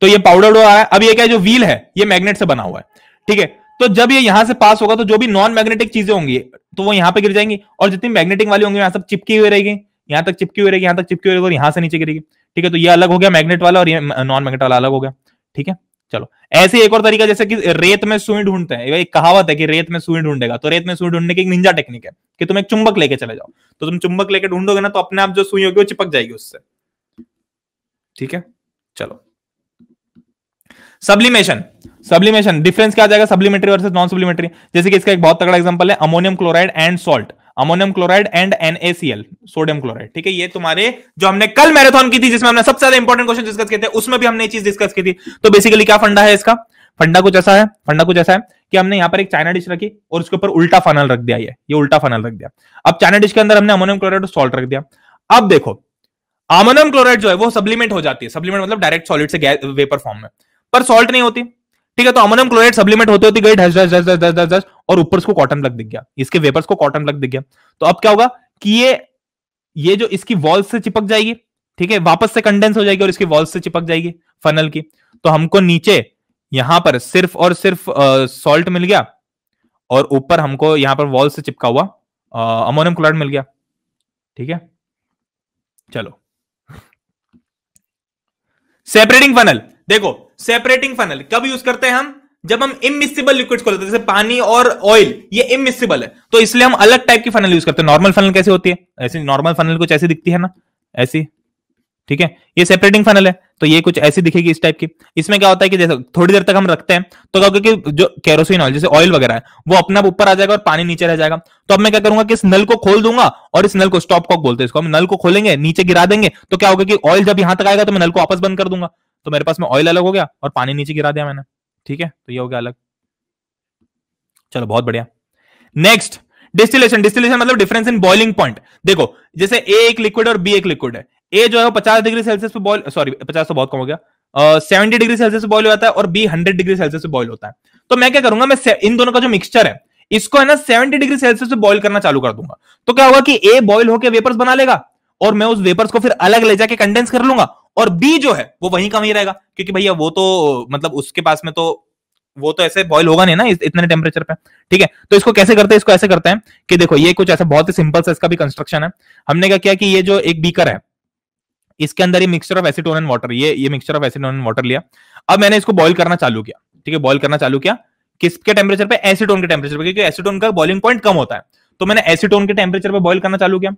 तो ये पाउडर आया अब ये क्या है जो व्हील है ये मैग्नेट से बना हुआ है ठीक है तो जब ये यहां से पास होगा तो जो भी नॉन मैग्नेटिक चीजें होंगी तो वो यहाँ पे गिर जाएंगी और जितनी मैग्नेटिक वाली होंगी यहां सब चिपकी हुई रहेगी यहां तक चिपकी हुई रहेगी यहां तक चिपकी हुई रहेगी और यहां से नीचे गिरेगी ठीक है तो ये अलग हो गया मैग्नेट वाला और ये नॉन मैग्नेट वाला अलग हो गया ठीक है चलो ऐसे एक और तरीका जैसे कि रेत में सुई ढूंढते हैं एक कहावत है कि रेत में सुई ढूंढेगा तो रेत में सुई ढूंढने की एक निंजा टेक्निक है कि तुम एक चुंबक लेके चले जाओ तो तुम चुंबक लेके ढूंढोगे ना तो अपने आप जो सुई होगी वो चिपक जाएगी उससे ठीक है चलो सब्लिमेशन सब्लिमेशन डिफरेंस क्या आ जाएगा सब्लिमेटरी वर्सेस नॉन सब्लिमेटरी जैसे कि इसका एक बहुत तगड़ा एग्जांपल है ammonium chloride and salt ammonium chloride and NaCl sodium chloride ठीक है ये तुम्हारे जो हमने कल मैराथन की थी जिसमें हमने सबसे ज्यादा इंपॉर्टेंट क्वेश्चन डिस्कस किए थे उसमें भी हमने चीज डिस्कस की थी तो बेसिकली क्या फंडा है इसका फंडा कुछ ऐसा है फंडा कुछ ऐसा है कि हमने यहाँ पर एक चाइना डिश रखी और उसके ऊपर उल्टा फनल रख दिया ये ये उल्टा फनल रख दिया अब चाइना डिश के अंदर हमने अमोनियम क्लोराइड और सॉल्ट रख दिया अब देखो अमोनियम क्लोराइड जो है वो सब्लिमेंट हो जाती है सब्लिमेंट मतलब डायरेक्ट सॉलिड से वेपर फॉर्म में पर सॉल्ट नहीं होती ठीक है तो अमोनियम क्लोराइड सब्लिमेट होते होती गई ढस ढस ढस ढस ढस ढस और ऊपर उसको कॉटन लग दिख गया इसके वेपर्स को कॉटन लग दिख गया तो अब क्या होगा कि ये ये जो इसकी वॉल्स से चिपक जाएगी ठीक है वापस से कंडेंस हो जाएगी और इसकी वॉल्स से चिपक जाएगी फनल की तो हमको नीचे यहां पर सिर्फ और सिर्फ सॉल्ट मिल गया और ऊपर हमको यहां पर वॉल से चिपका हुआ अमोनियम क्लोराइड मिल गया ठीक है चलो सेपरेटिंग फनल देखो सेपरेटिंग फनल कब यूज करते हैं हम जब हम इमिसिबल लिक्विड को लेते हैं जैसे पानी और ऑयल ये इमिसिबल है तो इसलिए हम अलग टाइप की फनल यूज करते हैं नॉर्मल फनल कैसे होती है ऐसी नॉर्मल फनल कुछ ऐसी दिखती है ना ऐसी ठीक है ये सेपरेटिंग फनल है तो ये कुछ ऐसी दिखेगी इस टाइप की इसमें क्या होता है कि जैसे थोड़ी देर तक हम रखते हैं तो क्या कि जो केरोसिन ऑयल जैसे ऑयल वगैरह है वो अपना ऊपर आ जाएगा और पानी नीचे रह जाएगा तो अब मैं क्या करूंगा कि इस नल को खोल दूंगा और इस नल को स्टॉप कॉक बोलते हैं इसको हम नल को खोलेंगे नीचे गिरा देंगे तो क्या होगा कि ऑयल जब यहां तक आएगा तो मैं नल को वापस बंद कर दूंगा तो मेरे पास में ऑयल अलग हो गया और पानी नीचे गिरा दिया मैंने ठीक है तो ये हो गया अलग चलो बहुत बढ़िया नेक्स्ट डिस्टिलेशन डिस्टिलेशन मतलब डिफरेंस इन बॉइलिंग पॉइंट देखो जैसे ए एक लिक्विड और बी एक लिक्विड है ए जो है पचास डिग्री सेल्सियस पे बॉइल सॉरी पचास तो बहुत कम हो गया सेवेंटी डिग्री सेल्सियस पे बॉयल हो जाता है और बी हंड्रेड डिग्री सेल्सियस पे बॉयल होता है तो मैं क्या करूंगा मैं इन दोनों का जो मिक्सचर है इसको है ना सेवेंटी डिग्री सेल्सियस पे बॉइल करना चालू कर दूंगा तो क्या होगा कि ए बॉइल होकर वेपर्स बना लेगा और मैं उस वेपर्स को फिर अलग ले जाके कंडेंस कर लूंगा और बी जो है वो वहीं का वहीं रहेगा क्योंकि भैया वो तो मतलब उसके पास में तो वो तो ऐसे बॉयल होगा नहीं ना इतने टेम्परेचर पे ठीक है तो इसको कैसे करते हैं इसको ऐसे करते हैं कि देखो ये कुछ ऐसा बहुत ही सिंपल सा इसका भी कंस्ट्रक्शन है हमने क्या किया कि ये जो एक बीकर है इसके अंदर ये mixture of acetone and water ये ये mixture of acetone and water लिया अब मैंने इसको बॉईल करना चालू किया ठीक है बॉईल करना चालू किया किसके टेम्परेचर पे एसिटोन के टेम्परेचर पे क्योंकि एसिटोन का बॉइलिंग पॉइंट कम होता है तो मैंने एसिटोन के टेम्परेचर पे बॉईल करना चालू किया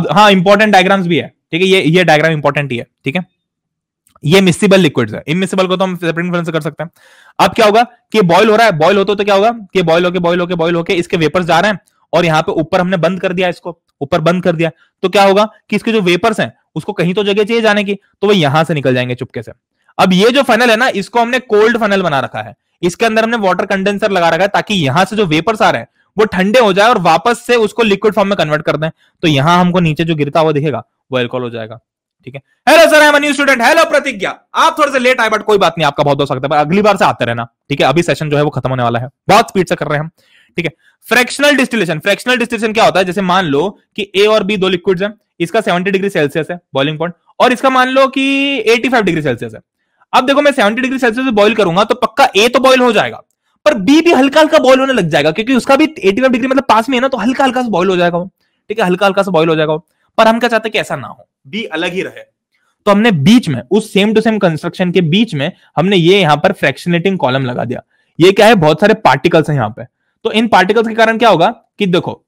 अब हाँ इंपॉर्टेंट डायग्राम्स भी है ठीक है ये ये डायग्राम इंपॉर्टेंट ही है ठीक है ये मिसिबल लिक्विड है इमिसिबल को तो हम सेपरेट इन्फ्लुएंस कर सकते हैं अब क्या होगा कि बॉयल हो रहा है बॉयल होता तो क्या होगा कि बॉयल होके बॉयल होके बॉयल होके इसके वेपर्स जा रहे हैं और यहाँ पे ऊपर हमने बंद कर दिया इसको ऊपर बंद कर दिया तो क्या होगा कि इसके जो वेपर्स हैं उसको कहीं तो जगह चाहिए जाने की तो वो यहां से निकल जाएंगे चुपके से अब ये जो फनल है ना इसको हमने कोल्ड फनल बना रखा है इसके अंदर हमने वाटर कंडेंसर लगा रखा है ताकि यहां से जो वेपर्स आ रहे हैं वो ठंडे हो जाए और वापस से उसको लिक्विड फॉर्म में कन्वर्ट कर दें तो यहां हमको नीचे जो गिरता हुआ दिखेगा वो एल्कोहल हो जाएगा ठीक है hello sir I am new student hello Pratigya आप थोड़े से लेट आए बट कोई बात नहीं आपका बहुत हो सकता है अगली बार से आते रहना ठीक है अभी सेशन जो है वो खत्म होने वाला है बहुत स्पीड से कर रहे हैं हम ठीक है फ्रैक्शनल डिस्टिलेशन फ्रैक्शनल डिस्टिलेशन क्या होता है जैसे मान लो कि ए और बी दो लिक्विड्स हैं इसका 70 डिग्री सेल्सियस है बॉइलिंग पॉइंट और इसका मान लो कि 85 डिग्री सेल्सियस है अब देखो मैं 70 डिग्री सेल्सियस से बॉइल करूंगा तो पक्का ए तो बॉइल हो जाएगा पर बी भी हल्का हल्का बॉइल होने लग जाएगा क्योंकि उसका भी 85 डिग्री मतलब पास में है ना तो हल्का हल्का से बॉइल हो जाएगा ठीक है हल्का हल्का से बॉइल हो जाएगा पर हम क्या चाहते हैं कि ऐसा ना हो बी अलग ही रहे तो हमने बीच में उस सेम टू सेम कंस्ट्रक्शन के बीच में हमने ये यहाँ पर फ्रैक्शनेटिंग कॉलम लगा दिया ये क्या है बहुत सारे पार्टिकल्स हैं यहाँ पे तो इन पार्टिकल्स के कारण क्या होगा कि देखो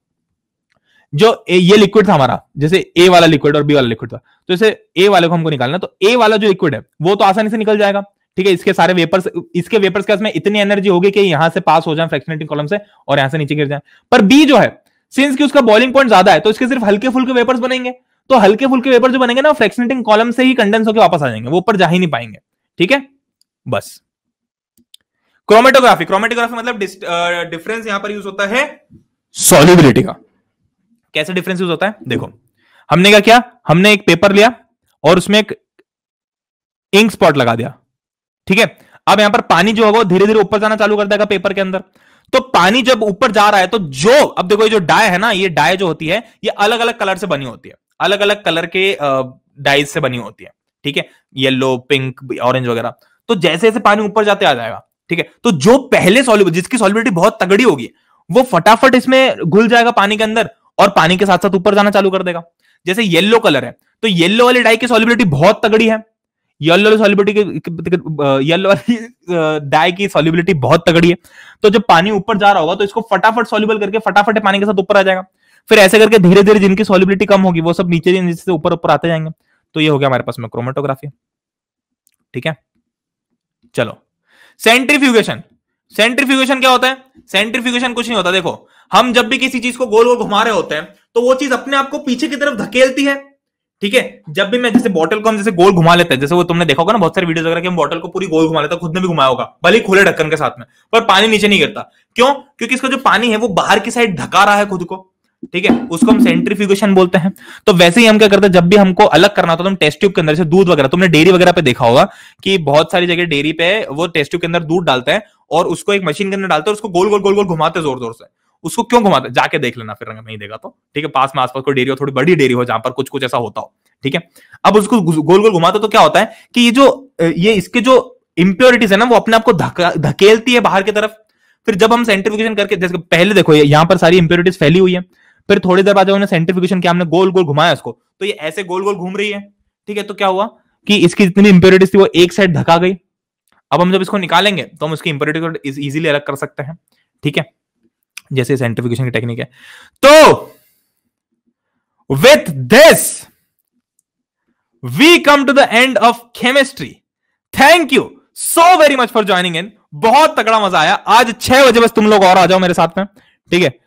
जो ए, ये लिक्विड था हमारा जैसे ए वाला लिक्विड और बी वाला लिक्विड था तो जैसे ए वाले को हमको निकालना तो ए वाला जो लिक्विड है वो तो आसानी से निकल जाएगा ठीक है इसके सारे वेपर्स इसके वेपर्स के इतनी एनर्जी होगी कि यहां से पास हो जाए फ्रैक्शनेटिंग कॉलम से और यहां से नीचे गिर जाए पर बी जो है सिंस कि उसका बॉइलिंग पॉइंट ज्यादा है तो इसके सिर्फ हल्के फुल्के वेपर्स बनेंगे तो हल्के फुल्के पेपर जो बनेंगे ना फ्रैक्शनेटिंग कॉलम से ही कंडेंस होकर वापस आ जाएंगे वो ऊपर जा ही नहीं पाएंगे ठीक है बस क्रोमेटोग्राफी क्रोमेटोग्राफी मतलब डिफरेंस यहां पर यूज होता है सॉलिबिलिटी का कैसे डिफरेंस यूज होता है देखो हमने क्या किया हमने एक पेपर लिया और उसमें एक इंक स्पॉट लगा दिया ठीक है अब यहां पर पानी जो होगा वो धीरे धीरे ऊपर जाना चालू कर देगा पेपर के अंदर तो पानी जब ऊपर जा रहा है तो जो अब देखो ये जो डाय है ना ये डाय जो होती है ये अलग अलग कलर से बनी होती है अलग अलग कलर के डाइज से बनी होती है ठीक है येलो पिंक ऑरेंज वगैरह तो जैसे जैसे पानी ऊपर जाते आ जाएगा ठीक है तो जो पहले सॉल्यूब जिसकी सॉल्युबिलिटी बहुत तगड़ी होगी वो फटाफट इसमें घुल जाएगा पानी के अंदर और पानी के साथ साथ ऊपर जाना चालू कर देगा जैसे येलो कलर है तो येलो वाली डाई की सॉल्युबिलिटी बहुत तगड़ी है येलो वाली सॉल्युबिलिटी येलो वाली डाई की सॉल्युबिलिटी बहुत तगड़ी है तो जब पानी ऊपर जा रहा होगा तो इसको फटाफट सॉल्युबल करके फटाफट पानी के साथ ऊपर आ जाएगा फिर ऐसे करके धीरे धीरे जिनकी सॉलिबिलिटी कम होगी वो सब नीचे नीचे ऊपर ऊपर आते जाएंगे तो ये हो गया हमारे पास में क्रोमेटोग्राफी ठीक है चलो सेंट्रीफ्यूगेशन सेंट्रीफ्यूगेशन क्या होता है सेंट्रीफ्यूगेशन कुछ नहीं होता देखो हम जब भी किसी चीज को गोल गोल घुमा रहे होते हैं तो वो चीज अपने आप को पीछे की तरफ धकेलती है ठीक है जब भी मैं जैसे बॉटल को हम जैसे गोल घुमा लेते हैं जैसे वो तुमने देखा होगा ना बहुत सारे वीडियो वगैरह कि हम बॉटल को पूरी गोल घुमा लेते हैं खुद ने भी घुमाया होगा भले खुले ढक्कन के साथ में पर पानी नीचे नहीं गिरता क्यों क्योंकि इसका जो पानी है वो बाहर की साइड धका रहा है खुद को ठीक है उसको हम सेंट्रीफ्यूगेशन बोलते हैं तो वैसे ही हम क्या करते हैं जब भी हमको अलग करना होता है तो टेस्ट ट्यूब के अंदर से दूध वगैरह तुमने डेयरी वगैरह पे देखा होगा कि बहुत सारी जगह डेयरी पे वो टेस्ट ट्यूब के अंदर दूध डालते हैं और उसको एक मशीन के अंदर डालते हैं उसको गोल गोल गोल गोल घुमाते जोर जोर से उसको क्यों घुमाते जाके देख लेना फिर नहीं देगा तो ठीक है पास में आसपास कोई डेयरी हो थोड़ी बड़ी डेयरी हो जहां पर कुछ कुछ ऐसा होता हो ठीक है अब उसको गोल गोल घुमाते तो क्या होता है कि ये जो ये इसके जो इम्प्योरिटीज है ना वो अपने आपको धकेलती है बाहर की तरफ फिर जब हम सेंट्रीफिकेशन करके जैसे पहले देखो यहाँ पर सारी इंप्योरिटीज फैली हुई है फिर थोड़ी देर बाद जब सेंट्रीफिकेशन किया हमने गोल गोल घुमाया उसको तो ये ऐसे गोल गोल घूम रही है ठीक है तो क्या हुआ कि इसकी जितनी इंप्योरिटीज थी वो एक साइड धका गई अब हम जब इसको निकालेंगे तो हम उसकी इंप्योरिटी को इजीली अलग कर सकते हैं ठीक है जैसे सेंट्रीफिकेशन की टेक्निक है तो with this we come to the end of chemistry thank you so very much for joining in बहुत तगड़ा मजा आया आज छह बजे बस तुम लोग और आ जाओ मेरे साथ में ठीक है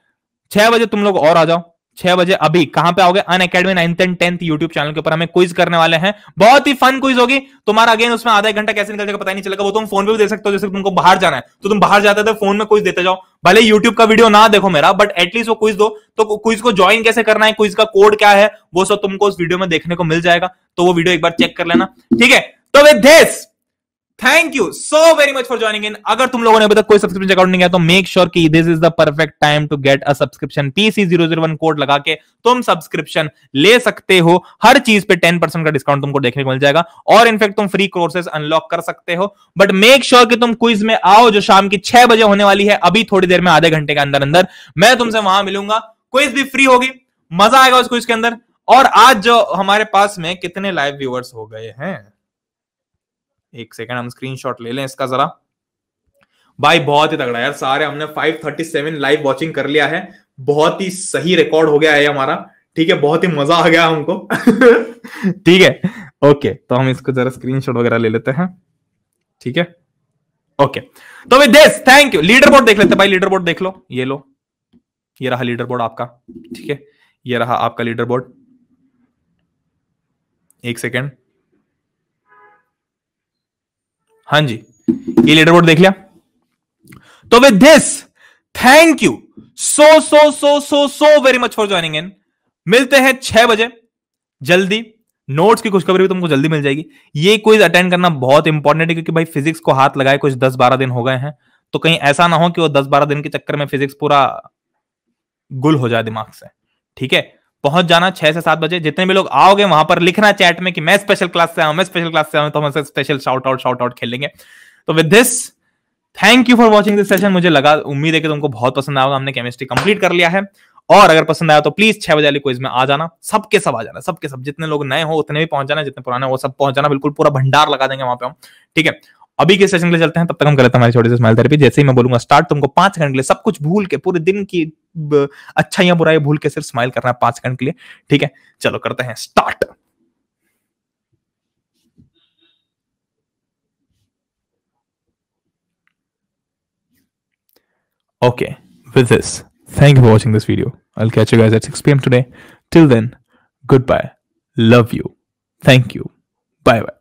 छह बजे तुम लोग और आ जाओ छह बजे अभी कहां पे आओगे अन academy ninth and tenth YouTube channel के ऊपर हमें क्विज करने वाले हैं बहुत ही फन क्विज होगी तुम्हारा अगेन उसमें आधा घंटा कैसे निकल जाएगा पता नहीं चलेगा वो तुम तो फोन पे भी दे सकते हो जैसे तुमको बाहर जाना है तो तुम बाहर जाते थे फोन में क्विज देते जाओ भले यूट्यूब का वीडियो ना देखो मेरा बट एटलीस्ट वो क्विज दो तो क्विज को ज्वाइन कैसे करना है क्विज का कोड क्या है वो सब तुमको उस वीडियो में देखने को मिल जाएगा तो वो वीडियो एक बार चेक कर लेना ठीक है तो with this thank you so very much for joining in अगर तुम लोगों ने अभी तक कोई सब्सक्रिप्शन अकाउंट नहीं किया तो मेक श्योर की this is the perfect time to get a subscription PC zero zero one code लगा के तुम सब्सक्रिप्शन ले सकते हो हर चीज पे टेन परसेंट का डिस्काउंट तुमको देखने को मिल जाएगा और इनफेक्ट तुम फ्री कोर्सेस अनलॉक कर सकते हो बट मेक श्योर कि तुम क्विज में आओ जो शाम की छह बजे होने वाली है अभी थोड़ी देर में आधे घंटे के अंदर अंदर मैं तुमसे वहां मिलूंगा क्विज भी फ्री होगी मजा आएगा उस क्विज के अंदर और आज जो हमारे पास में कितने लाइव व्यूअर्स हो गए हैं एक सेकंड हम स्क्रीनशॉट ले लें इसका जरा भाई बहुत ही तगड़ा यार सारे हमने 537 लाइव वॉचिंग कर लिया है बहुत ही सही रिकॉर्ड हो गया है हमारा ठीक है बहुत ही मजा आ गया हमको ठीक है ओके तो हम इसको जरा स्क्रीनशॉट वगैरह ले लेते हैं ठीक है ओके तो with this thank you leaderboard देख लेते भाई लीडर बोर्ड देख लो ये लो ये रहा लीडर बोर्ड आपका ठीक है ये रहा आपका लीडर बोर्ड एक सेकेंड हां जी ये लेटर बोर्ड देख लिया तो with this thank you so so so so so very much for joining in मिलते हैं छह बजे जल्दी नोट्स की खुशखबरी भी तुमको जल्दी मिल जाएगी ये क्विज अटेंड करना बहुत इंपॉर्टेंट है क्योंकि भाई फिजिक्स को हाथ लगाए कुछ दस बारह दिन हो गए हैं तो कहीं ऐसा ना हो कि वो दस बारह दिन के चक्कर में फिजिक्स पूरा गुल हो जाए दिमाग से ठीक है पहुंच जाना छह से सात बजे जितने भी लोग आओगे वहां पर लिखना चैट में कि मैं स्पेशल क्लास से आऊं मैं स्पेशल क्लास से आऊं तो हम special shootout shootout खेलेंगे तो with this thank you for watching this session मुझे लगा उम्मीद है कि तुमको बहुत पसंद आएगा हमने केमिस्ट्री कंप्लीट कर लिया है और अगर पसंद आया तो प्लीज छह बजे को इसमें आ जाना सबके सब आ जाना सबके सब जितने लोग नए हो उतने भी पहुंच जाना जितने पुराने हो सब पहुंच जाना बिल्कुल पूरा भंडार लगा देंगे वहां पे हम ठीक है अभी के सेशन के लिए चलते हैं तब तक हम लेते हैं हमारी छोटी सी स्माइल थेरेपी जैसे ही मैं बोलूंगा स्टार्ट तुमको पांच सेकंड के लिए सब कुछ भूल के पूरे दिन की अच्छा या बुराई भूल के सिर्फ स्माइल करना है पांच सेकंड के लिए ठीक है चलो करते हैं start okay with this thank you for watching this video I catch you guys at 6 today till then goodbye love you thank you bye bye